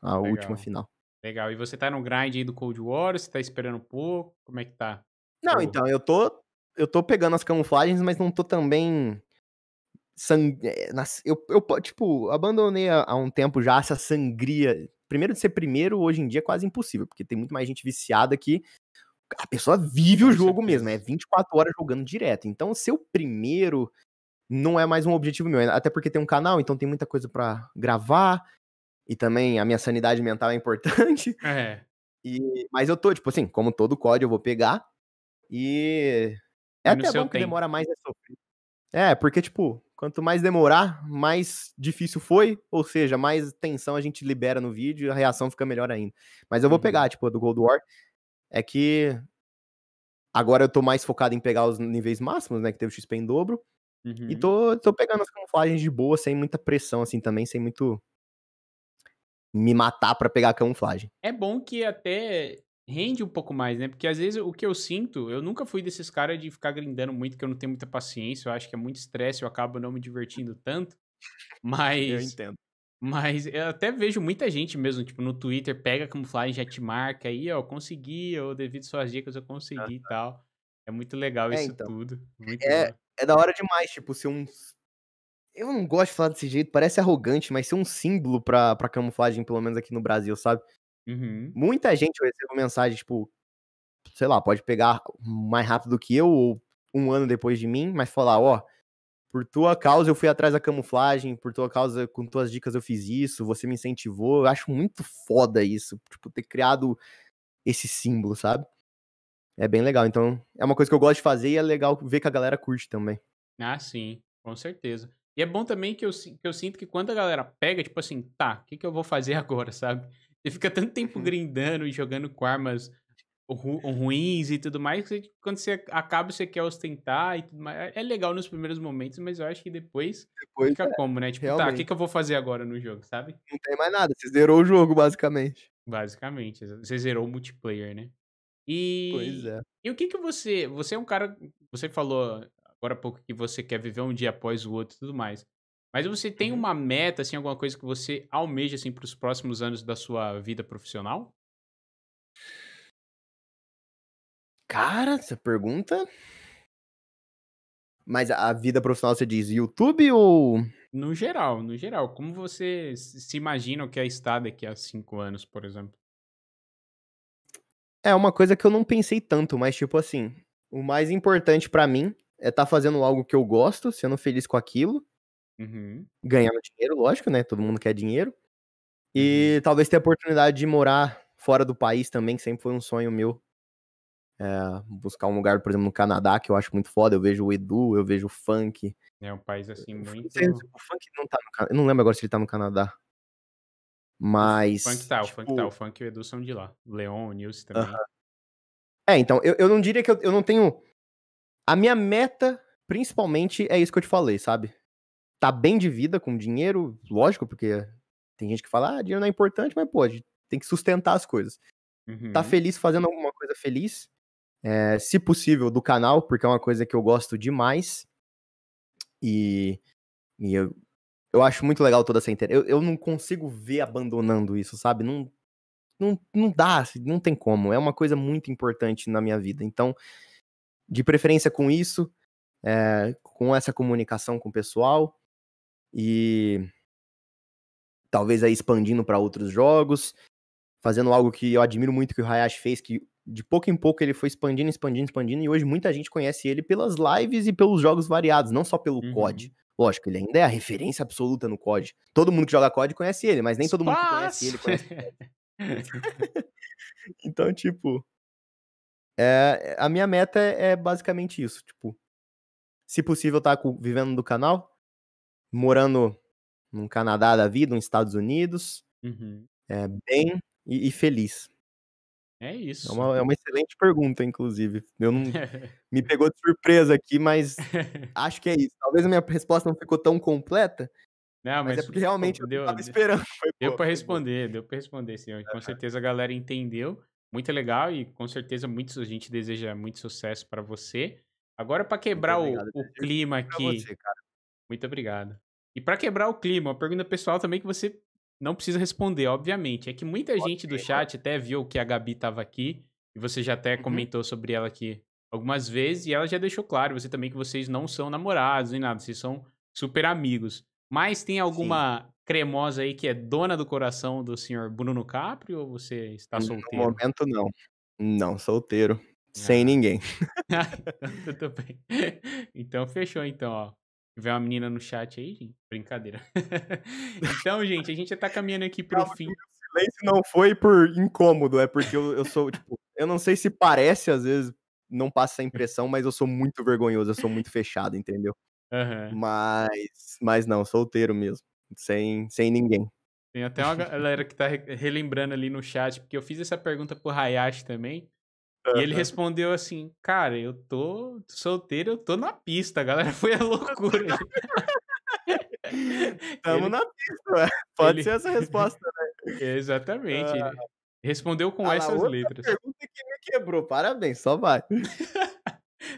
A Legal. última final. Legal. E você tá no grind aí do Cold War? Você tá esperando um pouco? Como é que tá? Não, então, eu tô. Eu tô pegando as camuflagens, mas não tô também Sang... Eh, eu, eu, tipo, abandonei há um tempo já essa sangria. Primeiro de ser primeiro, hoje em dia é quase impossível, porque tem muito mais gente viciada que a pessoa vive o jogo mesmo, é 24 horas jogando direto. Então, ser o primeiro não é mais um objetivo meu, até porque tem um canal, então tem muita coisa para gravar, e também a minha sanidade mental é importante. É. E, mas eu tô, tipo assim, como todo código, eu vou pegar, e é e até bom que tempo. demora mais a sofrer. É, porque, tipo, Quanto mais demorar, mais difícil foi, ou seja, mais tensão a gente libera no vídeo e a reação fica melhor ainda. Mas eu vou uhum. pegar, tipo, a do Gold War. É que agora eu tô mais focado em pegar os níveis máximos, né? Que teve XP em dobro. Uhum. E tô, tô pegando as camuflagens de boa, sem muita pressão, assim, também, sem muito me matar para pegar a camuflagem. É bom que até rende um pouco mais, né? Porque às vezes o que eu sinto, eu nunca fui desses caras de ficar grindando muito, que eu não tenho muita paciência, eu acho que é muito estresse, eu acabo não me divertindo tanto. Mas. Eu entendo. Mas eu até vejo muita gente mesmo, tipo, no Twitter, pega a camuflagem, já te marca aí, ó, consegui, ou devido às suas dicas eu consegui ah, tá. e tal. É muito legal é, isso então. tudo. Muito é, legal. é da hora demais, tipo, ser um. Eu não gosto de falar desse jeito, parece arrogante, mas ser um símbolo pra, pra camuflagem, pelo menos aqui no Brasil, sabe? Uhum. Muita gente recebe mensagem, tipo, sei lá, pode pegar mais rápido do que eu, ou um ano depois de mim, mas falar, ó, por tua causa eu fui atrás da camuflagem, por tua causa, com tuas dicas eu fiz isso, você me incentivou. Eu acho muito foda isso, tipo, ter criado esse símbolo, sabe? É bem legal. Então, é uma coisa que eu gosto de fazer e é legal ver que a galera curte também. Ah, sim, com certeza. E é bom também que eu, que eu sinto que quando a galera pega, tipo assim, tá, o que, que eu vou fazer agora, sabe? Você fica tanto tempo uhum. grindando e jogando com armas ru ruins e tudo mais, que quando você acaba, você quer ostentar e tudo mais. É, é legal nos primeiros momentos, mas eu acho que depois, depois fica é, como, né? Tipo, realmente. tá, o que, que eu vou fazer agora no jogo, sabe? Não tem mais nada, você zerou o jogo, basicamente. Basicamente, você zerou o multiplayer, né? E... Pois é. E o que que você... Você é um cara... Você falou agora há pouco que você quer viver um dia após o outro e tudo mais. Mas você tem uhum. uma meta, assim, alguma coisa que você almeja, assim, para os próximos anos da sua vida profissional? Cara, essa pergunta. Mas a vida profissional você diz YouTube ou. No geral, no geral. Como você se imagina o que é estar daqui a cinco anos, por exemplo? É uma coisa que eu não pensei tanto, mas tipo assim, o mais importante para mim é estar tá fazendo algo que eu gosto, sendo feliz com aquilo Uhum. Ganhando dinheiro, lógico, né? Todo mundo quer dinheiro. Uhum. E talvez ter a oportunidade de morar fora do país também, que sempre foi um sonho meu. É, buscar um lugar, por exemplo, no Canadá, que eu acho muito foda. Eu vejo o Edu, eu vejo o funk. É um país assim muito. O funk não tá no Canadá. Eu não lembro agora se ele tá no Canadá. Mas. Tá, o funk tá, tipo... o funk tá. O funk e o Edu são de lá. Leon, o Nilce também. É, então, eu, eu não diria que eu, eu não tenho. A minha meta, principalmente, é isso que eu te falei, sabe? tá bem de vida com dinheiro, lógico, porque tem gente que fala, ah, dinheiro não é importante, mas pode, tem que sustentar as coisas. Tá uhum. Tá feliz fazendo alguma coisa feliz, é, se possível, do canal, porque é uma coisa que eu gosto demais. E, e eu, eu acho muito legal toda essa inter... eu, eu não consigo ver abandonando isso, sabe? Não, não, não dá, assim, não tem como. É uma coisa muito importante na minha vida. Então, de preferência com isso, é, com essa comunicação com o pessoal e talvez aí expandindo para outros jogos, fazendo algo que eu admiro muito que o Hayashi fez, que de pouco em pouco ele foi expandindo, expandindo, expandindo, e hoje muita gente conhece ele pelas lives e pelos jogos variados, não só pelo uhum. COD. Lógico, ele ainda é a referência absoluta no COD. Todo mundo que joga COD conhece ele, mas nem Espaço. todo mundo que conhece ele conhece então, tipo, é, é, a minha meta é basicamente isso, tipo, se possível tá vivendo do canal, morando no Canadá da vida, nos Estados Unidos, uhum. é, bem e, e, feliz? É, é isso. É uma, é uma, excelente pergunta, inclusive. Eu não me pegou de surpresa aqui, mas acho que é isso. Talvez a minha resposta não ficou tão completa. Não, mas, é mas é porque realmente deu, eu estava né? esperando. Foi, deu para responder, deu para responder, senhor. Com certeza a galera entendeu. Muito legal e com certeza muitos, a gente deseja muito sucesso para você. Agora, para quebrar o, o, clima aqui, você, muito obrigado. E para quebrar o clima, uma pergunta pessoal também que você não precisa responder, obviamente. É que muita Pode gente ser, do chat né? até viu que a Gabi estava aqui e você já até uhum. comentou sobre ela aqui algumas vezes e ela já deixou claro você também que vocês não são namorados nem nada, vocês são super amigos. Mas tem alguma Sim. cremosa aí que é dona do coração do senhor Bruno Capri ou você está solteiro? No momento não. Não, solteiro. Ah. Sem ninguém. Tudo bem. Então fechou então, ó. Tiver uma menina no chat aí, gente. Brincadeira. então, gente, a gente já tá caminhando aqui pro Calma, fim. O silêncio não foi por incômodo, é porque eu, eu sou, tipo, eu não sei se parece, às vezes, não passa a impressão, mas eu sou muito vergonhoso, eu sou muito fechado, entendeu? Uhum. Mas, mas não, solteiro mesmo. Sem, sem ninguém. Tem até uma galera que tá relembrando ali no chat, porque eu fiz essa pergunta pro Hayashi também. E ele respondeu assim: Cara, eu tô solteiro, eu tô na pista, galera. Foi a loucura. Tamo ele... na pista, Pode ele... ser essa resposta, né? Exatamente. Uh... Ah. Ele respondeu com ah, essas letras. pergunta que me quebrou. Parabéns, só vai.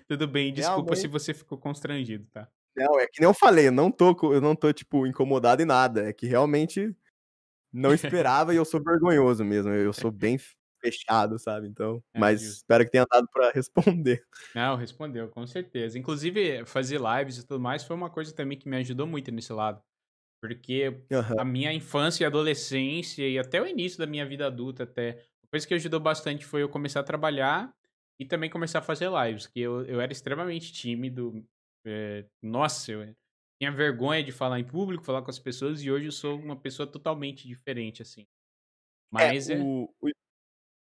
Tudo bem, desculpa Realmente... se você ficou constrangido, tá? Não, é que nem eu falei, eu não tô, eu não tô tipo incomodado em nada, é que realmente não esperava e eu sou vergonhoso mesmo. Eu sou bem fechado, sabe? Então, é, mas justo. espero que tenha dado para responder. Não, respondeu, com certeza. Inclusive, fazer lives e tudo mais foi uma coisa também que me ajudou muito nesse lado. Porque uhum. a minha infância e adolescência e até o início da minha vida adulta até, uma coisa que ajudou bastante foi eu começar a trabalhar e também começar a fazer lives, que eu, eu era extremamente tímido. É, nossa, eu tinha vergonha de falar em público, falar com as pessoas, e hoje eu sou uma pessoa totalmente diferente, assim. É, mas é, é... O, o,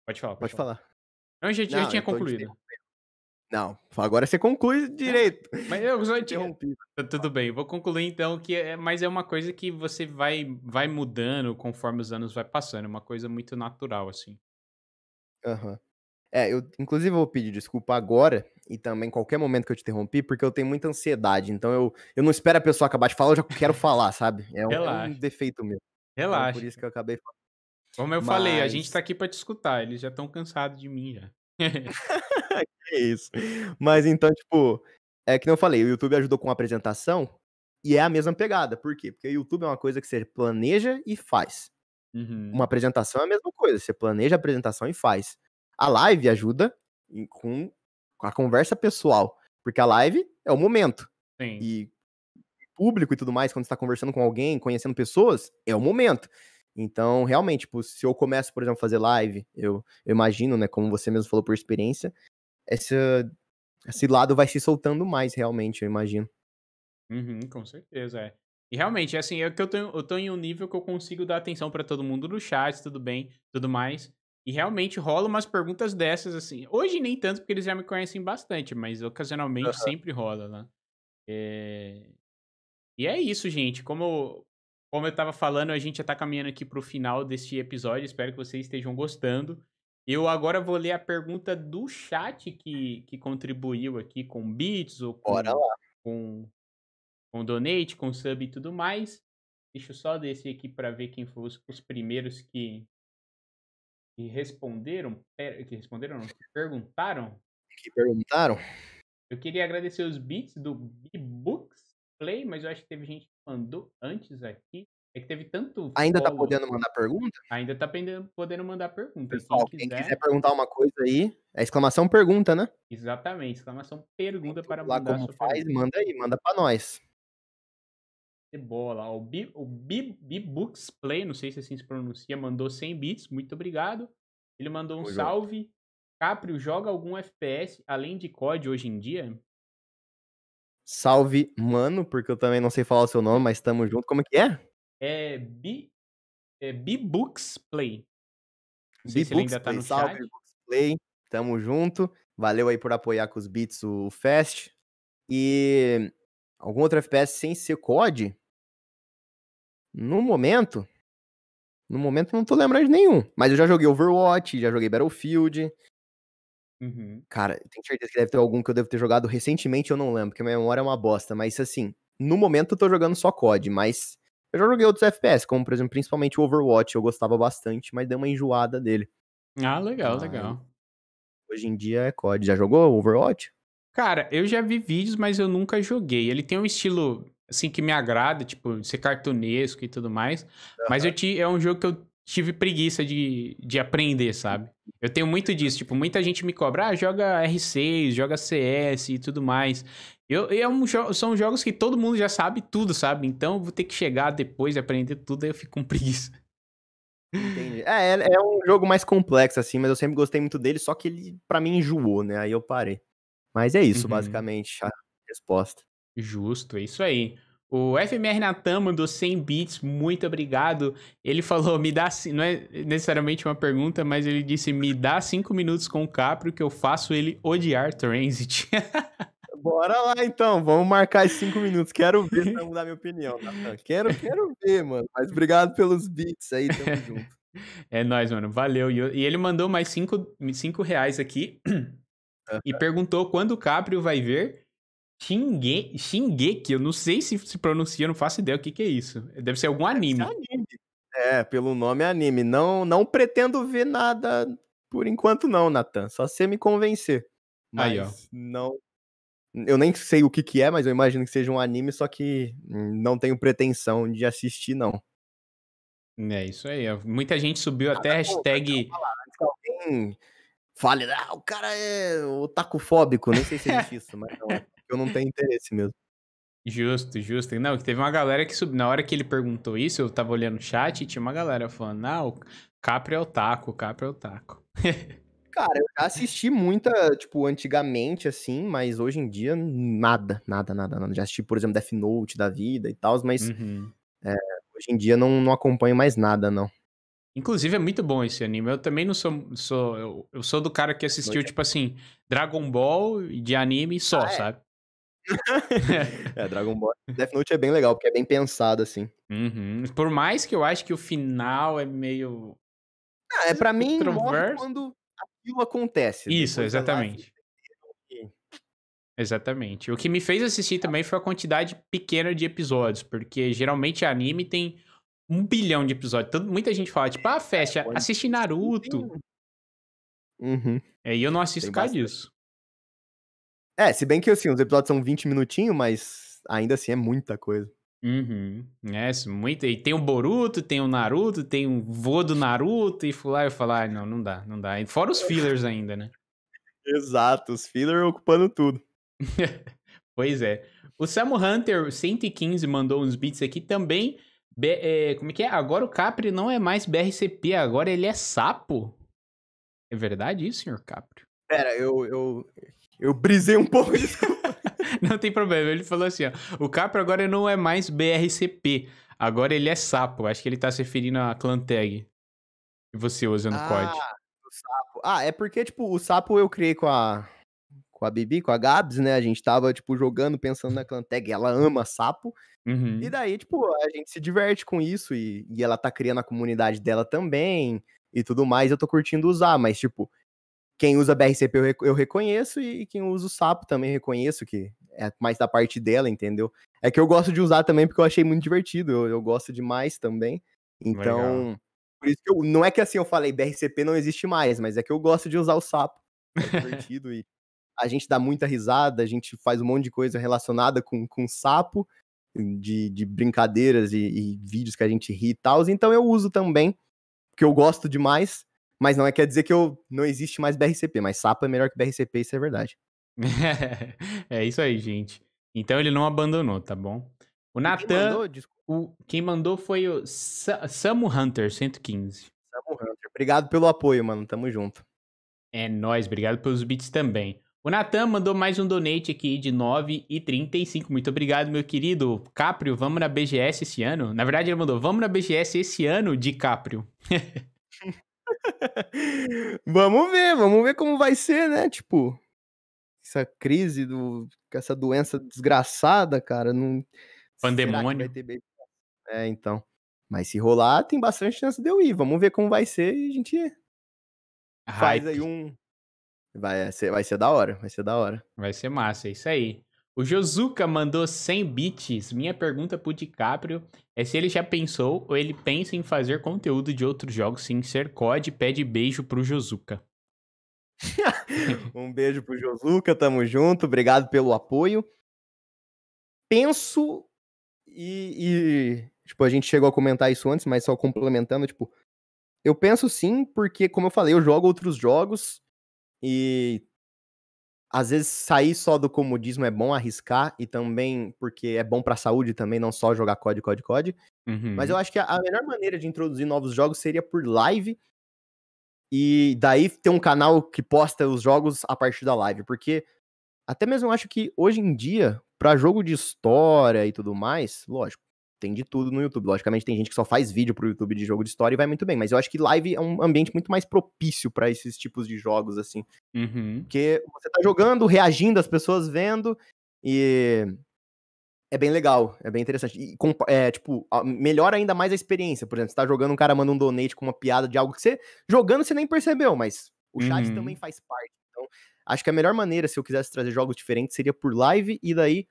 Pode falar. Pode, pode falar. falar. Não, a gente Não, já tinha concluído. Não, agora você conclui direito. Mas eu só interrompi. Tá, tudo bem, vou concluir então que é, mas é uma coisa que você vai vai mudando conforme os anos vai passando, é uma coisa muito natural assim. Aham. Uhum. É, eu inclusive vou pedir desculpa agora e também qualquer momento que eu te interrompi, porque eu tenho muita ansiedade, então eu, eu não espero a pessoa acabar de falar, eu já quero falar, sabe? É um, é um defeito meu. Relaxa. Então, por isso que eu acabei falando como eu Mas... falei, a gente tá aqui para te escutar, eles já estão cansados de mim já. que isso. Mas então, tipo, é que não falei, o YouTube ajudou com a apresentação e é a mesma pegada. Por quê? Porque o YouTube é uma coisa que você planeja e faz. Uhum. Uma apresentação é a mesma coisa, você planeja a apresentação e faz. A live ajuda com a conversa pessoal, porque a live é o momento. Sim. E público e tudo mais, quando você está conversando com alguém, conhecendo pessoas, é o momento. Então, realmente, tipo, se eu começo, por exemplo, a fazer live, eu, eu imagino, né, como você mesmo falou por experiência, essa, esse lado vai se soltando mais, realmente, eu imagino. Uhum, com certeza, é. E realmente, é assim, é que eu tô, eu tô em um nível que eu consigo dar atenção para todo mundo no chat, tudo bem, tudo mais. E realmente rola umas perguntas dessas, assim. Hoje nem tanto, porque eles já me conhecem bastante, mas ocasionalmente uhum. sempre rola, né? É... E é isso, gente. Como como eu estava falando, a gente já está caminhando aqui para o final deste episódio. Espero que vocês estejam gostando. Eu agora vou ler a pergunta do chat que, que contribuiu aqui com bits ou com, com, com donate, com sub e tudo mais. Deixa eu só descer aqui para ver quem foram os, os, primeiros que, que responderam. Que responderam, não, que perguntaram. Que perguntaram. Eu queria agradecer os bits do B-Books, play, mas eu acho que teve gente que mandou antes aqui. É que teve tanto. Ainda follow, tá podendo mandar pergunta? Ainda tá podendo mandar pergunta. Pessoal, quem quiser, quem quiser perguntar uma coisa aí, é exclamação pergunta, né? Exatamente, exclamação pergunta para lá mandar. Como faz, pergunta. manda aí, manda para nós. Bola. O, B, o B, B Books Play, não sei se assim se pronuncia, mandou 100 bits, muito obrigado. Ele mandou um salve. Caprio joga algum FPS além de COD hoje em dia? Salve, mano, porque eu também não sei falar o seu nome, mas tamo junto. Como é que é? É B é B-Books Play. B-Books tá Play, tá no salve, Books Play. Tamo junto. Valeu aí por apoiar com os beats o Fast. E algum outro FPS sem ser COD? No momento, no momento não tô lembrando de nenhum, mas eu já joguei Overwatch, já joguei Battlefield, Uhum. Cara, eu tenho certeza que deve ter algum que eu devo ter jogado recentemente, eu não lembro, porque a memória é uma bosta. Mas assim, no momento eu tô jogando só COD, mas eu já joguei outros FPS, como por exemplo, principalmente o Overwatch, eu gostava bastante, mas dei uma enjoada dele. Ah, legal, ah, legal. Hoje em dia é COD. Já jogou Overwatch? Cara, eu já vi vídeos, mas eu nunca joguei. Ele tem um estilo assim que me agrada, tipo, ser cartunesco e tudo mais. Uhum. Mas eu te, é um jogo que eu tive preguiça de, de aprender, sabe? Eu tenho muito disso, tipo, muita gente me cobra, ah, joga R6, joga CS e tudo mais. Eu, eu, é são jogos que todo mundo já sabe tudo, sabe? Então vou ter que chegar depois e aprender tudo, aí eu fico com preguiça. Entendi. É, é, é um jogo mais complexo, assim, mas eu sempre gostei muito dele, só que ele, para mim, enjoou, né? Aí eu parei. Mas é isso, uhum. basicamente, a resposta. Justo, é isso aí. O FMR Natan mandou 100 bits, muito obrigado. Ele falou, me dá. Não é necessariamente uma pergunta, mas ele disse: me dá 5 minutos com o Caprio que eu faço ele odiar Transit. Bora lá então, vamos marcar esses 5 minutos. Quero ver se vai mudar minha opinião, Natan. Quero, quero ver, mano. Mas obrigado pelos bits aí, tamo junto. É nóis, mano. Valeu. E ele mandou mais 5 cinco, cinco reais aqui uhum. e perguntou quando o Caprio vai ver Xingue, Shingeki, eu não sei se se pronuncia, não faço ideia o que, que é isso. Deve ser algum anime. anime. É, pelo nome é anime. Não, não pretendo ver nada por enquanto não, Natan. Só você me convencer. Mas Aí, ó. não eu nem sei o que que é, mas eu imagino que seja um anime, só que não tenho pretensão de assistir não. É isso aí. Muita gente subiu ah, até ah, hashtag. Alguém fale, ah, o cara é otakufóbico. Nem sei se existe isso, mas não é porque eu não tenho interesse mesmo. Justo, justo. Não, que teve uma galera que subiu. Na hora que ele perguntou isso, eu tava olhando o chat e tinha uma galera falando: ah, o Capri é o taco, o Capri é o taco. Cara, eu já assisti muita, tipo, antigamente, assim, mas hoje em dia, nada, nada, nada, nada. Já assisti, por exemplo, Death Note da vida e tal, mas uhum. é, hoje em dia não, não acompanho mais nada, não. Inclusive, é muito bom esse anime. Eu também não sou. sou eu, eu sou do cara que assistiu, é tipo assim, Dragon Ball de anime só, ah, é. sabe? é, Dragon Ball Death Note é bem legal, porque é bem pensado, assim. Uhum. Por mais que eu acho que o final é meio. Ah, é para mim quando aquilo acontece. Né? Isso, exatamente. Exatamente. O que me fez assistir também foi a quantidade pequena de episódios, porque geralmente anime tem um bilhão de episódios. Tanto, muita gente fala, tipo, ah, é, fecha, assiste Naruto. Uhum. É, e eu não assisto por causa disso. É, se bem que assim, os episódios são 20 minutinhos, mas ainda assim é muita coisa. Uhum. É, muito. E tem o Boruto, tem o Naruto, tem o vô do Naruto, e fui lá e falar, ah, não, não dá, não dá. E fora os fillers ainda, né? Exato, os fillers ocupando tudo. pois é. O Sam Hunter 115 mandou uns beats aqui também. Be é, como é que é? Agora o Capri não é mais BRCP, agora ele é sapo. É verdade isso, senhor Capri? Pera, eu, eu, eu brisei um pouco, desculpa. não tem problema, ele falou assim, ó. O Capra agora não é mais BRCP, agora ele é sapo. Acho que ele tá se referindo à clan tag que você usa no ah, COD. Ah, é porque, tipo, o sapo eu criei com a com a Bibi, com a Gabs, né? A gente tava, tipo, jogando, pensando na Clanteg. Ela ama sapo. Uhum. E daí, tipo, a gente se diverte com isso e, e ela tá criando a comunidade dela também e tudo mais. Eu tô curtindo usar, mas, tipo, quem usa BRCP eu, rec eu reconheço e quem usa o Sapo também reconheço, que é mais da parte dela, entendeu? É que eu gosto de usar também porque eu achei muito divertido, eu, eu gosto demais também. Então, Legal. por isso que eu, não é que assim eu falei BRCP não existe mais, mas é que eu gosto de usar o Sapo. É divertido e a gente dá muita risada, a gente faz um monte de coisa relacionada com, com sapo, de, de brincadeiras e, e vídeos que a gente ri e tal. Então eu uso também, porque eu gosto demais. Mas não é quer dizer que eu não existe mais BRCP, mas Sapo é melhor que BRCP, isso é verdade. é isso aí, gente. Então ele não abandonou, tá bom? O Natan. Quem, o... quem mandou foi o Sa Samu Hunter 115. Samu Hunter. Obrigado pelo apoio, mano. Tamo junto. É nóis, obrigado pelos beats também. O Natan mandou mais um donate aqui de 9,35. Muito obrigado, meu querido. Caprio, vamos na BGS esse ano? Na verdade, ele mandou, vamos na BGS esse ano de Caprio. vamos ver, vamos ver como vai ser, né? Tipo, essa crise do essa doença desgraçada, cara, não pandemônio. É, então. Mas se rolar, tem bastante chance de eu ir. Vamos ver como vai ser e a gente Hype. faz aí um vai é, ser vai ser da hora, vai ser da hora. Vai ser massa, é isso aí. O Josuka mandou 100 bits. Minha pergunta pro DiCaprio é se ele já pensou ou ele pensa em fazer conteúdo de outros jogos sem ser COD. Pede beijo pro Josuka. um beijo pro Josuka, tamo junto. Obrigado pelo apoio. Penso e, e, tipo, a gente chegou a comentar isso antes, mas só complementando, tipo, eu penso sim, porque como eu falei, eu jogo outros jogos e às vezes sair só do comodismo é bom arriscar e também porque é bom para a saúde também, não só jogar COD, COD, COD. Uhum. Mas eu uhum. acho que a melhor maneira de introduzir novos jogos seria por live e daí ter um canal que posta os jogos a partir da live, porque até mesmo eu acho que hoje em dia para jogo de história e tudo mais, lógico, tem de tudo no YouTube. Logicamente, tem gente que só faz vídeo pro YouTube de jogo de história e vai muito bem, mas eu acho que live é um ambiente muito mais propício para esses tipos de jogos, assim. Uhum. Porque você tá jogando, reagindo, as pessoas vendo, e é bem legal, é bem interessante. E, é, tipo, melhora ainda mais a experiência. Por exemplo, você tá jogando, um cara manda um donate com uma piada de algo que você, jogando, você nem percebeu, mas o chat uhum. também faz parte. Então, acho que a melhor maneira, se eu quisesse trazer jogos diferentes, seria por live, e daí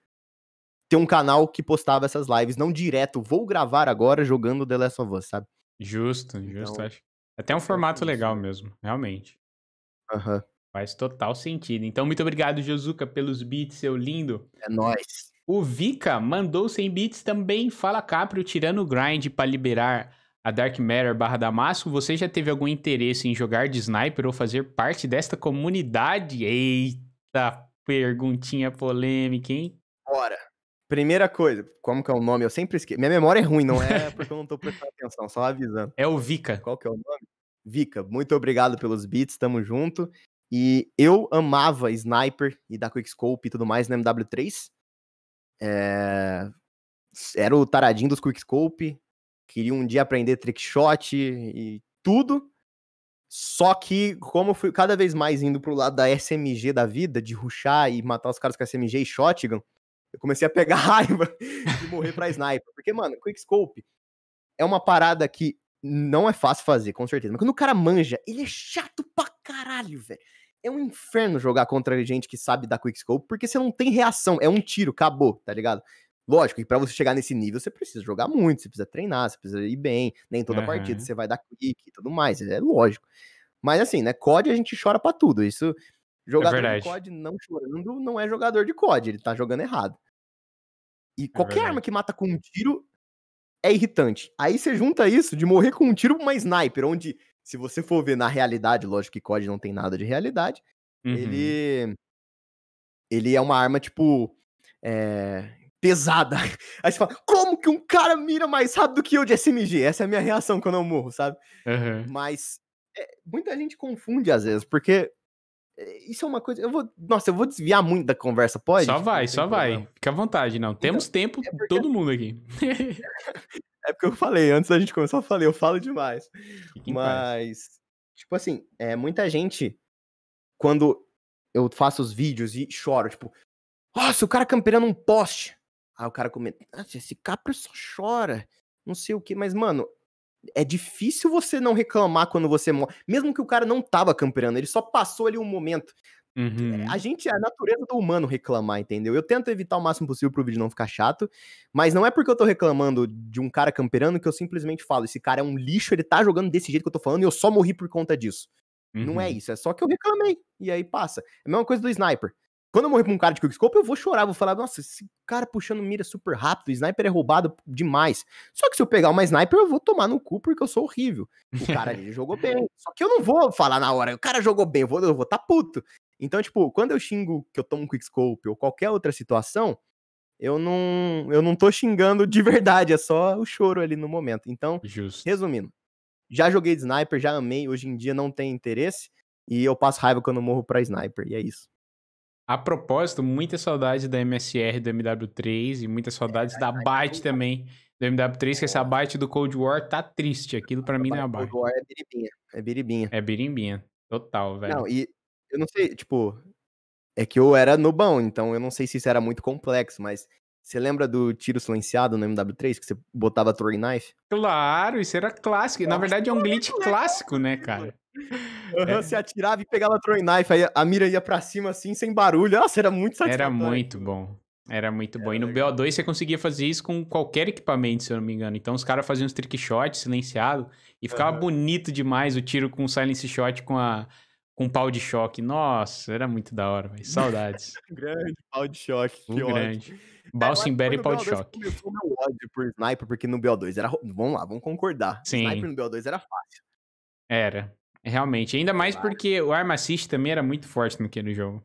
ter um canal que postava essas lives, não direto, vou gravar agora jogando The Last of Us, sabe? Justo, justo, então, acho. É até um é formato legal mesmo, realmente. Aham. Faz total sentido. Então, muito obrigado, Josuka, pelos beats, seu lindo. É nóis. O Vika mandou 100 beats também. Fala, Caprio, tirando o grind para liberar a Dark Matter barra Damasco, você já teve algum interesse em jogar de sniper ou fazer parte desta comunidade? Eita, perguntinha polêmica, hein? Primeira coisa, como que é o nome? Eu sempre esqueço. Minha memória é ruim, não é porque eu não tô prestando atenção, só avisando. É o Vika. Qual que é o nome? Vika, muito obrigado pelos beats, tamo junto. E eu amava Sniper e da Quickscope e tudo mais no MW3. É... Era o taradinho dos Quickscope. Queria um dia aprender trickshot e tudo. Só que, como eu fui cada vez mais indo pro lado da SMG da vida, de ruxar e matar os caras com SMG e shotgun, eu comecei a pegar raiva e morrer pra sniper. Porque, mano, quickscope é uma parada que não é fácil fazer, com certeza. Mas quando o cara manja, ele é chato pra caralho, velho. É um inferno jogar contra gente que sabe dar quickscope, porque você não tem reação. É um tiro, acabou, tá ligado? Lógico E para você chegar nesse nível, você precisa jogar muito, você precisa treinar, você precisa ir bem. Nem toda uhum. partida você vai dar quick e tudo mais, é lógico. Mas assim, né? COD a gente chora para tudo. Isso, é jogador é de COD não chorando não é jogador de COD, ele tá jogando errado. E é qualquer é arma que mata com um tiro é irritante. Aí você junta isso de morrer com um tiro uma sniper, onde, se você for ver na realidade, lógico que COD não tem nada de realidade, uhum. ele. Ele é uma arma, tipo. É, pesada. Aí você fala, como que um cara mira mais rápido que eu de SMG? Essa é a minha reação quando eu morro, sabe? Uhum. Mas é, muita gente confunde às vezes, porque é, isso é uma coisa. Eu vou, nossa, eu vou desviar muito da conversa, pode? Só vai, só problema. vai. Fica à vontade, não. Temos então, tempo, é porque... todo mundo aqui. é porque eu falei, antes da gente começar, eu falei, eu falo demais. Mas, paz. tipo assim, é, muita gente, quando eu faço os vídeos e choro, tipo, nossa, o cara camperando um poste. Aí o cara comenta, esse capra só chora, não sei o que, mas, mano, é difícil você não reclamar quando você morre. Mesmo que o cara não tava camperando, ele só passou ali um momento. É, uhum. A gente, a natureza do humano reclamar, entendeu? Eu tento evitar o máximo possível pro vídeo não ficar chato, mas não é porque eu tô reclamando de um cara camperando que eu simplesmente falo, esse cara é um lixo, ele tá jogando desse jeito que eu tô falando e eu só morri por conta disso. Uhum. Não é uhum. isso, é só que eu reclamei, e aí passa. É a mesma coisa do sniper. Quando eu morrer pra um cara de quickscope, eu vou chorar, vou falar, nossa, esse cara puxando mira super rápido, sniper é roubado demais. Só que se eu pegar uma sniper, eu vou tomar no cu porque eu sou horrível. O cara ali jogou bem. Só que eu não vou falar na hora, o cara jogou bem, eu vou, eu vou tá puto. Então, tipo, quando eu xingo que eu tomo um quickscope ou qualquer outra situação, eu não, eu não tô xingando de verdade, é só o choro ali no momento. Então, Justo. resumindo, já joguei de sniper, já amei, hoje em dia não tem interesse, e eu passo raiva quando morro pra sniper, e é isso. A propósito, muita saudade da MSR do MW3 e muitas saudades é, da Byte também do MW3, que essa Byte do Cold War tá triste. Aquilo para mim não é Byte. Cold War é biribinha. É biribinha. É birimbinha. Total, velho. Não, e eu não sei, tipo, é que eu era no bom, então eu não sei se isso era muito complexo, mas você lembra do tiro silenciado no MW3 que você botava throwing knife? Claro, isso era clássico. Na verdade é um glitch clássico, né, cara? Uhum, é. Se atirava e pegava throwing knife, aí a mira ia pra cima assim, sem barulho. Nossa, era muito satisfatório. Era muito bom. Era muito bom. E no BO2 você conseguia fazer isso com qualquer equipamento, se eu não me engano. Então os caras faziam uns trick shot silenciado e ficava uhum. bonito demais o tiro com o silence shot com a com pau de choque. Nossa, era muito da hora, Saudades. grande pau de choque, um que grande. ótimo. Balsimbera é, e pau de choque. Começou meu ódio por sniper, porque no BO2 era. Vamos lá, vamos concordar. Sim. Sniper no BO2 era fácil. Era. Realmente. Ainda mais porque o Arma Assist também era muito forte no no jogo.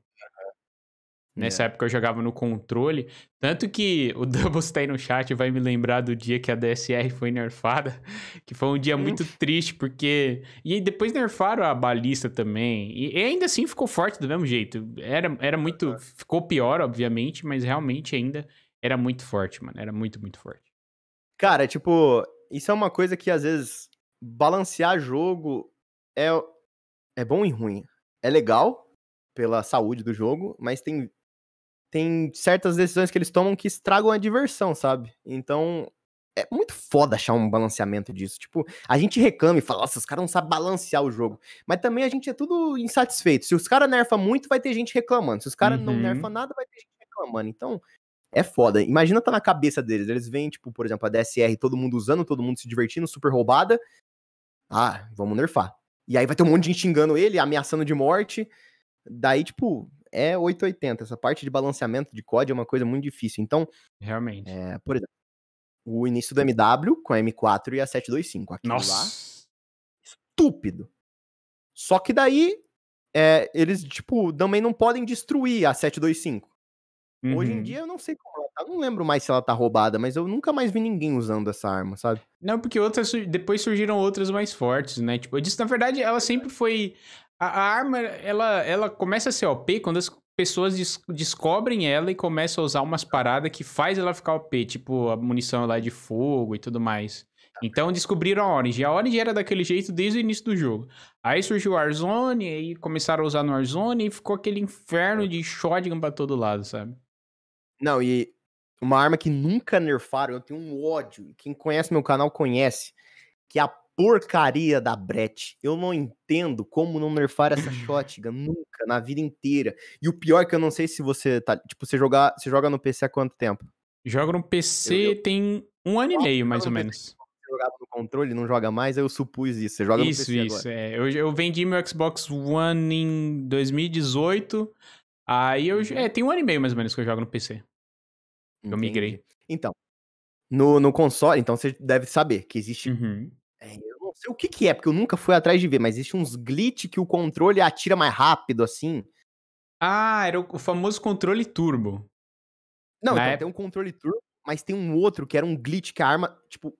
Nessa é. época eu jogava no controle. Tanto que o Double está aí no chat vai me lembrar do dia que a DSR foi nerfada. Que foi um dia muito triste, porque. E depois nerfaram a balista também. E, ainda assim ficou forte do mesmo jeito. Era, era muito. Ficou pior, obviamente, mas realmente ainda era muito forte, mano. Era muito, muito forte. Cara, é tipo, isso é uma coisa que às vezes balancear jogo é, é bom e ruim. É legal pela saúde do jogo, mas tem, tem certas decisões que eles tomam que estragam a diversão, sabe? Então, é muito foda achar um balanceamento disso. Tipo, a gente reclama e fala, nossa, os caras não sabem balancear o jogo. Mas também a gente é tudo insatisfeito. Se os caras nerfam muito, vai ter gente reclamando. Se os caras uhum. não nerfam nada, vai ter gente reclamando. Então, é foda. Imagina tá na cabeça deles. Eles vêm, tipo, por exemplo, a DSR, todo mundo usando, todo mundo se divertindo, super roubada. Ah, vamos nerfar. E aí vai ter um monte de gente xingando ele, ameaçando de morte. Daí, tipo, é 880. Essa parte de balanceamento de código é uma coisa muito difícil. Então, realmente. É, por exemplo, o início do MW com a M4 e a 725. Aquilo Nossa. lá, estúpido. Só que daí, é, eles, tipo, também não podem destruir a 725. Uhum. Hoje em uhum. dia eu não sei como ela tá, não lembro mais se ela tá roubada, mas eu nunca mais vi ninguém usando essa arma, sabe? Não, porque outras depois surgiram outras mais fortes, né? Tipo, eu disse, na verdade, ela sempre foi a, a arma, ela ela começa a ser OP quando as pessoas des descobrem ela e começam a usar umas paradas que faz ela ficar OP, tipo a munição lá de fogo e tudo mais. Tá. Então descobriram a Orange. A Orange era daquele jeito desde o início do jogo. Aí surgiu o Warzone, aí começaram a usar no Warzone e ficou aquele inferno de shotgun pra todo lado, sabe? Não, e uma arma que nunca nerfaram, eu tenho um ódio. Quem conhece meu canal conhece. Que é a porcaria da Brett. Eu não entendo como não nerfar essa shotgun nunca, na vida inteira. E o pior é que eu não sei se você tá. Tipo, você, jogar, você joga no PC há quanto tempo? Joga no PC eu, tem um ano e meio, mais ou menos. Você jogava no controle, não joga mais, eu supus isso. Você joga isso, no PC. Isso, isso. É. Eu, eu vendi meu Xbox One em 2018. Aí eu. Uhum. É, tem um ano e meio mais ou menos que eu jogo no PC. Entendi. Eu migrei. Então, no, no console, então você deve saber que existe. Uhum. É, eu não sei o que, que é, porque eu nunca fui atrás de ver, mas existe uns glitch que o controle atira mais rápido, assim. Ah, era o famoso controle turbo. Não, Na então, época... tem um controle turbo, mas tem um outro que era um glitch que a arma, tipo,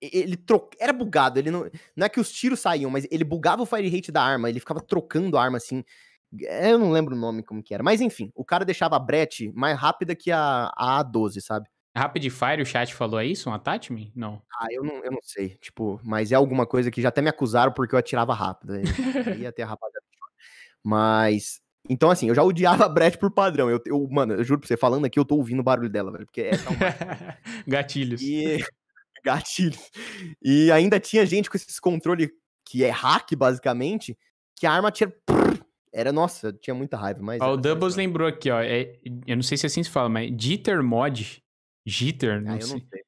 ele troca... era bugado, ele não... não é que os tiros saíam, mas ele bugava o fire rate da arma, ele ficava trocando a arma assim. É, eu não lembro o nome como que era. Mas enfim, o cara deixava a brete mais rápida que a, a A12, sabe? fire o chat falou é isso? Um attachment? Não. Ah, eu não, eu não sei. Tipo, mas é alguma coisa que já até me acusaram porque eu atirava rápido. Aí até a rapaziada. Mas. Então, assim, eu já odiava a Brett por padrão. Eu, eu, mano, eu juro pra você, falando aqui, eu tô ouvindo o barulho dela, velho. Porque é Gatilhos. E... Gatilhos. E ainda tinha gente com esses controle que é hack, basicamente, que a arma tira era, nossa, eu tinha muita raiva, mas. Ó, o Doubles lembrou aqui, ó. É, eu não sei se é assim se fala, mas Jitter Mod. Jitter, ah, não, ah, sei. não sei.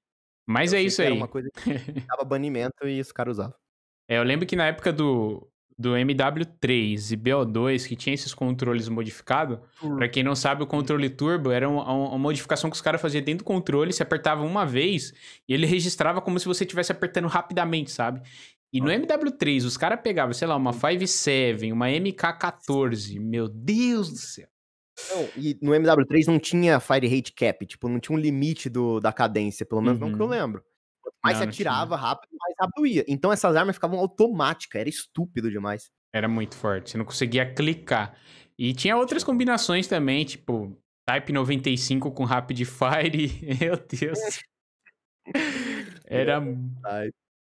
Mas eu é isso aí. Era uma coisa que dava banimento e os caras usavam. É, eu lembro que na época do, do MW3 e BO2, que tinha esses controles modificados, para quem não sabe, o controle turbo era uma modificação que os caras faziam dentro do controle, se apertava uma vez e ele registrava como se você estivesse apertando rapidamente, sabe? E no MW3, os caras pegavam, sei lá, uma 5.7, uhum. uma MK14. Meu Deus do céu. Não, e no MW3 não tinha fire rate cap, tipo, não tinha um limite do, da cadência, pelo menos uhum. não que eu uhum. lembro. Quanto mais não, você atirava não rápido, mais rápido ia. Então essas armas ficavam automáticas, era estúpido demais. Era muito forte, você não conseguia clicar. E tinha outras uhum. combinações também, tipo, Type 95 com Rapid Fire. Meu Deus. era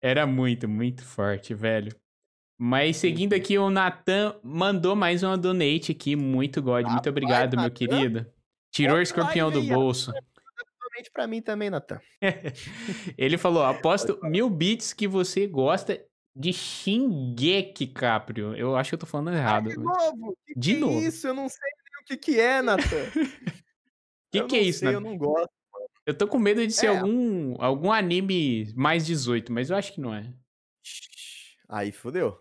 era muito, muito forte, velho. Mas seguindo aqui, o Natan mandou mais uma donate aqui. Muito God, ah, muito obrigado, meu querido. Tirou o escorpião do bolso. É para mim também, Natan. Ele falou: aposto mil bits que você gosta de Shingeki, Caprio. Eu acho que eu tô falando errado. Ah, de novo? Que de que é novo. Isso, eu não sei nem o que, que é, Natan. O que, que é isso, sei, né? Eu não gosto. Eu tô com medo de ser é. algum, algum anime mais 18, mas eu acho que não é. Aí fodeu.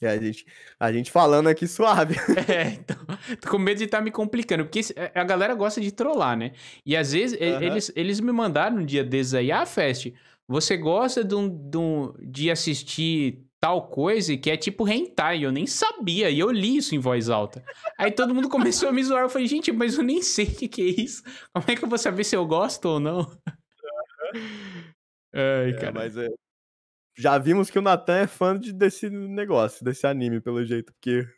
E a gente, a gente falando aqui suave. É, então, tô com medo de estar tá me complicando, porque a galera gosta de trollar, né? E às vezes uhum. eles, eles me mandaram um dia desses aí, ah, Fest, você gosta de, um, de, um, de assistir tal coisa que é tipo hentai, eu nem sabia, e eu li isso em voz alta. Aí todo mundo começou a me zoar, eu falei, gente, mas eu nem sei o que, que é isso, como é que eu vou saber se eu gosto ou não? Ai, é, cara. Mas é... Já vimos que o Natan é fã de, desse negócio, desse anime, pelo jeito, porque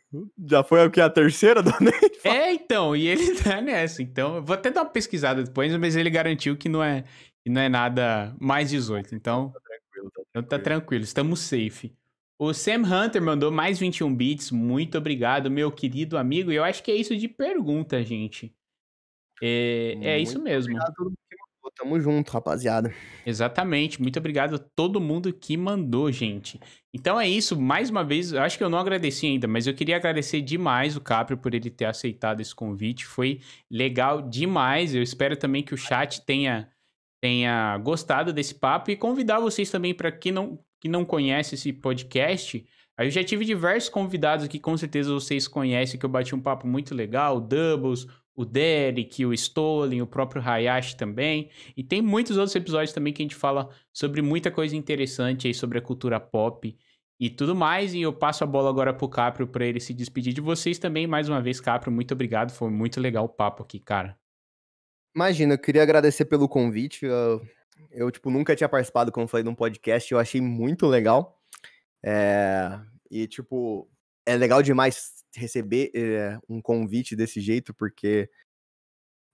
já foi o que a terceira do anime? É, então, e ele tá nessa, então, eu vou até dar uma pesquisada depois, mas ele garantiu que não é, não é nada mais 18, então... Tá tranquilo, tá tranquilo. Então tá tranquilo, estamos safe. O Sam Hunter mandou mais 21 bits. Muito obrigado, meu querido amigo. E eu acho que é isso de pergunta, gente. É, é isso mesmo. Obrigado a todo mundo que mandou. Tamo junto, rapaziada. Exatamente. Muito obrigado a todo mundo que mandou, gente. Então é isso. Mais uma vez, acho que eu não agradeci ainda, mas eu queria agradecer demais o Caprio por ele ter aceitado esse convite. Foi legal demais. Eu espero também que o chat tenha tenha gostado desse papo e convidar vocês também para que não que não conhece esse podcast, eu já tive diversos convidados que com certeza vocês conhecem, que eu bati um papo muito legal, o Doubles, o Derek, o Stolen, o próprio Hayashi também. E tem muitos outros episódios também que a gente fala sobre muita coisa interessante aí sobre a cultura pop e tudo mais. E eu passo a bola agora pro Caprio para ele se despedir de vocês também. Mais uma vez, Caprio, muito obrigado. Foi muito legal o papo aqui, cara. Imagina, eu queria agradecer pelo convite. Eu eu, tipo, nunca tinha participado, como eu falei, de um podcast. Eu achei muito legal. É... E, tipo, é legal demais receber é, um convite desse jeito, porque...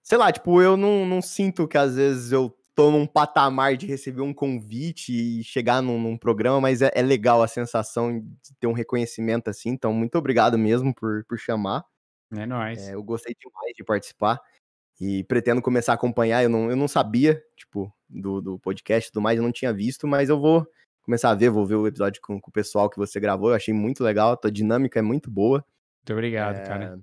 Sei lá, tipo, eu não, não sinto que às vezes eu tô num patamar de receber um convite e chegar num, num programa, mas é, é, legal a sensação de ter um reconhecimento assim. Então, muito obrigado mesmo por, por chamar. É nóis. É, eu gostei demais de participar e pretendo começar a acompanhar. Eu não, eu não sabia, tipo, do, do podcast e tudo mais, eu não tinha visto, mas eu vou começar a ver, vou ver o episódio com, com o pessoal que você gravou. Eu achei muito legal, a tua dinâmica é muito boa. Muito obrigado, é... cara.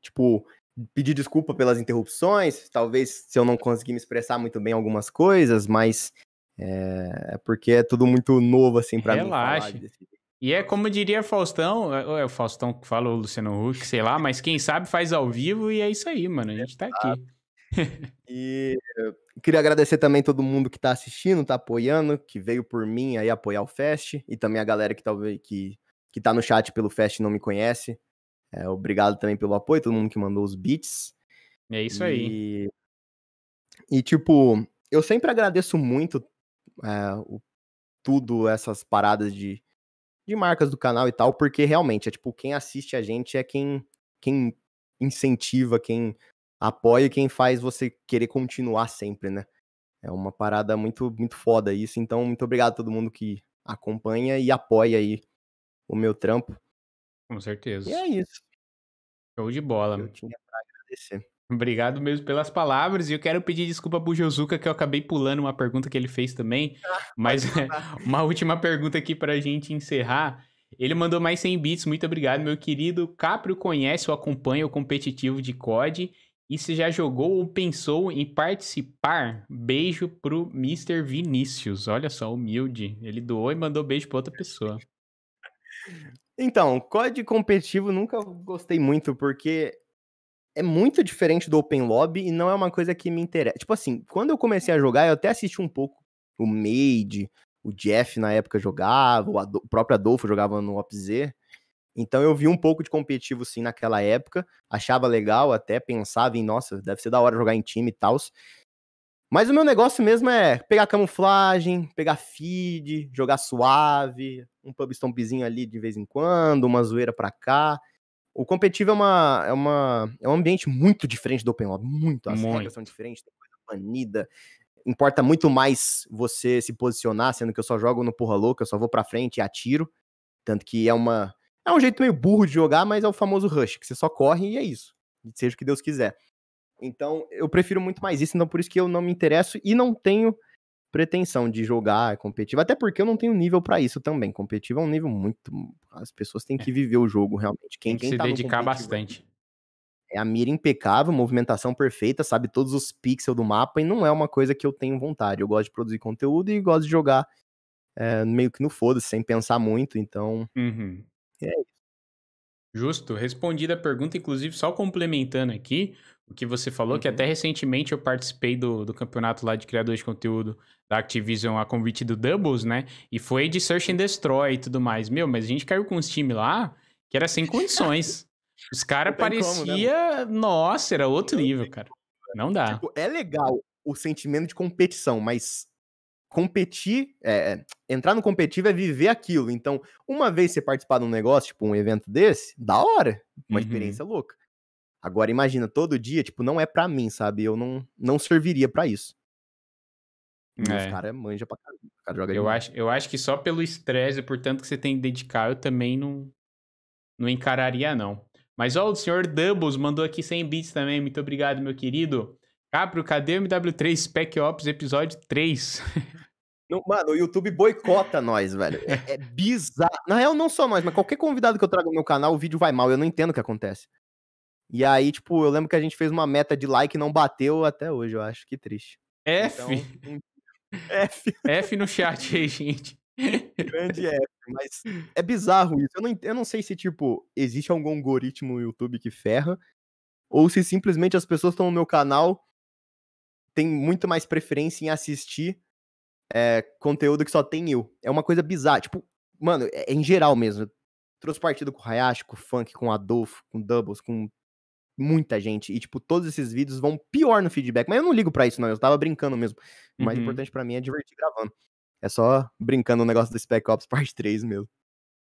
Tipo, pedir desculpa pelas interrupções, talvez se eu não conseguir me expressar muito bem algumas coisas, mas é, é, porque é tudo muito novo, assim, pra mim. Relaxa. E é como diria Faustão, é, é o Faustão que falou, Luciano Huck, sei lá, mas quem sabe faz ao vivo e é isso aí, mano. A gente tá aqui. e eh, queria agradecer também todo mundo que tá assistindo, tá apoiando, que veio por mim aí apoiar o Fest e também a galera que talvez tá, que que tá no chat pelo Fest e não me conhece. É, obrigado também pelo apoio, todo mundo que mandou os beats. É isso e... aí. E tipo, eu sempre agradeço muito é, o, tudo essas paradas de de marcas do canal e tal, porque realmente é tipo, quem assiste a gente é quem, quem incentiva, quem apoia, quem faz você querer continuar sempre, né? É uma parada muito, muito foda isso. Então, muito obrigado a todo mundo que acompanha e apoia aí o meu trampo. Com certeza. E é isso. Show de bola. Eu tinha pra agradecer. Obrigado mesmo pelas palavras. E eu quero pedir desculpa pro Josuka, que eu acabei pulando uma pergunta que ele fez também. Ah, Mas uma última pergunta aqui pra gente encerrar. Ele mandou mais 100 bits, muito obrigado, meu querido. Caprio conhece ou acompanha o competitivo de COD? E se já jogou ou pensou em participar? Beijo pro Mr. Vinícius. Olha só, humilde. Ele doou e mandou beijo pra outra pessoa. Então, COD competitivo nunca gostei muito, porque é muito diferente do Open Lobby e não é uma coisa que me interessa. Tipo assim, quando eu comecei a jogar, eu até assisti um pouco o Made, o Jeff na época jogava, o, Adolfo, o próprio Adolfo jogava no OpZ. Então eu vi um pouco de competitivo sim naquela época, achava legal, até pensava em, nossa, deve ser da hora jogar em time e tal. Mas o meu negócio mesmo é pegar camuflagem, pegar feed, jogar suave, um pub stompzinho ali de vez em quando, uma zoeira pra cá. O competitivo é, uma, é, uma, é um ambiente muito diferente do open lobby, muito. As muito. regras são diferentes, tem coisa banida. Importa muito mais você se posicionar, sendo que eu só jogo no porra louca, eu só vou pra frente e atiro. Tanto que é uma. É um jeito meio burro de jogar, mas é o famoso rush, que você só corre e é isso. Seja o que Deus quiser. Então, eu prefiro muito mais isso, então por isso que eu não me interesso e não tenho pretensão de jogar, é competitivo, até porque eu não tenho nível para isso também. Competitivo é um nível muito. As pessoas têm que é. viver o jogo realmente. Quem, quem se tá dedicar bastante. É a mira impecável, movimentação perfeita, sabe todos os pixels do mapa e não é uma coisa que eu tenho vontade. Eu gosto de produzir conteúdo e gosto de jogar é, meio que no foda-se, sem pensar muito. Então. Uhum. É isso. Justo, respondida a pergunta, inclusive só complementando aqui, o que você falou, uhum. que até uhum. recentemente eu participei do, do campeonato lá de criadores de conteúdo da Activision a convite do Doubles, né? E foi de Search and Destroy e tudo mais. Meu, mas a gente caiu com uns times lá que era sem condições. Os caras parecia, como, né? nossa, era outro não nível, cara. Não dá. Tipo, é legal o sentimento de competição, mas competir, é, é, entrar no competitivo é viver aquilo. Então, uma vez você participar de um negócio, tipo um evento desse, da hora, uma uhum. experiência louca. Agora imagina, todo dia, tipo, não é para mim, sabe? Eu não, não serviria para isso. É. Os caras manjam pra caramba. Cara joga eu, acho, eu acho que só pelo estresse e por tanto que você tem que dedicar, eu também não, não encararia, não. Mas ó, o senhor Doubles mandou aqui 100 bits também. Muito obrigado, meu querido. Capro, cadê o MW3 Spec Ops episódio 3? Não, mano, o YouTube boicota nós, velho. É, é bizarro. Na real, não só nós, mas qualquer convidado que eu trago no meu canal, o vídeo vai mal. Eu não entendo o que acontece. E aí, tipo, eu lembro que a gente fez uma meta de like e não bateu até hoje, eu acho. Que triste. F. Então, F. F no chat aí, gente. Grande F, mas é bizarro isso. Eu não, eu não sei se, tipo, existe algum algoritmo no YouTube que ferra, ou se simplesmente as pessoas estão no meu canal, têm muito mais preferência em assistir é, conteúdo que só tem eu. É uma coisa bizarra. Tipo, mano, é, é em geral mesmo. Eu trouxe partido com o Hayashi, com o Funk, com o Adolfo, com o Doubles, com muita gente. E, tipo, todos esses vídeos vão pior no feedback. Mas eu não ligo para isso, não. Eu tava brincando mesmo. O mais uhum. importante para mim é divertir gravando. É só brincando o negócio do Spec Ops Parte 3 mesmo.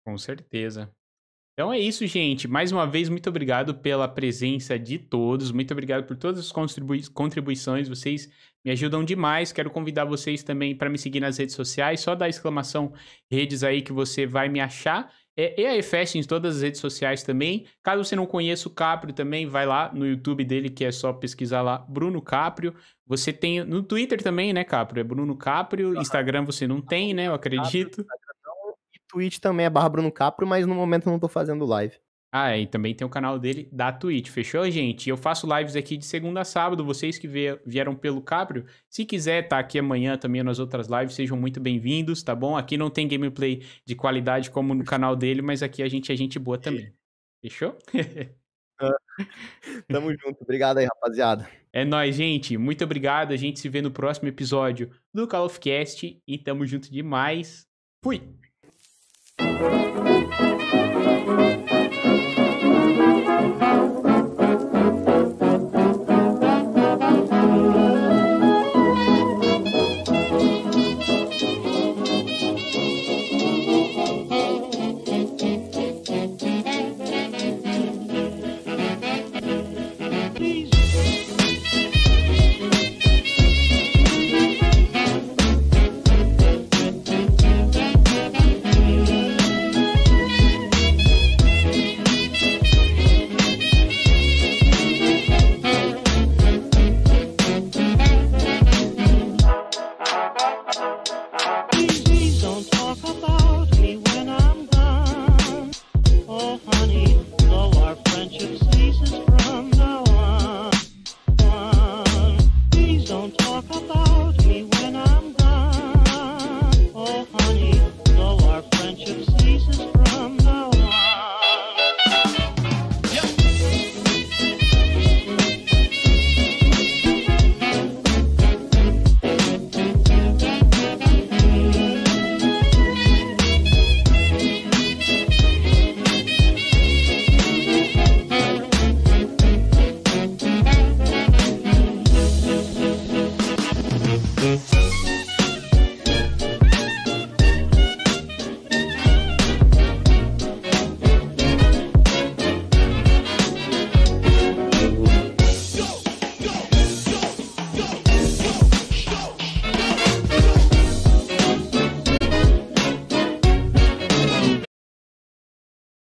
Com certeza. Então é isso, gente. Mais uma vez, muito obrigado pela presença de todos. Muito obrigado por todas as contribui contribuições. Vocês me ajudam demais. Quero convidar vocês também para me seguir nas redes sociais. Só dá exclamação redes aí que você vai me achar. É EAFest em todas as redes sociais também. Caso você não conheça o Caprio também, vai lá no YouTube dele, que é só pesquisar lá, Bruno Caprio. Você tem no Twitter também, né, Caprio? É Bruno Caprio. Instagram você não tem, né? Eu acredito. Caprio, Twitch também é barra Bruno Caprio, mas no momento eu não tô fazendo live. Ah, é, e também tem o canal dele da Twitch, fechou, gente? Eu faço lives aqui de segunda a sábado, vocês que vieram pelo Cabrio, se quiser estar tá aqui amanhã também nas outras lives, sejam muito bem-vindos, tá bom? Aqui não tem gameplay de qualidade como no canal dele, mas aqui a gente é gente boa também, fechou? Tamo junto, obrigado aí, rapaziada. É nóis, gente, muito obrigado, a gente se vê no próximo episódio do Call of Cast e tamo junto demais, fui!